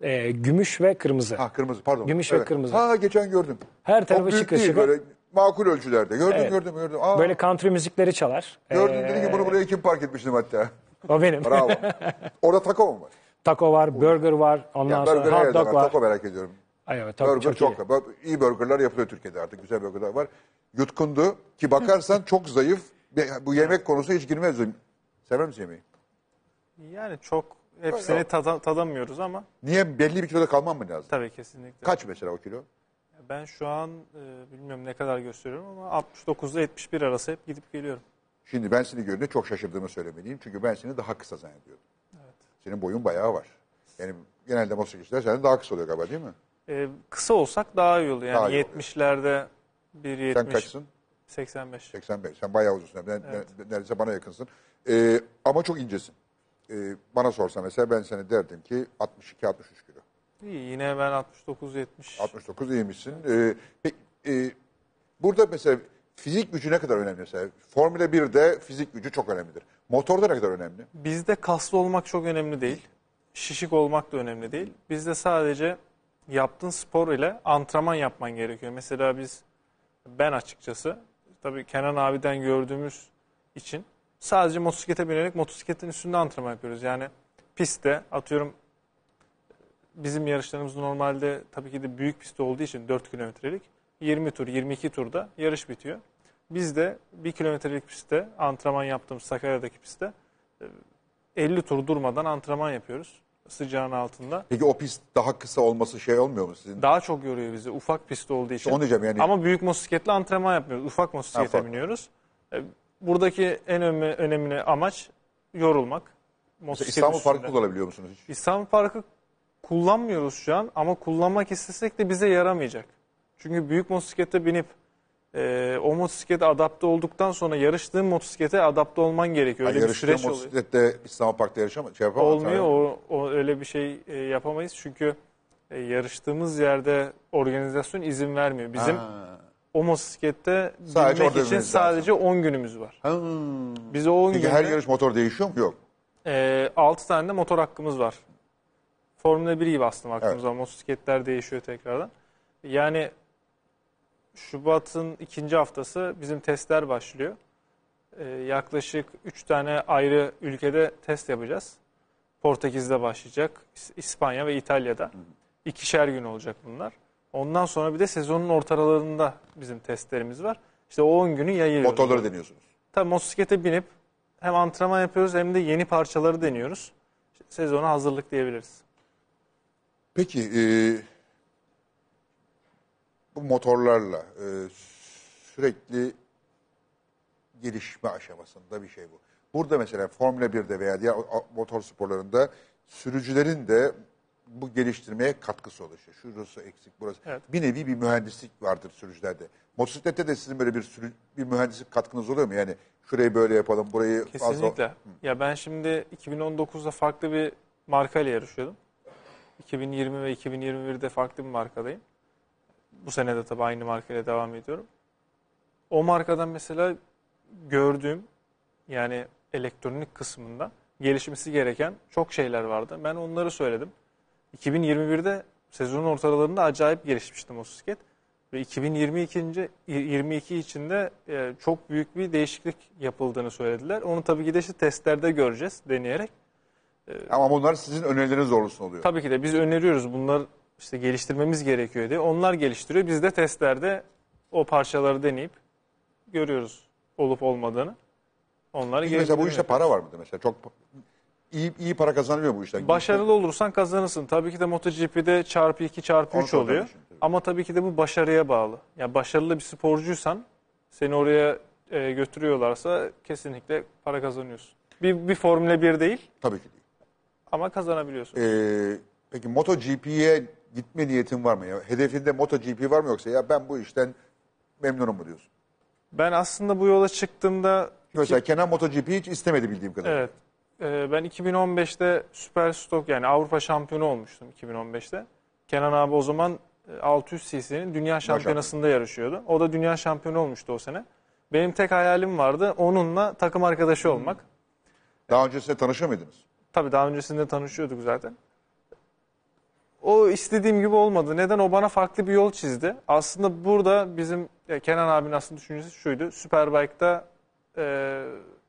E, gümüş ve kırmızı. Ha kırmızı pardon. Gümüş evet. ve kırmızı. Ha geçen gördüm. Her tarafı şıkır şıkır. Böyle makul ölçülerde. Gördüm evet. gördüm gördüm. Aa. Böyle country müzikleri çalar. Gördüm ee... dedi ki bunu buraya kim park etmiştim hatta. O benim. Bravo. Orada taco mu var? Taco var, burger var, ondan yani sonra hot dog var. Taco merak ediyorum evet, tabii, burger çok, çok iyi. iyi burgerlar yapılıyor Türkiye'de artık. Güzel burgerlar var. Yutkundu ki bakarsan çok zayıf. Bu yemek konusu hiç girmez. Sever misin yemeği? Yani çok hepsini tada, tadamıyoruz ama. Niye? Belli bir kiloda kalmam mı lazım? Tabii kesinlikle. Kaç mesela o kilo? Ben şu an e, bilmiyorum ne kadar gösteriyorum ama 69'da 71 arası hep gidip geliyorum. Şimdi ben seni görünce çok şaşırdığımı söylemeliyim. Çünkü ben seni daha kısa zannediyordum. Evet. Senin boyun bayağı var. Yani genelde motosikletçiler senden daha kısa oluyor galiba değil mi? Ee, kısa olsak daha iyi olur. Yani Daha iyi 70'lerde bir 70. Sen kaçsın? 85. 85. Sen bayağı uzunsun. Ben, ben- Neredeyse bana yakınsın. Ee, ama çok incesin. Ee, bana sorsa mesela ben sana derdim ki 62-63 kilo. İyi yine ben 69-70. 69 iyiymişsin. Ee, peki, e, burada mesela fizik gücü ne kadar önemli mesela? Formula 1'de fizik gücü çok önemlidir. Motorda ne kadar önemli? Bizde kaslı olmak çok önemli değil. Şişik olmak da önemli değil. Bizde sadece yaptığın spor ile antrenman yapman gerekiyor. Mesela biz ben açıkçası tabii Kenan abiden gördüğümüz için sadece motosiklete binerek motosikletin üstünde antrenman yapıyoruz. Yani pistte atıyorum bizim yarışlarımız normalde tabii ki de büyük pist olduğu için 4 kilometrelik 20 tur 22 turda yarış bitiyor. Biz de 1 kilometrelik pistte antrenman yaptığımız Sakarya'daki pistte 50 e, tur durmadan antrenman yapıyoruz sıcağın altında. Peki o pist daha kısa olması şey olmuyor mu sizin? Daha çok yoruyor bizi ufak pist olduğu için. Onu diyeceğim yani. Ama büyük motosikletle antrenman yapmıyoruz. Ufak motosiklete Ufak. biniyoruz. E, buradaki en önemli, önemli amaç yorulmak. Motosiklet Mesela İstanbul Parkı kullanabiliyor musunuz hiç? İstanbul Parkı kullanmıyoruz şu an ama kullanmak istesek de bize yaramayacak. Çünkü büyük motosiklete binip e, o motosiklete adapte olduktan sonra yarıştığın motosiklete adapte olman gerekiyor. Öyle bir süreç motosiklette İstanbul Park'ta yarışama, şey Olmuyor o, o öyle bir şey e, yapamayız çünkü e, yarıştığımız yerde organizasyon izin vermiyor. Bizim Ha. o motosiklette Sadece binmek için binmek sadece 10 günümüz var. Ha. Biz o 10 Peki günde her yarış motor değişiyor mu? Yok. e, 6 tane de motor hakkımız var. Formula 1 gibi aslında baktığımız Evet. zaman motosikletler değişiyor tekrardan. Yani Şubat'ın ikinci haftası bizim testler başlıyor. Ee, yaklaşık üç tane ayrı ülkede test yapacağız. Portekiz'de başlayacak, İspanya ve İtalya'da. İkişer gün olacak bunlar. Ondan sonra bir de sezonun ortalarında bizim testlerimiz var. İşte o 10 günü yayıyoruz. Motorları deniyorsunuz. Tabii motosiklete binip hem antrenman yapıyoruz hem de yeni parçaları deniyoruz. İşte sezona hazırlık diyebiliriz. Peki, e, bu motorlarla e, sürekli gelişme aşamasında bir şey bu. Burada mesela Formula 1'de veya diğer motor sporlarında sürücülerin de bu geliştirmeye katkısı oluşuyor. Şurası eksik, burası. Evet. Bir nevi bir mühendislik vardır sürücülerde. Motosiklette de sizin böyle bir sürü, bir mühendislik katkınız oluyor mu? Yani şurayı böyle yapalım, burayı Kesinlikle. Fazla... Ya ben şimdi 2019'da farklı bir markayla yarışıyordum. 2020 ve 2021'de farklı bir markadayım bu sene de tabii aynı markayla devam ediyorum. O markadan mesela gördüğüm yani elektronik kısmında gelişmesi gereken çok şeyler vardı. Ben onları söyledim. 2021'de sezonun ortalarında acayip gelişmişti motosiklet. Ve 2022. 22 içinde e, çok büyük bir değişiklik yapıldığını söylediler. Onu tabii ki de işte testlerde göreceğiz deneyerek. E, Ama bunlar sizin önerileriniz doğrultusunda oluyor. Tabii ki de biz öneriyoruz. Bunlar işte geliştirmemiz gerekiyor diye onlar geliştiriyor. Biz de testlerde o parçaları deneyip görüyoruz olup olmadığını. Onları Peki mesela bu işte para var mıdır mesela? Çok iyi iyi para kazanılıyor bu işten. Başarılı olursan kazanırsın. Tabii ki de MotoGP'de çarpı 2 çarpı 3 oluyor. Için, Ama tabii ki de bu başarıya bağlı. Yani başarılı bir sporcuysan seni oraya e, götürüyorlarsa kesinlikle para kazanıyorsun. Bir, bir Formula 1 değil. Tabii ki değil. Ama kazanabiliyorsun. Ee, peki MotoGP'ye gitme niyetin var mı? Ya, hedefinde MotoGP var mı yoksa ya ben bu işten memnunum mu diyorsun? Ben aslında bu yola çıktığımda... Mesela Kenan MotoGP hiç istemedi bildiğim kadarıyla. Evet. E, ben 2015'te Süper Stok yani Avrupa şampiyonu olmuştum 2015'te. Kenan abi o zaman 600 e, cc'nin dünya şampiyonasında yarışıyordu. O da dünya şampiyonu olmuştu o sene. Benim tek hayalim vardı onunla takım arkadaşı olmak. Daha öncesinde tanışıyor muydunuz? Tabii daha öncesinde tanışıyorduk zaten. O istediğim gibi olmadı. Neden? O bana farklı bir yol çizdi. Aslında burada bizim Kenan abinin aslında düşüncesi şuydu. Superbike'da e,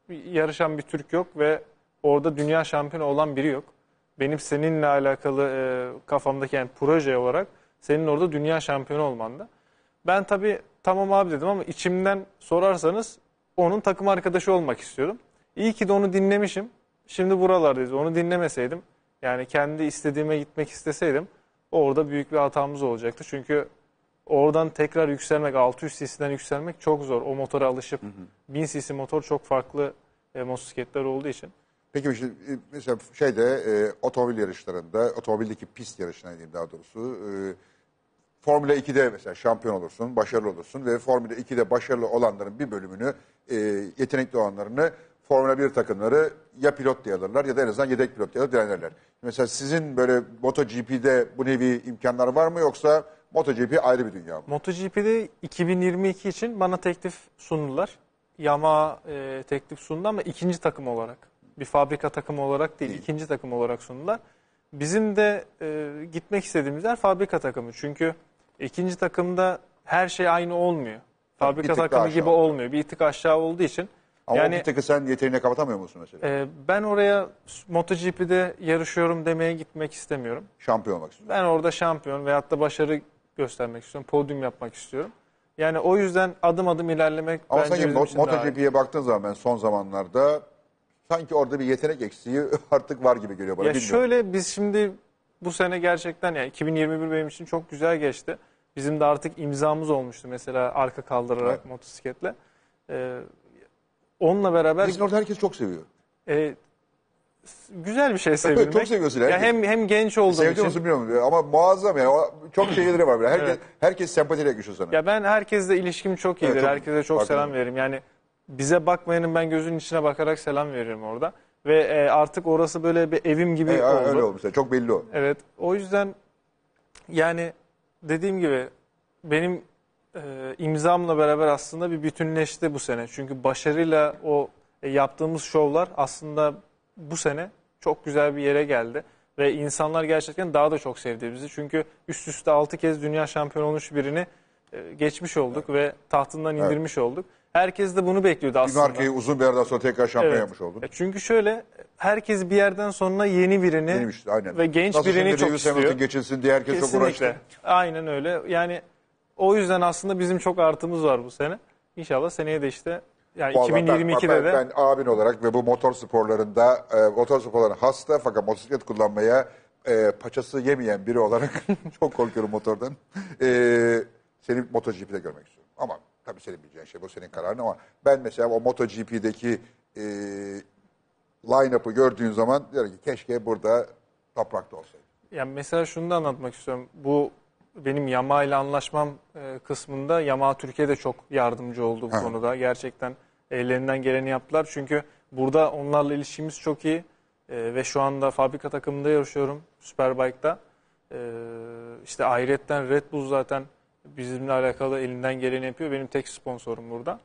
yarışan bir Türk yok ve orada dünya şampiyonu olan biri yok. Benim seninle alakalı e, kafamdaki yani proje olarak senin orada dünya şampiyonu olmandı. Ben tabii tamam abi dedim ama içimden sorarsanız onun takım arkadaşı olmak istiyordum. İyi ki de onu dinlemişim. Şimdi buralardayız. Onu dinlemeseydim yani kendi istediğime gitmek isteseydim orada büyük bir hatamız olacaktı. Çünkü oradan tekrar yükselmek, 600 cc'den yükselmek çok zor. O motora alışıp hı hı. 1000 cc motor çok farklı e, motosikletler olduğu için. Peki işte, şey, mesela şeyde e, otomobil yarışlarında, otomobildeki pist yarışına diyeyim daha doğrusu. E, Formula 2'de mesela şampiyon olursun, başarılı olursun ve Formula 2'de başarılı olanların bir bölümünü, e, yetenekli olanlarını Formula 1 takımları ya pilot diye alırlar ya da en azından yedek pilot diye direnirler. Mesela sizin böyle MotoGP'de bu nevi imkanlar var mı yoksa MotoGP ayrı bir dünya mı? MotoGP'de 2022 için bana teklif sundular. Yama e, teklif sundu ama ikinci takım olarak. Bir fabrika takımı olarak değil, değil. ikinci takım olarak sundular. Bizim de e, gitmek istediğimiz yer fabrika takımı. Çünkü ikinci takımda her şey aynı olmuyor. Fabrika takımı gibi olmuyor. Bir itik aşağı olduğu için ama yani, o bir sen yeteneğine kapatamıyor musun mesela? E, ben oraya MotoGP'de yarışıyorum demeye gitmek istemiyorum. Şampiyon olmak istiyorum. Ben orada şampiyon veyahut da başarı göstermek istiyorum. Podyum yapmak istiyorum. Yani o yüzden adım adım ilerlemek Ama bence sanki bizim MotoGP'ye baktığın zaman ben son zamanlarda sanki orada bir yetenek eksiği artık var gibi geliyor bana. Ya şöyle biz şimdi bu sene gerçekten yani 2021 benim için çok güzel geçti. Bizim de artık imzamız olmuştu mesela arka kaldırarak evet. motosikletle. Ee, Onunla beraber... Discord'u herkes çok seviyor. E, güzel bir şey sevilmek. çok seviyorsun herkes. Ya hem, hem genç olduğum Sevdiğim için. Sevdiğim bilmiyorum ama muazzam yani. Çok şeyleri var. Böyle. Herkes, evet. herkes sempatiyle yakışıyor sana. Ya ben herkesle ilişkim çok iyidir. Evet, çok, herkese çok farklı. selam veririm. Yani bize bakmayanın ben gözünün içine bakarak selam veririm orada. Ve e, artık orası böyle bir evim gibi e, oldu. Öyle olmuş. Çok belli o. Evet. O yüzden yani dediğim gibi benim e, imzamla beraber aslında bir bütünleşti bu sene. Çünkü başarıyla o e, yaptığımız şovlar aslında bu sene çok güzel bir yere geldi. Ve insanlar gerçekten daha da çok sevdi bizi. Çünkü üst üste 6 kez dünya şampiyonu olmuş birini e, geçmiş olduk ve tahtından indirmiş olduk. Herkes de bunu bekliyordu aslında. Bir markayı uzun bir yerden sonra tekrar şampiyon Evet. yapmış oldun. E, çünkü şöyle herkes bir yerden sonra yeni birini Benim şey, aynen. ve genç Nasıl birini çok Lewis Hamilton istiyor. geçilsin diye herkes çok uğraştı. Kesinlikle. Aynen öyle. Yani o yüzden aslında bizim çok artımız var bu sene. İnşallah seneye de işte yani ben- 2022'de ben, de ben abin olarak ve bu motor sporlarında e, motor sporlarına hasta fakat motosiklet kullanmaya e, paçası yemeyen biri olarak çok korkuyorum motordan. E, seni MotoGP'de görmek istiyorum. Ama tabii senin bileceğin şey bu senin kararın ama ben mesela o MotoGP'deki e, line-up'ı gördüğün zaman diyorum ki keşke burada toprakta olsaydı. yani mesela şunu da anlatmak istiyorum. Bu benim Yama ile anlaşmam e, kısmında Yama Türkiye de çok yardımcı oldu bu ha. konuda. Gerçekten ellerinden geleni yaptılar. Çünkü burada onlarla ilişkimiz çok iyi. E, ve şu anda fabrika takımında yarışıyorum Superbike'da. E, işte ayrıyetten Red Bull zaten bizimle alakalı elinden geleni yapıyor. Benim tek sponsorum burada.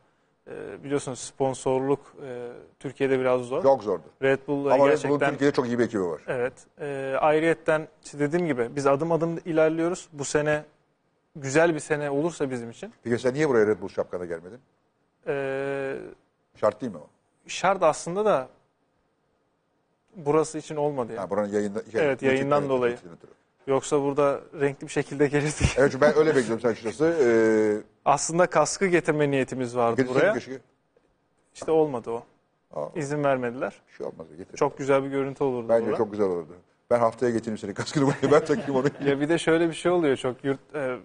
Ee, biliyorsunuz sponsorluk e, Türkiye'de biraz zor. Çok zordu. Red Bull Ama gerçekten... Red Bull'un Türkiye'de çok iyi bir ekibi var. Evet. E, ayrıyetten işte dediğim gibi biz adım adım ilerliyoruz. Bu sene güzel bir sene olursa bizim için. Peki sen niye buraya Red Bull şapkana gelmedin? E, şart değil mi o? Şart aslında da burası için olmadı yani. Ha, buranın yayında, yayın, evet yayından dolayı. Yayın, Yoksa burada renkli bir şekilde gelirdik. Evet çünkü ben öyle bekliyorum sen şurası. Ee, Aslında kaskı getirme niyetimiz vardı getirsin buraya. Keşke. İşte olmadı o. Aa, İzin vermediler. bir şey olmaz. Getir. Çok güzel bir görüntü olurdu Bence burada. çok güzel olurdu. Ben haftaya getireyim seni kaskını buraya ben takayım onu. Ya bir de şöyle bir şey oluyor çok yurt e,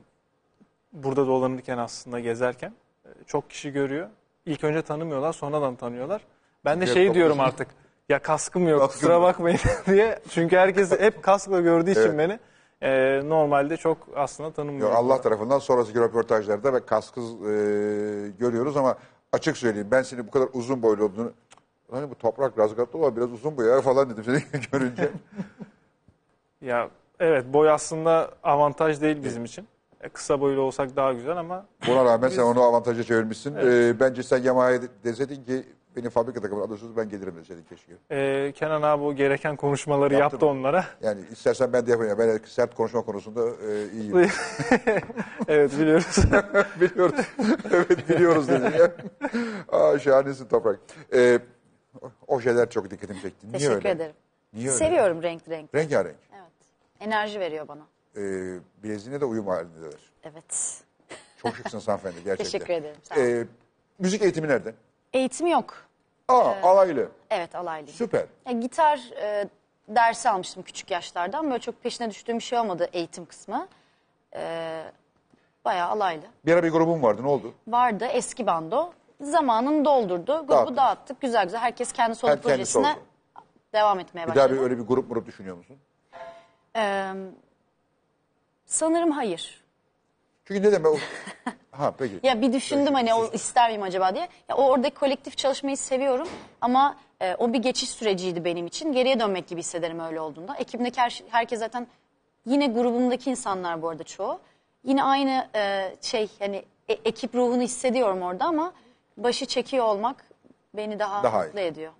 burada dolanırken aslında gezerken e, çok kişi görüyor. İlk önce tanımıyorlar, sonradan tanıyorlar. Ben de Cep şey diyorum artık ya kaskım yok kaskım kusura bakmayın diye. Çünkü herkes hep kaskla gördüğü için evet. beni e, normalde çok aslında tanımıyor. Allah tarafından sonrasındaki röportajlarda ve kaskız e, görüyoruz ama açık söyleyeyim ben seni bu kadar uzun boylu olduğunu hani bu toprak razgatlı olan biraz uzun boy falan dedim seni görünce. ya evet boy aslında avantaj değil bizim için. E, kısa boylu olsak daha güzel ama. Buna rağmen biz... sen onu avantaja çevirmişsin. Evet. E, bence sen Yamaha'ya deseydin ki benim fabrikada kabul alıyorsunuz ben gelirim dedi senin keşke. Ee, Kenan abi o gereken konuşmaları Yaptım. yaptı onlara. Yani istersen ben de yapayım. Ben sert konuşma konusunda e, iyiyim. evet biliyoruz. biliyoruz. evet biliyoruz dedi. Ya. Aa, şahanesin toprak. Ee, o şeyler çok dikkatimi çekti. Niye Teşekkür öyle? ederim. Niye öyle? Seviyorum renk renk. ya renk. Evet. Enerji veriyor bana. Ee, bileziğine de uyum halindeler. Evet. Çok şıksın hanımefendi gerçekten. Teşekkür ederim. Sağ Ee, müzik eğitimi nerede? Eğitim yok. Aa alaylı. Evet alaylı. Süper. Ya, gitar e, dersi almıştım küçük yaşlardan. Böyle çok peşine düştüğüm bir şey olmadı eğitim kısmı. E, bayağı alaylı. Bir ara bir grubum vardı ne oldu? Vardı eski bando. zamanın doldurdu. Grubu Dağıttınız. dağıttık. Güzel güzel. Herkes kendi solo Her- projesine oldu. devam etmeye Bir başladı. daha bir, öyle bir grup grup düşünüyor musun? Ee, sanırım hayır. Çünkü ne ben Ha peki. Ya bir düşündüm Peki, hani o ister miyim acaba diye. Ya o oradaki kolektif çalışmayı seviyorum ama e, o bir geçiş süreciydi benim için. Geriye dönmek gibi hissederim öyle olduğunda. Ekibimdeki her, şey, herkes zaten yine grubumdaki insanlar bu arada çoğu. Yine aynı e, şey hani e, ekip ruhunu hissediyorum orada ama başı çekiyor olmak beni daha, Daha iyi. mutlu ediyor.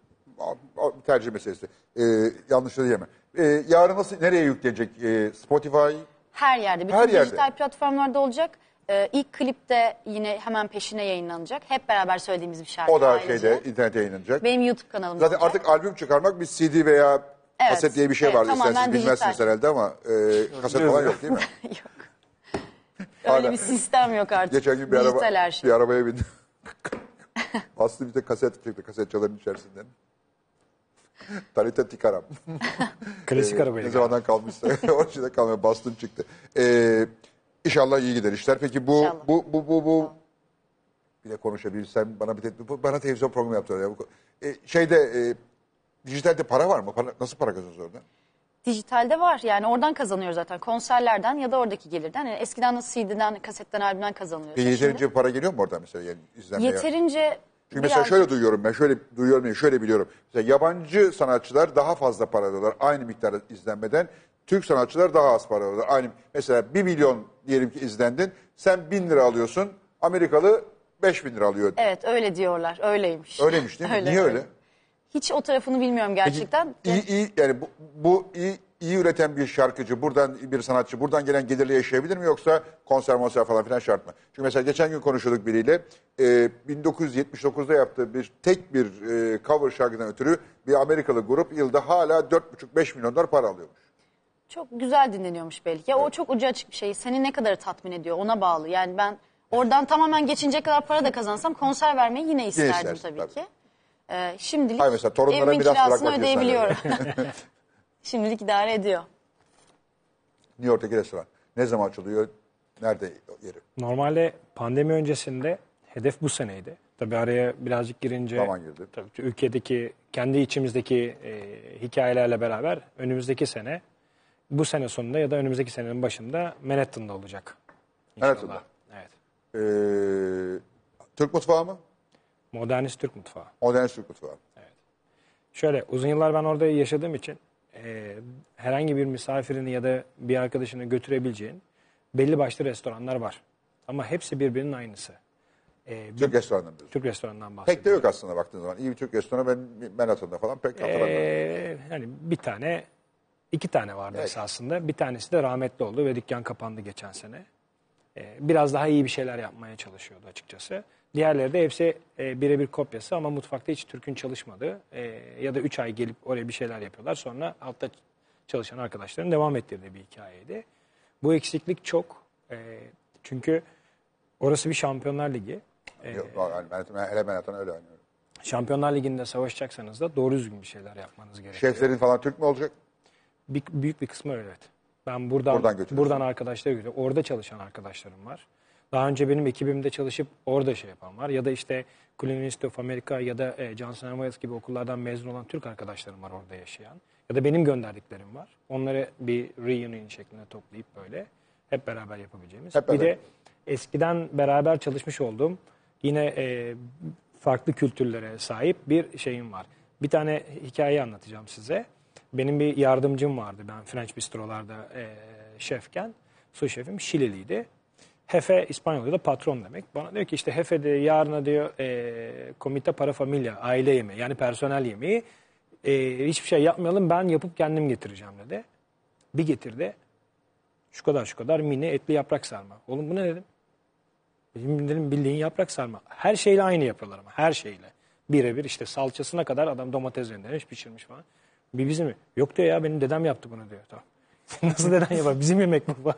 Tercih meselesi. Ee, yanlışları yeme. Ee, yarın nasıl nereye yüklenecek? Ee, Spotify, Her yerde. Bütün Her yerde. dijital platformlarda olacak. Ee, klip de yine hemen peşine yayınlanacak. Hep beraber söylediğimiz bir şarkı. O da ayrıca. şeyde internete yayınlanacak. Benim YouTube kanalımda Zaten olacak. artık albüm çıkarmak bir CD veya Evet, kaset diye bir şey evet, vardı. tamamen bilmezsiniz herhalde ama e, kaset falan yok değil mi? yok. Öyle bir sistem yok artık. Geçen gün bir, araba, şey. bir arabaya bindim. Aslı bir de kaset çıktı kasetçilerin içerisinden. Tarita Tikaram. Klasik e, arabayla. Ne zamandan kalmışsa. Orada kalmaya bastım çıktı. Ee, İnşallah iyi gider işler. Peki bu İnşallah. bu bu bu bu bir de konuşabilirsem bana bir te, bu- bana televizyon programı yaptılar ya. Bu, e, şeyde e, dijitalde para var mı? Para, nasıl para kazanıyorsunuz orada? Dijitalde var yani oradan kazanıyor zaten konserlerden ya da oradaki gelirden. Yani eskiden nasıl CD'den, kasetten, albümden kazanılıyor. E, yeterince para geliyor mu oradan mesela yani izlenmeye? yeterince Çünkü mesela biraz- şöyle duyuyorum ben, şöyle duyuyorum, yani şöyle biliyorum. Mesela yabancı sanatçılar daha fazla para alıyorlar aynı miktarda izlenmeden. Türk sanatçılar daha az para alıyorlar. Aynı mesela 1 milyon diyelim ki izlendin. Sen 1000 lira alıyorsun. Amerikalı 5000 lira alıyor. Evet öyle diyorlar. Öyleymiş. Öyleymiş değil mi? Öyle, Niye öyle? Hiç o tarafını bilmiyorum gerçekten. İyi, iyi yani bu, bu iyi, iyi üreten bir şarkıcı, buradan bir sanatçı, buradan gelen gelirle yaşayabilir mi yoksa konser monser falan filan şart mı? Çünkü mesela geçen gün konuşuyorduk biriyle. E, 1979'da yaptığı bir tek bir e, cover şarkıdan ötürü bir Amerikalı grup yılda hala 4,5-5 milyon dolar para alıyormuş çok güzel dinleniyormuş belki. Ya o çok ucu açık bir şey. Seni ne kadar tatmin ediyor ona bağlı. Yani ben oradan tamamen geçince kadar para da kazansam konser vermeyi yine isterdim tabii, tabii. ki. Ee, şimdilik Hayır mesela torunlara evimin biraz kirasını bırakmak ödeyebiliyorum. şimdilik idare ediyor. New York'taki restoran. Ne zaman açılıyor? Nerede yeri? Normalde pandemi öncesinde hedef bu seneydi. Tabii araya birazcık girince Zaman girdi. tabii ki ülkedeki kendi içimizdeki e, hikayelerle beraber önümüzdeki sene bu sene sonunda ya da önümüzdeki senenin başında Manhattan'da olacak. Manhattan'da. Evet. Ee, Türk mutfağı mı? Modernist Türk mutfağı. Modernist Türk mutfağı. Evet. Şöyle uzun yıllar ben orada yaşadığım için e, herhangi bir misafirini ya da bir arkadaşını götürebileceğin belli başlı restoranlar var. Ama hepsi birbirinin aynısı. E, Türk restoranından diyorsun. Türk restoranından bahsediyorum. Pek de yok aslında baktığın zaman. İyi bir Türk restoranı ben Manhattan'da falan pek e, hatırlamıyorum. Ee, hani bir tane İki tane vardı evet. esasında. Bir tanesi de rahmetli oldu ve dükkan kapandı geçen sene. Ee, biraz daha iyi bir şeyler yapmaya çalışıyordu açıkçası. Diğerleri de hepsi e, birebir kopyası ama mutfakta hiç Türk'ün çalışmadığı e, ya da 3 ay gelip oraya bir şeyler yapıyorlar. Sonra altta çalışan arkadaşların devam ettirdiği bir hikayeydi. Bu eksiklik çok. E, çünkü orası bir Şampiyonlar Ligi. Yok, ben, ben hele ben öyle oynuyorum. Şampiyonlar Ligi'nde savaşacaksanız da doğru düzgün bir şeyler yapmanız gerekiyor. Şeflerin falan Türk mü olacak? bir, büyük bir kısmı öğret. Ben buradan buradan, buradan arkadaşlara götürüyorum. Orada çalışan arkadaşlarım var. Daha önce benim ekibimde çalışıp orada şey yapan var. Ya da işte Clean University of America ya da e, Johnson Wales gibi okullardan mezun olan Türk arkadaşlarım var orada yaşayan. Ya da benim gönderdiklerim var. Onları bir reunion şeklinde toplayıp böyle hep beraber yapabileceğimiz. Hep Bir de eskiden beraber çalışmış olduğum yine e, farklı kültürlere sahip bir şeyim var. Bir tane hikaye anlatacağım size. Benim bir yardımcım vardı ben French Bistro'larda e, şefken. Su şefim Şililiydi. Hefe İspanyolca da patron demek. Bana diyor ki işte Hefe de yarına diyor e, komite para familia, aile yemeği yani personel yemeği. E, hiçbir şey yapmayalım ben yapıp kendim getireceğim dedi. Bir getirdi. Şu kadar şu kadar mini etli yaprak sarma. Oğlum bu ne dedim? Benim dedim bildiğin yaprak sarma. Her şeyle aynı yapıyorlar ama her şeyle. Birebir işte salçasına kadar adam domates rendelemiş pişirmiş falan. Bir bizim mi? Yok diyor ya benim dedem yaptı bunu diyor. Tamam. Nasıl deden yapar? Bizim yemek mi bu?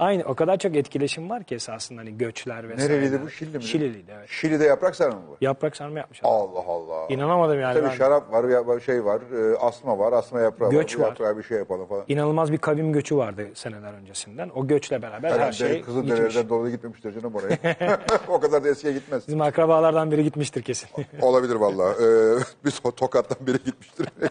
Aynı o kadar çok etkileşim var ki esasında hani göçler vesaire. Nereliydi bu Şili mi? Şililiydi evet. Şili'de yaprak sarma mı var? Yaprak sarma yapmışlar. Allah Allah. İnanamadım yani. Tabii ben. şarap var, ya- şey var, e, asma var, asma yaprağı Göç var. Göç var. bir şey yapalım falan. İnanılmaz bir kavim göçü vardı seneler öncesinden. O göçle beraber her şey gitmiş. Kızılderililerden dolayı gitmemiştir canım oraya. o kadar da eskiye gitmez. Bizim akrabalardan biri gitmiştir kesin. Olabilir valla. Ee, biz o tokattan biri gitmiştir.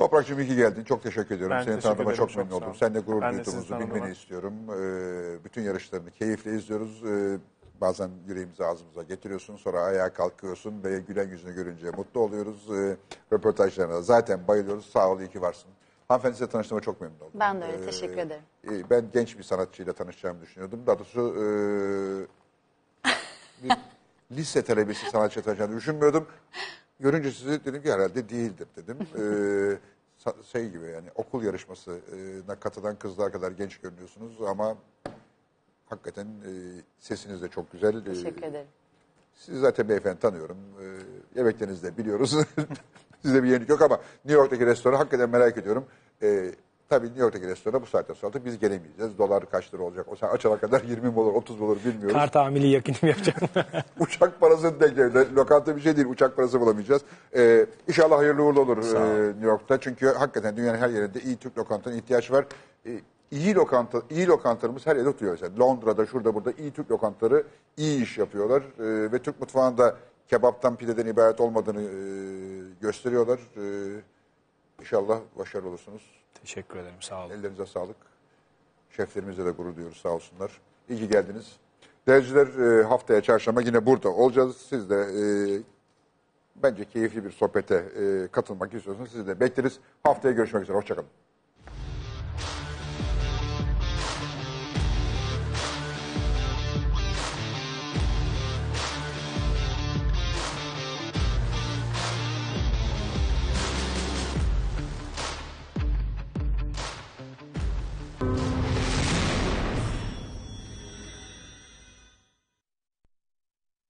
Toprak'cığım iyi ki geldin. Çok teşekkür ediyorum. Ben Seni tanıdığıma çok, çok memnun oldum. Sen de gurur ben duyduğumuzu bilmeni anlamak. istiyorum. Ee, bütün yarışlarını keyifle izliyoruz. Ee, bazen yüreğimizi ağzımıza getiriyorsun. Sonra ayağa kalkıyorsun ve gülen yüzünü görünce mutlu oluyoruz. Ee, röportajlarına da zaten bayılıyoruz. Sağ ol iyi ki varsın. Hanımefendi size tanıştığıma çok memnun oldum. Ben de öyle. Ee, teşekkür ederim. E, ben genç bir sanatçıyla tanışacağımı düşünüyordum. Daha doğrusu e, bir lise talebesi sanatçı tanışacağını düşünmüyordum. Görünce sizi dedim ki herhalde değildir dedim. Ee, şey gibi yani okul yarışmasına katılan kızlar kadar genç görünüyorsunuz ama hakikaten e, sesiniz de çok güzel. E, Teşekkür ederim. Sizi zaten beyefendi tanıyorum. Ee, yemeklerinizi de biliyoruz. Size bir yenilik yok ama New York'taki restoranı hakikaten merak ediyorum. Ee, Tabii New York'taki restorana bu saatte sonra biz gelemeyeceğiz. Dolar kaç lira olacak? O sen açana kadar 20 mi olur, 30 mu olur bilmiyoruz. Kart amili yakın mı yapacağım? uçak parası denk geldi. Lokanta bir şey değil. Uçak parası bulamayacağız. Ee, inşallah hayırlı uğurlu olur e, New York'ta. Çünkü hakikaten dünyanın her yerinde iyi Türk lokantanın ihtiyaç var. Ee, iyi lokanta iyi lokantalarımız her yerde oturuyor. Mesela Londra'da şurada burada iyi Türk lokantaları iyi iş yapıyorlar ee, ve Türk mutfağında kebaptan pideden ibaret olmadığını e, gösteriyorlar. Ee, inşallah başarılı olursunuz. Teşekkür ederim. Sağ olun. Ellerinize sağlık. Şeflerimize de gurur duyuyoruz. Sağ olsunlar. İyi ki geldiniz. Değerciler e, haftaya çarşamba yine burada olacağız. Siz de e, bence keyifli bir sohbete e, katılmak istiyorsanız sizi de bekleriz. Haftaya görüşmek üzere. Hoşçakalın.